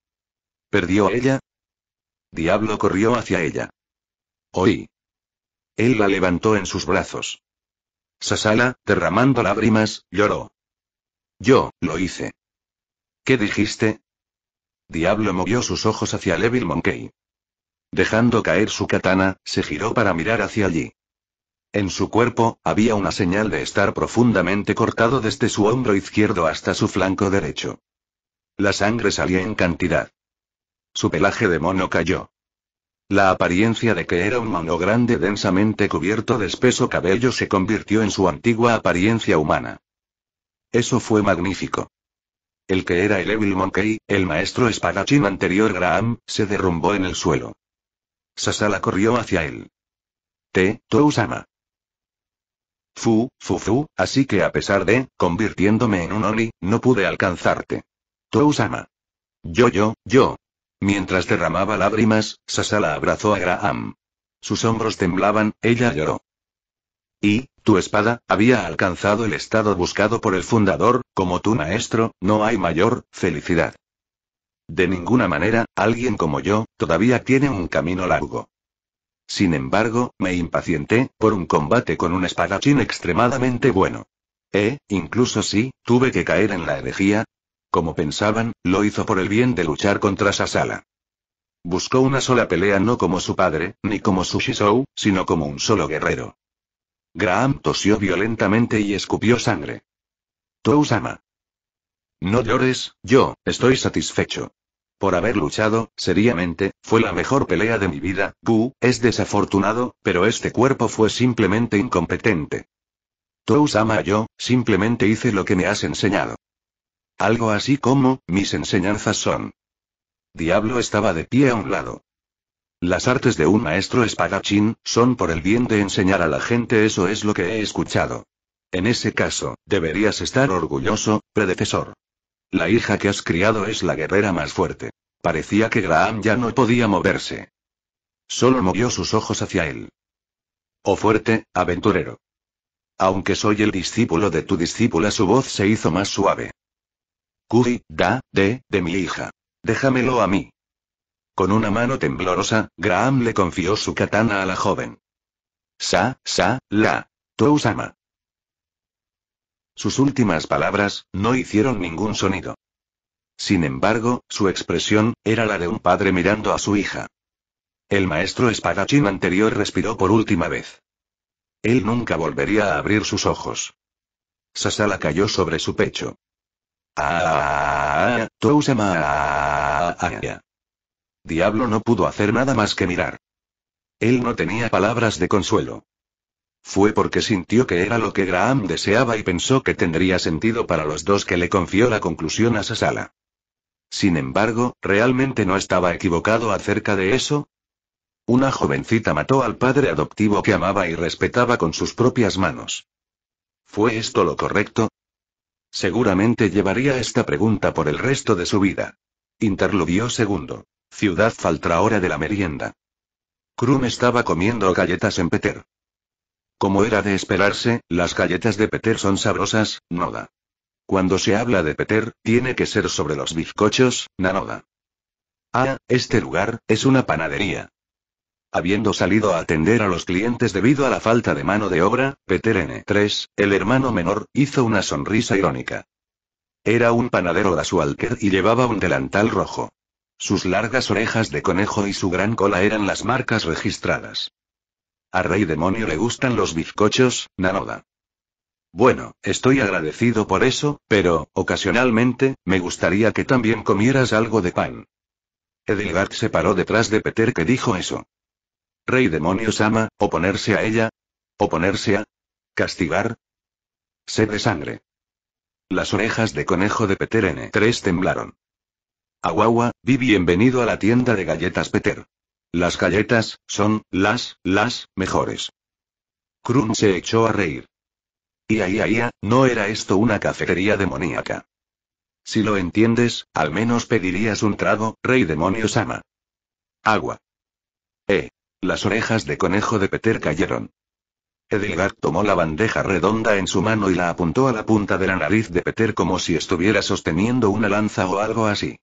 ¿Perdió ella? Diablo corrió hacia ella. Oí. Él la levantó en sus brazos. Sasala, derramando lágrimas, lloró. Yo, lo hice. ¿Qué dijiste? Diablo movió sus ojos hacia Levil Monkey. Dejando caer su katana, se giró para mirar hacia allí. En su cuerpo, había una señal de estar profundamente cortado desde su hombro izquierdo hasta su flanco derecho. La sangre salía en cantidad. Su pelaje de mono cayó. La apariencia de que era un mono grande densamente cubierto de espeso cabello se convirtió en su antigua apariencia humana. Eso fue magnífico. El que era el Evil Monkey, el maestro espadachín anterior Graham, se derrumbó en el suelo. Sasala corrió hacia él. Te, Tousama. Fu, fu, fu, así que a pesar de, convirtiéndome en un Oni, no pude alcanzarte. Tousama. Yo, yo, yo. Mientras derramaba lágrimas, Sasala abrazó a Graham. Sus hombros temblaban, ella lloró. Y, tu espada, había alcanzado el estado buscado por el fundador, como tu maestro, no hay mayor felicidad. De ninguna manera, alguien como yo, todavía tiene un camino largo. Sin embargo, me impacienté, por un combate con un espadachín extremadamente bueno. Eh, incluso si, tuve que caer en la herejía. Como pensaban, lo hizo por el bien de luchar contra Sasala. Buscó una sola pelea no como su padre, ni como su sino como un solo guerrero. Graham tosió violentamente y escupió sangre. Tousama. No llores, yo, estoy satisfecho. Por haber luchado, seriamente, fue la mejor pelea de mi vida, Pu, es desafortunado, pero este cuerpo fue simplemente incompetente. tou ama yo, simplemente hice lo que me has enseñado. Algo así como, mis enseñanzas son. Diablo estaba de pie a un lado. Las artes de un maestro espadachín, son por el bien de enseñar a la gente eso es lo que he escuchado. En ese caso, deberías estar orgulloso, predecesor. La hija que has criado es la guerrera más fuerte. Parecía que Graham ya no podía moverse. Solo movió sus ojos hacia él. Oh fuerte, aventurero. Aunque soy el discípulo de tu discípula, su voz se hizo más suave. Kuri da, de, de mi hija. Déjamelo a mí. Con una mano temblorosa, Graham le confió su katana a la joven. Sa, sa, la. usama. Sus últimas palabras, no hicieron ningún sonido. Sin embargo, su expresión, era la de un padre mirando a su hija. El maestro espadachín anterior respiró por última vez. Él nunca volvería a abrir sus ojos. Sasala cayó sobre su pecho. Ah, ah, ah, ah, Diablo no pudo hacer nada más que mirar. Él no tenía palabras de consuelo. Fue porque sintió que era lo que Graham deseaba y pensó que tendría sentido para los dos que le confió la conclusión a Sasala. Sin embargo, ¿realmente no estaba equivocado acerca de eso? Una jovencita mató al padre adoptivo que amaba y respetaba con sus propias manos. ¿Fue esto lo correcto? Seguramente llevaría esta pregunta por el resto de su vida. Interludió segundo. Ciudad hora de la merienda. Krum estaba comiendo galletas en Peter. Como era de esperarse, las galletas de Peter son sabrosas, Noda. Cuando se habla de Peter, tiene que ser sobre los bizcochos, Nanoda. Ah, este lugar, es una panadería. Habiendo salido a atender a los clientes debido a la falta de mano de obra, Peter N3, el hermano menor, hizo una sonrisa irónica. Era un panadero alter y llevaba un delantal rojo. Sus largas orejas de conejo y su gran cola eran las marcas registradas. A Rey Demonio le gustan los bizcochos, Nanoda. Bueno, estoy agradecido por eso, pero, ocasionalmente, me gustaría que también comieras algo de pan. Edelgard se paró detrás de Peter que dijo eso. Rey Demonio Sama, oponerse a ella. Oponerse a. Castigar. Sed de sangre. Las orejas de conejo de Peter N3 temblaron. Aguagua, vi bienvenido a la tienda de galletas Peter. Las galletas, son, las, las, mejores. Krum se echó a reír. Ia, ia, ia, no era esto una cafetería demoníaca. Si lo entiendes, al menos pedirías un trago, rey demonio Sama. Agua. Eh. Las orejas de conejo de Peter cayeron. Edelgard tomó la bandeja redonda en su mano y la apuntó a la punta de la nariz de Peter como si estuviera sosteniendo una lanza o algo así.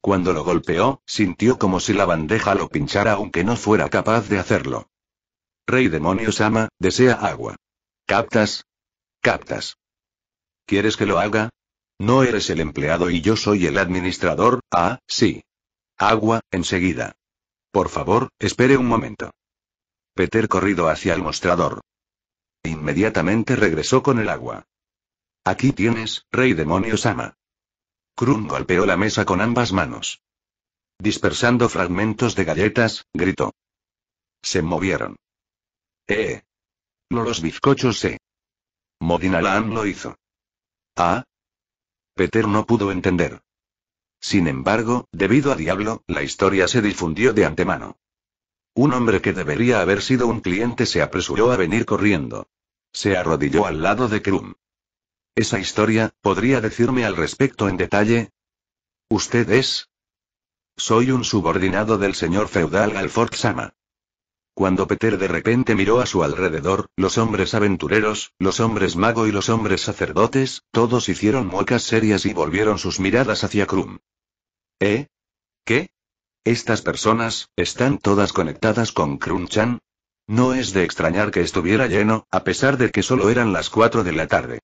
Cuando lo golpeó, sintió como si la bandeja lo pinchara aunque no fuera capaz de hacerlo. Rey Demonio Sama, desea agua. ¿Captas? ¿Captas? ¿Quieres que lo haga? No eres el empleado y yo soy el administrador, ah, sí. Agua, enseguida. Por favor, espere un momento. Peter corrido hacia el mostrador. Inmediatamente regresó con el agua. Aquí tienes, rey Demonio Sama». Krum golpeó la mesa con ambas manos. Dispersando fragmentos de galletas, gritó. Se movieron. ¡Eh! ¡No Los bizcochos eh! Modinalan lo hizo. ¿Ah? Peter no pudo entender. Sin embargo, debido a Diablo, la historia se difundió de antemano. Un hombre que debería haber sido un cliente se apresuró a venir corriendo. Se arrodilló al lado de Krum. Esa historia, ¿podría decirme al respecto en detalle? ¿Usted es? Soy un subordinado del señor feudal Alford Sama. Cuando Peter de repente miró a su alrededor, los hombres aventureros, los hombres mago y los hombres sacerdotes, todos hicieron muecas serias y volvieron sus miradas hacia Krum. ¿Eh? ¿Qué? ¿Estas personas, están todas conectadas con Krum-chan? No es de extrañar que estuviera lleno, a pesar de que solo eran las cuatro de la tarde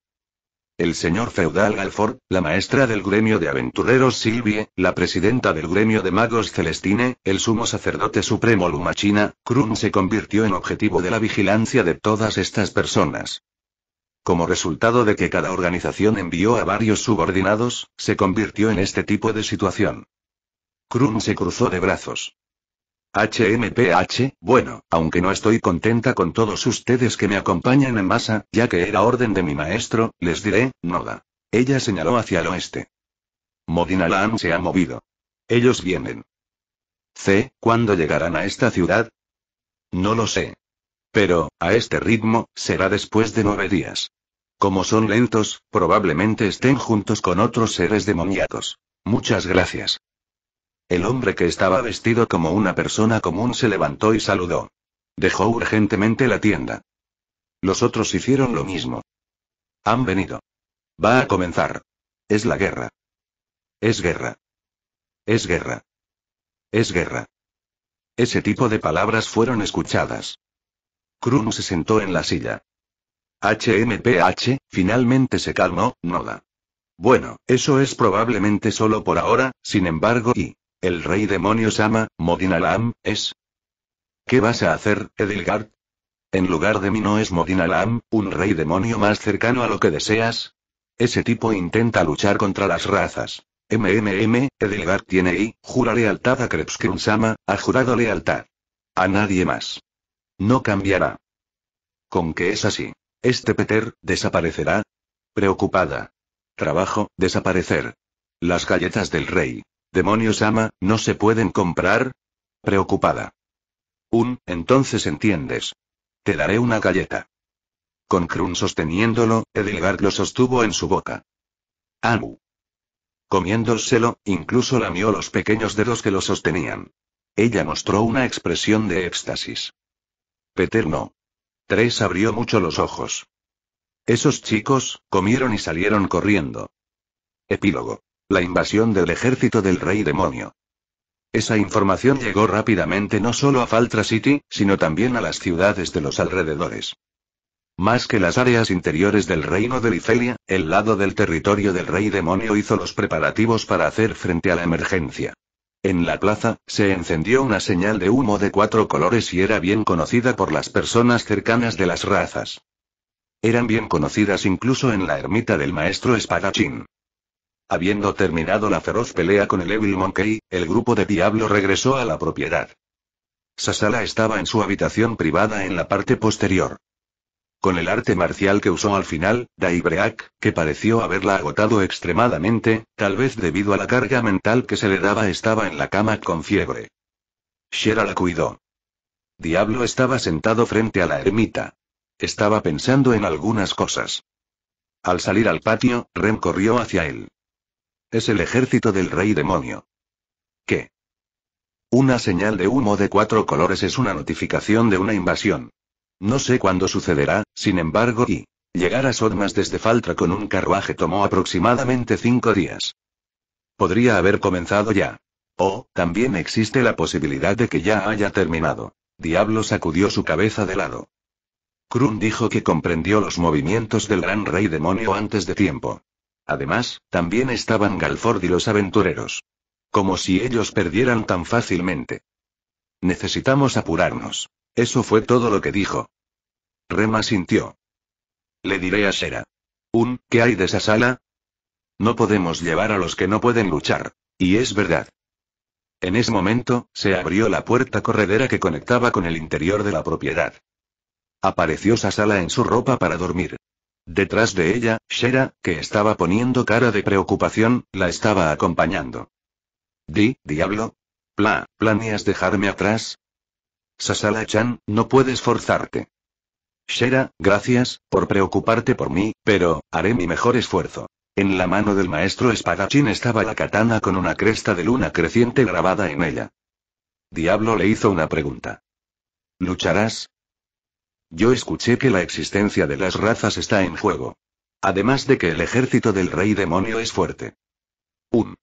el señor feudal Galford, la maestra del gremio de aventureros Silvie, la presidenta del gremio de magos Celestine, el sumo sacerdote supremo China, Krum se convirtió en objetivo de la vigilancia de todas estas personas. Como resultado de que cada organización envió a varios subordinados, se convirtió en este tipo de situación. Krum se cruzó de brazos. HMPH, bueno, aunque no estoy contenta con todos ustedes que me acompañan en masa, ya que era orden de mi maestro, les diré, Noda. Ella señaló hacia el oeste. Modinalan se ha movido. Ellos vienen. C, ¿cuándo llegarán a esta ciudad? No lo sé. Pero, a este ritmo, será después de nueve días. Como son lentos, probablemente estén juntos con otros seres demoníacos. Muchas gracias. El hombre que estaba vestido como una persona común se levantó y saludó. Dejó urgentemente la tienda. Los otros hicieron lo mismo. Han venido. Va a comenzar. Es la guerra. Es guerra. Es guerra. Es guerra. Ese tipo de palabras fueron escuchadas. Krum se sentó en la silla. HMPH, finalmente se calmó, Noda. Bueno, eso es probablemente solo por ahora, sin embargo, y el rey demonio Sama, Modinalam, es. ¿Qué vas a hacer, Edelgard? En lugar de mí no es Modinalam, un rey demonio más cercano a lo que deseas. Ese tipo intenta luchar contra las razas. MMM, Edelgard tiene y, jura lealtad a Krebskrun Sama, ha jurado lealtad. A nadie más. No cambiará. Con que es así. Este Peter, desaparecerá. Preocupada. Trabajo, desaparecer. Las galletas del rey. Demonios ama, no se pueden comprar. Preocupada. Un, entonces entiendes. Te daré una galleta. Con Krun sosteniéndolo, Edelgard lo sostuvo en su boca. Anu. Comiéndoselo, incluso lamió los pequeños dedos que lo sostenían. Ella mostró una expresión de éxtasis. Peter no. Tres abrió mucho los ojos. Esos chicos, comieron y salieron corriendo. Epílogo la invasión del ejército del rey demonio. Esa información llegó rápidamente no solo a Faltra City, sino también a las ciudades de los alrededores. Más que las áreas interiores del reino de Licelia, el lado del territorio del rey demonio hizo los preparativos para hacer frente a la emergencia. En la plaza, se encendió una señal de humo de cuatro colores y era bien conocida por las personas cercanas de las razas. Eran bien conocidas incluso en la ermita del maestro espadachín. Habiendo terminado la feroz pelea con el Evil Monkey, el grupo de Diablo regresó a la propiedad. Sasala estaba en su habitación privada en la parte posterior. Con el arte marcial que usó al final, Daibreak, que pareció haberla agotado extremadamente, tal vez debido a la carga mental que se le daba, estaba en la cama con fiebre. Shera la cuidó. Diablo estaba sentado frente a la ermita. Estaba pensando en algunas cosas. Al salir al patio, Rem corrió hacia él. Es el ejército del rey demonio. ¿Qué? Una señal de humo de cuatro colores es una notificación de una invasión. No sé cuándo sucederá, sin embargo, y llegar a Sodmas desde Faltra con un carruaje tomó aproximadamente cinco días. Podría haber comenzado ya. O, también existe la posibilidad de que ya haya terminado. Diablo sacudió su cabeza de lado. Krun dijo que comprendió los movimientos del gran rey demonio antes de tiempo. Además, también estaban Galford y los aventureros. Como si ellos perdieran tan fácilmente. Necesitamos apurarnos. Eso fue todo lo que dijo. Rema sintió. Le diré a Sera. Un, ¿qué hay de esa sala? No podemos llevar a los que no pueden luchar. Y es verdad. En ese momento, se abrió la puerta corredera que conectaba con el interior de la propiedad. Apareció Sasala en su ropa para dormir. Detrás de ella, Shera, que estaba poniendo cara de preocupación, la estaba acompañando. Di, diablo. Pla, ¿planeas dejarme atrás? Sasala-chan, no puedes forzarte. Shera, gracias, por preocuparte por mí, pero, haré mi mejor esfuerzo. En la mano del maestro espadachín estaba la katana con una cresta de luna creciente grabada en ella. Diablo le hizo una pregunta. ¿Lucharás? Yo escuché que la existencia de las razas está en juego. Además de que el ejército del rey demonio es fuerte. 1.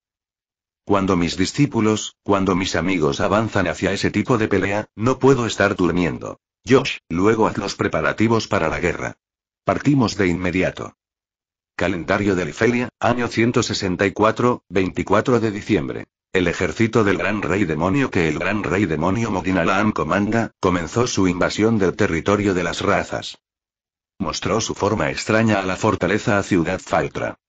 Cuando mis discípulos, cuando mis amigos avanzan hacia ese tipo de pelea, no puedo estar durmiendo. Josh, luego haz los preparativos para la guerra. Partimos de inmediato. Calendario de Lifelia, año 164, 24 de diciembre. El ejército del gran rey demonio que el gran rey demonio Modinalam comanda, comenzó su invasión del territorio de las razas. Mostró su forma extraña a la fortaleza a Ciudad Faltra.